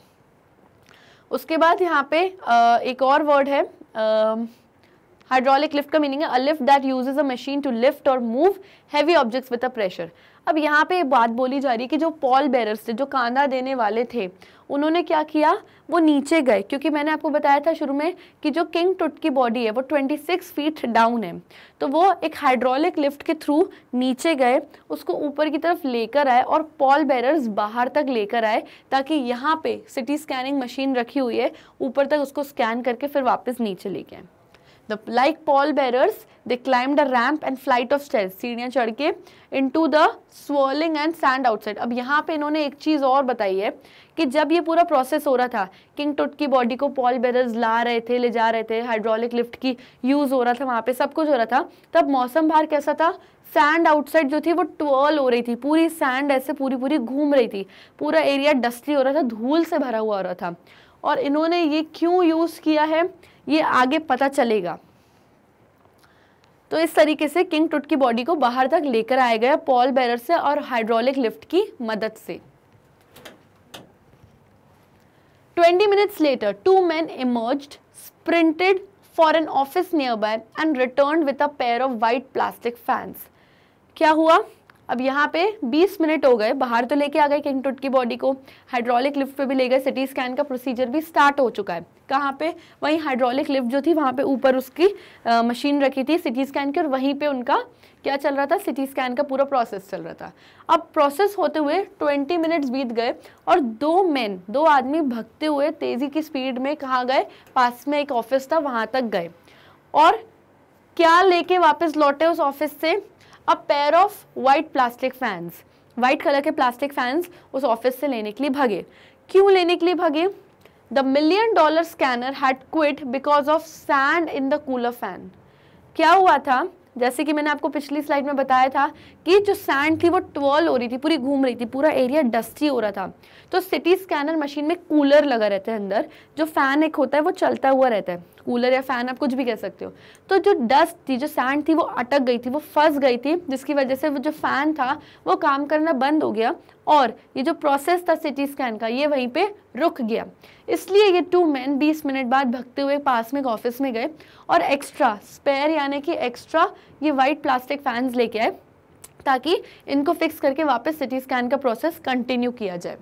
उसके बाद यहाँ पे एक और वर्ड है हाइड्रोलिक लिफ्ट का मीनिंग है a lift that uses a machine to lift और move heavy objects with a pressure अब यहाँ पे बात बोली जा रही है कि जो पॉल बेरर्स थे जो कांदा देने वाले थे उन्होंने क्या किया वो नीचे गए क्योंकि मैंने आपको बताया था शुरू में कि जो किंग टुट की बॉडी है वो 26 फीट डाउन है तो वो एक हाइड्रोलिक लिफ्ट के थ्रू नीचे गए उसको ऊपर की तरफ लेकर आए और पॉल बेरर्स बाहर तक लेकर आए ताकि यहाँ पे सिटी स्कैनिंग मशीन रखी हुई है ऊपर तक उसको स्कैन करके फिर वापस नीचे लेके आए the like pallbearers they climbed a ramp and flight of stairs, सीढ़ियाँ चढ़ के into the swirling and sand outside. अब यहाँ पर इन्होंने एक चीज़ और बताई है कि जब ये पूरा प्रोसेस हो रहा था किंग टुट की बॉडी को पॉल बैरर्स ला रहे थे ले जा रहे थे हाइड्रोलिक लिफ्ट की यूज़ हो रहा था वहाँ पर सब कुछ हो रहा था तब मौसम बाहर कैसा था सैंड आउटसाइड जो थी वो ट्वर्ल हो रही थी पूरी सैंड ऐसे पूरी पूरी घूम रही थी पूरा एरिया डस्टी हो रहा था धूल से भरा हुआ हो रहा था और इन्होंने ये क्यों यूज़ किया है ये आगे पता चलेगा तो इस तरीके से किंग टुट की बॉडी को बाहर तक लेकर आया गया पॉल बैरर से और हाइड्रोलिक लिफ्ट की मदद से 20 later two man men sprinted for an office nearby and return with a pair of white plastic fans क्या हुआ अब यहाँ पे 20 मिनट हो गए बाहर तो लेके आ गए किंग टुट की बॉडी को हाइड्रोलिक लिफ्ट पे भी ले गए सिटी स्कैन का प्रोसीजर भी स्टार्ट हो चुका है कहाँ पे वहीं हाइड्रोलिक लिफ्ट जो थी वहाँ पे ऊपर उसकी आ, मशीन रखी थी सिटी स्कैन की और वहीं पे उनका क्या चल रहा था सिटी स्कैन का पूरा प्रोसेस चल रहा था अब प्रोसेस होते हुए 20 मिनट्स बीत गए और दो मैन दो आदमी भगते हुए तेज़ी की स्पीड में कहाँ गए पास में एक ऑफिस था वहाँ तक गए और क्या लेके वापस लौटे उस ऑफिस से a pair of white plastic fans white colour के प्लास्टिक फैंस उस ऑफिस से लेने के लिए भागे क्यों लेने के लिए भागे the million dollar scanner had quit because of sand in the cooler fan क्या हुआ था जैसे कि मैंने आपको पिछली स्लाइड में बताया था कि जो सैंड थी वो ट्वॉल हो रही थी पूरी घूम रही थी पूरा एरिया डस्टी हो रहा था तो सिटी स्कैनर मशीन में कूलर लगा रहता है अंदर जो फ़ैन एक होता है वो चलता हुआ रहता है कूलर या फ़ैन आप कुछ भी कह सकते हो तो जो डस्ट थी जो सैंड थी वो अटक गई थी वो फंस गई थी जिसकी वजह से वो जो फ़ैन था वो काम करना बंद हो गया और ये जो प्रोसेस था सिटी स्कैन का ये वहीं पे रुक गया इसलिए ये टू मैन 20 मिनट बाद भगते हुए पास में एक ऑफिस में गए और एक्स्ट्रा स्पेयर यानी कि एक्स्ट्रा ये वाइट प्लास्टिक फैंस लेके आए ताकि इनको फिक्स करके वापस सिटी स्कैन का प्रोसेस कंटिन्यू किया जाए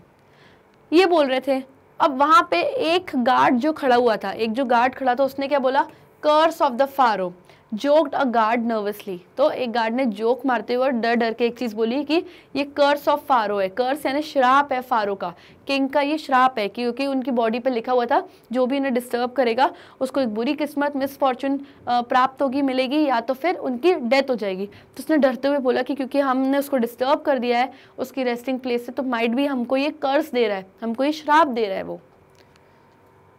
ये बोल रहे थे अब वहाँ पे एक गार्ड जो खड़ा हुआ था एक जो गार्ड खड़ा था उसने क्या बोला curse of the pharaoh joked a guard nervously तो एक गार्ड ने जोक मारते हुए डर डर के एक चीज़ बोली कि ये कर्स ऑफ फारो है कर्स यानी श्राप है फारो का किंग का ये श्राप है क्योंकि उनकी बॉडी पे लिखा हुआ था जो भी इन्हें डिस्टर्ब करेगा उसको एक बुरी किस्मत मिसफॉर्चून प्राप्त होगी मिलेगी या तो फिर उनकी डेथ हो जाएगी तो उसने डरते हुए बोला कि क्योंकि हमने उसको डिस्टर्ब कर दिया है उसकी रेस्टिंग प्लेस से तो माइट भी हमको ये कर्स दे रहा है हमको ये श्राप दे रहा है वो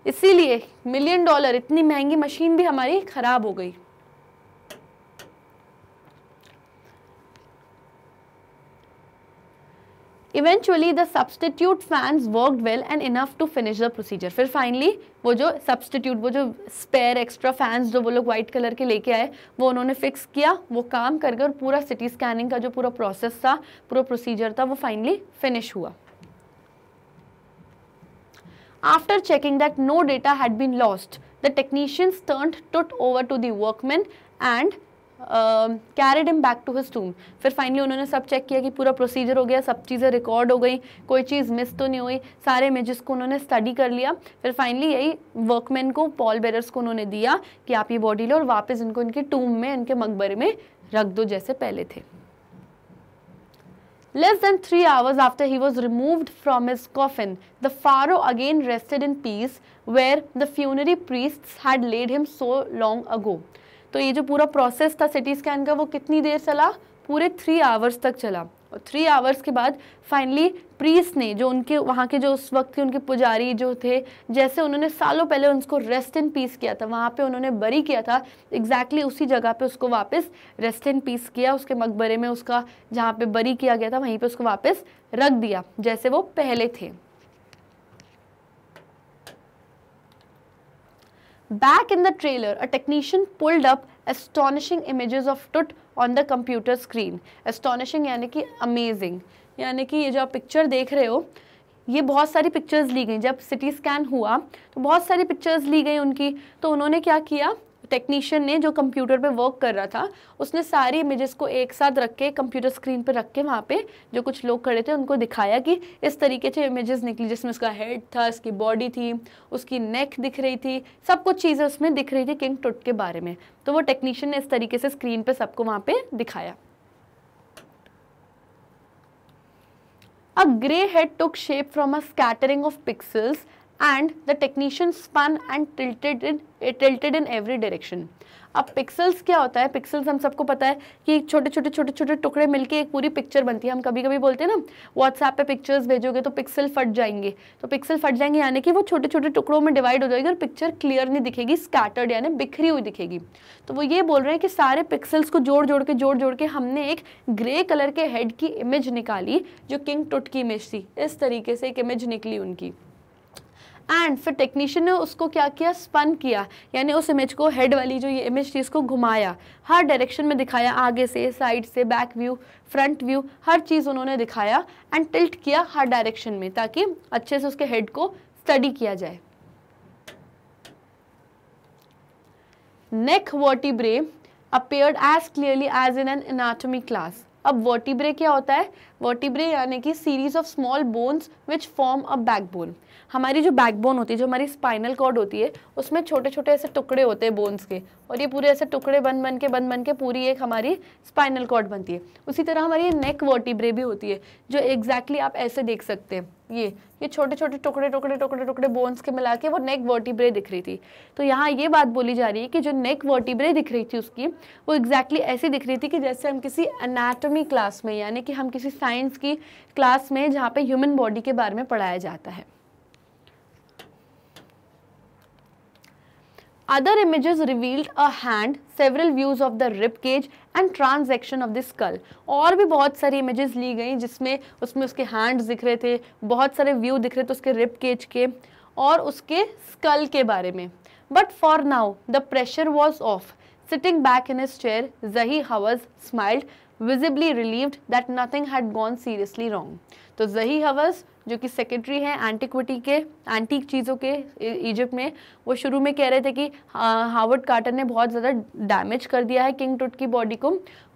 इसीलिए मिलियन डॉलर इतनी महंगी मशीन भी हमारी ख़राब हो गई eventually the substitute fans worked well and enough to finish the procedure फिर फाइनली वो जो सब्सटीट्यूट वो जो स्पेयर एक्स्ट्रा फैंस जो वो लोग व्हाइट कलर के लेके आए वो उन्होंने फिक्स किया वो काम कर और पूरा सिटी स्कैनिंग का जो पूरा प्रोसेस था पूरा प्रोसीजर था वो फाइनली फिनिश हुआ after checking that no data had been lost the technicians turn Tut over to workmen and carried him back to his tomb फिर फाइनली उन्होंने सब चेक किया कि पूरा प्रोसीजर हो गया सब चीज़ें रिकॉर्ड हो गई कोई चीज़ मिस तो नहीं हुई सारे इमेजेस को उन्होंने स्टडी कर लिया फिर फाइनली यही वर्कमैन को पॉल बेरर्स को उन्होंने दिया कि आप ये बॉडी लो और वापस इनको इनके टूम में इनके मकबरे में रख दो जैसे पहले थे less than three hours after he was removed from his coffin the pharaoh again rested in peace where the funerary priest had laid him so long ago तो ये जो पूरा प्रोसेस था सिटी स्कैन का वो कितनी देर चला पूरे थ्री आवर्स तक चला और थ्री आवर्स के बाद फाइनली प्रीस ने जो उनके वहाँ के जो उस वक्त के उनके पुजारी जो थे जैसे उन्होंने सालों पहले उनको रेस्ट इन पीस किया था वहाँ पे उन्होंने बरी किया था एग्जैक्टली exactly उसी जगह पे उसको वापस रेस्ट इन पीस किया उसके मकबरे में उसका जहाँ पे बरी किया गया था वहीं पे उसको वापस रख दिया जैसे वो पहले थे Back in the trailer, a technician pulled up astonishing images of Tut on the computer screen. Astonishing यानी कि amazing यानी कि ये जो आप picture देख रहे हो ये बहुत सारी pictures ली गई जब सिटी स्कैन हुआ तो बहुत सारी pictures ली गई उनकी तो उन्होंने क्या किया टेक्नीशियन ने जो कंप्यूटर पे वर्क कर रहा था उसने सारी इमेजेस को एक साथ रख के कंप्यूटर स्क्रीन पे रख के वहाँ पे जो कुछ लोग खड़े थे उनको दिखाया कि इस तरीके से इमेजेस निकली जिसमें उसका हेड था उसकी बॉडी थी उसकी नेक दिख रही थी सब कुछ चीज़ें उसमें दिख रही थी किंग टुट के बारे में तो वो टेक्नीशियन ने इस तरीके से स्क्रीन पर सबको वहाँ पर दिखाया a grey head took shape from a scattering of pixels and the technician spun and tilted in eh, tilted in every direction. अब पिक्सल्स क्या होता है पिक्सल्स हम सबको पता है कि छोटे छोटे छोटे छोटे टुकड़े मिलके एक पूरी पिक्चर बनती है हम कभी कभी बोलते हैं ना व्हाट्सएप पे पिक्चर्स भेजोगे तो पिक्सल फट जाएंगे तो पिक्सल फट जाएंगे यानी कि वो छोटे छोटे टुकड़ों में डिवाइड हो जाएगी और पिक्चर क्लियर नहीं दिखेगी स्कैटर्ड यानी बिखरी हुई दिखेगी तो वो ये बोल रहे हैं कि सारे पिक्सल्स को जोड़ जोड़ के जोड़ जोड़ के हमने एक ग्रे कलर के हेड की इमेज निकाली जो किंग टुट की इमेज थी इस तरीके से एक इमेज निकली उनकी एंड फिर टेक्नीशियन ने उसको क्या किया स्पन किया यानी उस इमेज को हेड वाली जो ये इमेज थी इसको घुमाया हर डायरेक्शन में दिखाया आगे से साइड से बैक व्यू फ्रंट व्यू हर चीज़ उन्होंने दिखाया एंड टिल्ट किया हर डायरेक्शन में ताकि अच्छे से उसके हेड को स्टडी किया जाए neck vertebrae appeared as clearly as in an anatomy class अब वर्टिब्रे क्या होता है वर्टिब्रे यानी कि series of small bones which form a backbone हमारी जो बैकबोन होती है जो हमारी स्पाइनल कॉर्ड होती है उसमें छोटे छोटे ऐसे टुकड़े होते हैं बोन्स के और ये पूरे ऐसे टुकड़े बन बन के बन बन के पूरी एक हमारी स्पाइनल कॉर्ड बनती है उसी तरह हमारी नेक वर्टिब्रे भी होती है जो एग्जैक्टली exactly आप ऐसे देख सकते हैं ये ये छोटे छोटे टुकड़े टुकड़े टुकड़े टुकड़े बोन्स के मिला के वो नेक वर्टिब्रे दिख रही थी तो यहाँ ये बात बोली जा रही है कि जो नेक वर्टिब्रे दिख रही थी उसकी वो एग्जैक्टली exactly ऐसी दिख रही थी कि जैसे हम किसी अनाटमी क्लास में यानी कि हम किसी साइंस की क्लास में जहाँ पर ह्यूमन बॉडी के बारे में पढ़ाया जाता है Other images revealed a hand, several views of the rib cage and transection of the skull. और भी बहुत सारी images ली गई जिसमें उसमें उसके hands दिख रहे थे बहुत सारे view दिख रहे थे उसके rib cage के और उसके skull के बारे में But for now, the pressure was off. Sitting back in his chair, Zahi hawaz smiled, visibly relieved that nothing had gone seriously wrong. तो Zahi hawaz जो कि सेक्रेटरी हैं एंटिक्विटी के एंटीक चीज़ों के इजिप्ट में वो शुरू में कह रहे थे कि हावर्ड कार्टर ने बहुत ज़्यादा डैमेज कर दिया है किंग टुट की बॉडी को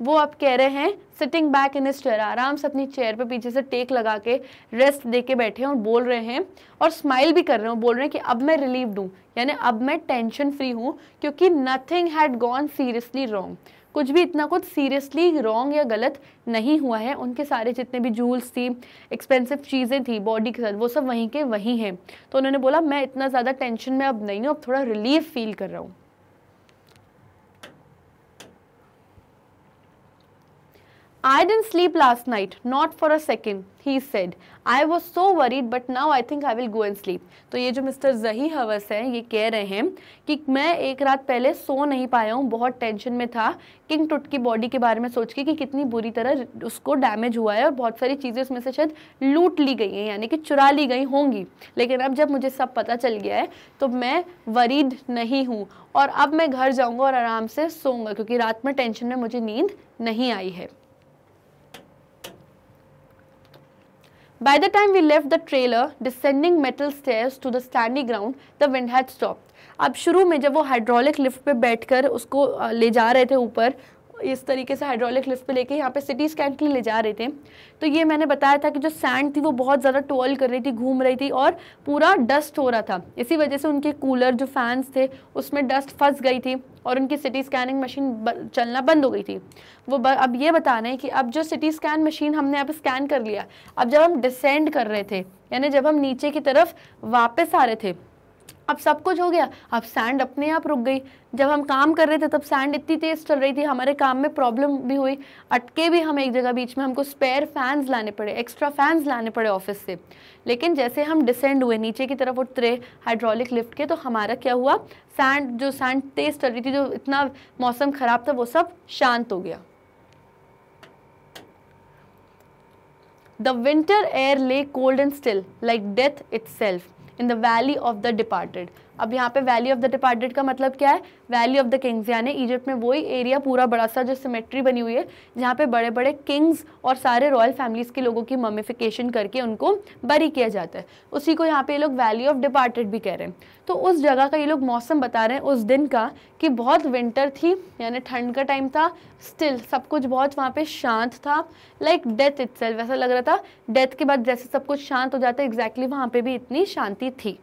वो अब कह रहे हैं सिटिंग बैक इन इस चेयर आराम से अपनी चेयर पे पीछे से टेक लगा के रेस्ट दे के बैठे हैं और बोल रहे हैं और स्माइल भी कर रहे हैं बोल रहे हैं कि अब मैं रिलीव्ड हूँ यानी अब मैं टेंशन फ्री हूँ क्योंकि nothing had gone seriously wrong कुछ भी इतना कुछ सीरियसली रॉन्ग या गलत नहीं हुआ है उनके सारे जितने भी जूल्स थी एक्सपेंसिव चीज़ें थी बॉडी के साथ वो सब वहीं के वहीं हैं तो उन्होंने बोला मैं इतना ज़्यादा टेंशन में अब नहीं हूँ अब थोड़ा रिलीफ फील कर रहा हूँ I didn't sleep last night, not for a second, he said. I was so worried, but now I think I will go and sleep. तो ये जो मिस्टर जही हवस हैं ये कह रहे हैं कि मैं एक रात पहले सो नहीं पाया हूँ बहुत टेंशन में था किंग टुट की बॉडी के बारे में सोच के कि कितनी बुरी तरह उसको डैमेज हुआ है और बहुत सारी चीज़ें उसमें से शायद लूट ली गई हैं यानी कि चुरा ली गई होंगी लेकिन अब जब मुझे सब पता चल गया है तो मैं वरीड नहीं हूँ और अब मैं घर जाऊँगा और आराम से सोऊंगा क्योंकि रात में टेंशन में मुझे नींद नहीं आई है By the time we left the trailer, descending metal stairs to the standing ground, the wind had stopped. अब शुरू में जब वो हाइड्रोलिक लिफ्ट पे बैठकर उसको ले जा रहे थे ऊपर इस तरीके से हाइड्रोलिक लिफ्ट पे लेके यहाँ पे सिटी स्कैन के लिए ले जा रहे थे तो ये मैंने बताया था कि जो सैंड थी वो बहुत ज़्यादा टोल कर रही थी घूम रही थी और पूरा डस्ट हो रहा था इसी वजह से उनके कूलर जो फैंस थे उसमें डस्ट फंस गई थी और उनकी सिटी स्कैनिंग मशीन चलना बंद हो गई थी वो अब ये बता रहे हैं कि अब जो सिटी स्कैन मशीन हमने अब स्कैन कर लिया अब जब हम डिसेंड कर रहे थे यानी जब हम नीचे की तरफ वापस आ रहे थे अब सब कुछ हो गया अब सैंड अपने आप रुक गई जब हम काम कर रहे थे तब सैंड इतनी तेज़ चल रही थी हमारे काम में प्रॉब्लम भी हुई अटके भी हम एक जगह बीच में हमको स्पेयर फैंस लाने पड़े एक्स्ट्रा फैंस लाने पड़े ऑफिस से लेकिन जैसे हम डिसेंड हुए नीचे की तरफ उतरे हाइड्रोलिक लिफ्ट के तो हमारा क्या हुआ सैंड जो सैंड तेज़ चल रही थी जो इतना मौसम ख़राब था वो सब शांत हो गया winter air lay cold and still like death death self in the Valley of the Departed. अब यहाँ पे वैली ऑफ द डिपार्टेड का मतलब क्या है वैली ऑफ द किंग्स यानी इजिप्ट में वही एरिया पूरा बड़ा सा जो सिमेट्री बनी हुई है जहाँ पे बड़े बड़े किंग्स और सारे रॉयल फैमिलीज़ के लोगों की ममिफिकेशन करके उनको बरी किया जाता है उसी को यहाँ पे ये लोग वैली ऑफ डिपार्टेड भी कह रहे हैं तो उस जगह का ये लोग मौसम बता रहे हैं उस दिन का कि बहुत विंटर थी यानी ठंड का टाइम था स्टिल सब कुछ बहुत वहाँ पे शांत था लाइक डेथ इट्सेल्फ ऐसा लग रहा था डेथ के बाद जैसे सब कुछ शांत हो जाता है एग्जैक्टली वहाँ पे भी इतनी शांति थी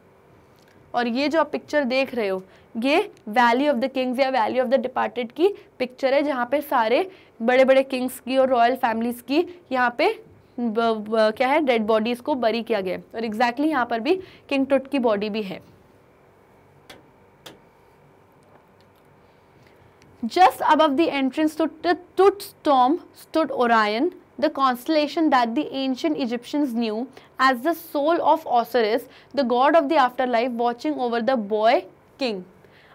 और ये जो आप पिक्चर देख रहे हो ये वैली ऑफ द किंग्स या वैली ऑफ द डिपार्टेड की पिक्चर है जहाँ पे सारे बड़े बड़े किंग्स की और रॉयल फैमिलीज़ की यहाँ पे ब, ब, क्या है डेड बॉडीज़ को बरी किया गया और एग्जैक्टली exactly यहाँ पर भी किंग टुट की बॉडी भी है just above the entrance to Tut स्टॉम stood Orion the constellation that the ancient Egyptians knew as the soul of Osiris, the god of the afterlife watching over the boy king.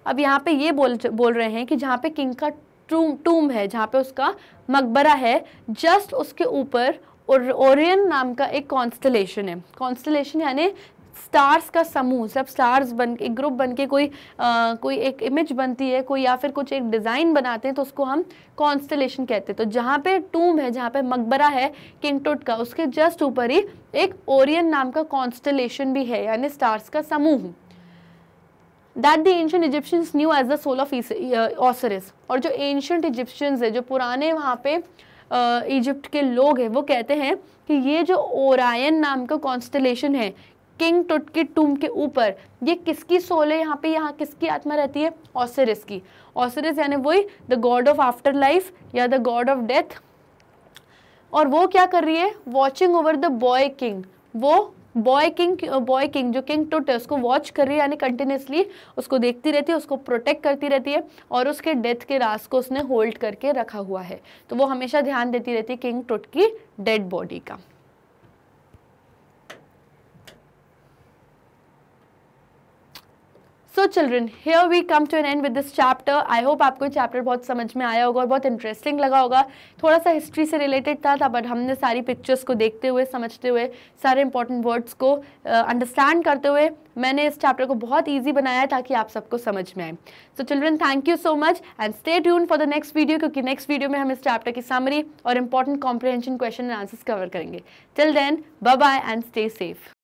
अब यहाँ पे ये बोल बोल रहे हैं कि जहाँ पे किंग का टूम टूम है जहाँ पे उसका मकबरा है जस्ट उसके ऊपर और ओरियन नाम का एक कॉन्स्टलेशन है कॉन्स्टलेशन यानी स्टार्स का समूह सब स्टार्स बन एक ग्रुप बन के कोई आ, कोई एक इमेज बनती है कोई या फिर कुछ एक डिज़ाइन बनाते हैं तो उसको हम कॉन्स्टलेशन कहते हैं तो जहाँ पे टूम है जहाँ पे मकबरा है किंगटुट का उसके जस्ट ऊपर ही एक ओरियन नाम का कॉन्स्टलेशन भी है यानी स्टार्स का समूह that the ancient Egyptians knew as the soul of Osiris और जो एंशंट इजिप्शियंस है जो पुराने वहाँ पे इजिप्ट के लोग हैं वो कहते हैं कि ये जो ओरायन नाम का कॉन्स्टलेशन है किंग टुट की टूम के ऊपर ये किसकी सोल है यहाँ पे यहाँ किसकी आत्मा रहती है ऑसरिस की ऑसरिस यानी वही the god of after life या द गॉड ऑफ डेथ और वो क्या कर रही है watching over the boy king वो बॉय किंग बॉय किंग जो किंग टुट है उसको वॉच कर रही है यानी कंटिन्यूसली उसको देखती रहती है उसको प्रोटेक्ट करती रहती है और उसके डेथ के रास को उसने होल्ड करके रखा हुआ है तो वो हमेशा ध्यान देती रहती है किंग टुट की डेड बॉडी का so children here we come to an end with this chapter I hope आपको चैप्टर बहुत समझ में आया होगा और बहुत इंटरेस्टिंग लगा होगा थोड़ा सा हिस्ट्री से रिलेटेड था, था बट हमने सारी पिक्चर्स को देखते हुए समझते हुए सारे इंपॉर्टेंट वर्ड्स को अंडरस्टैंड uh, करते हुए मैंने इस चैप्टर को बहुत ईजी बनाया ताकि आप सबको समझ में आए so children thank you so much and stay tune for the next video क्योंकि नेक्स्ट वीडियो में हम इस चैप्टर की समरी और important comprehension question and answers cover करेंगे till then bye and stay safe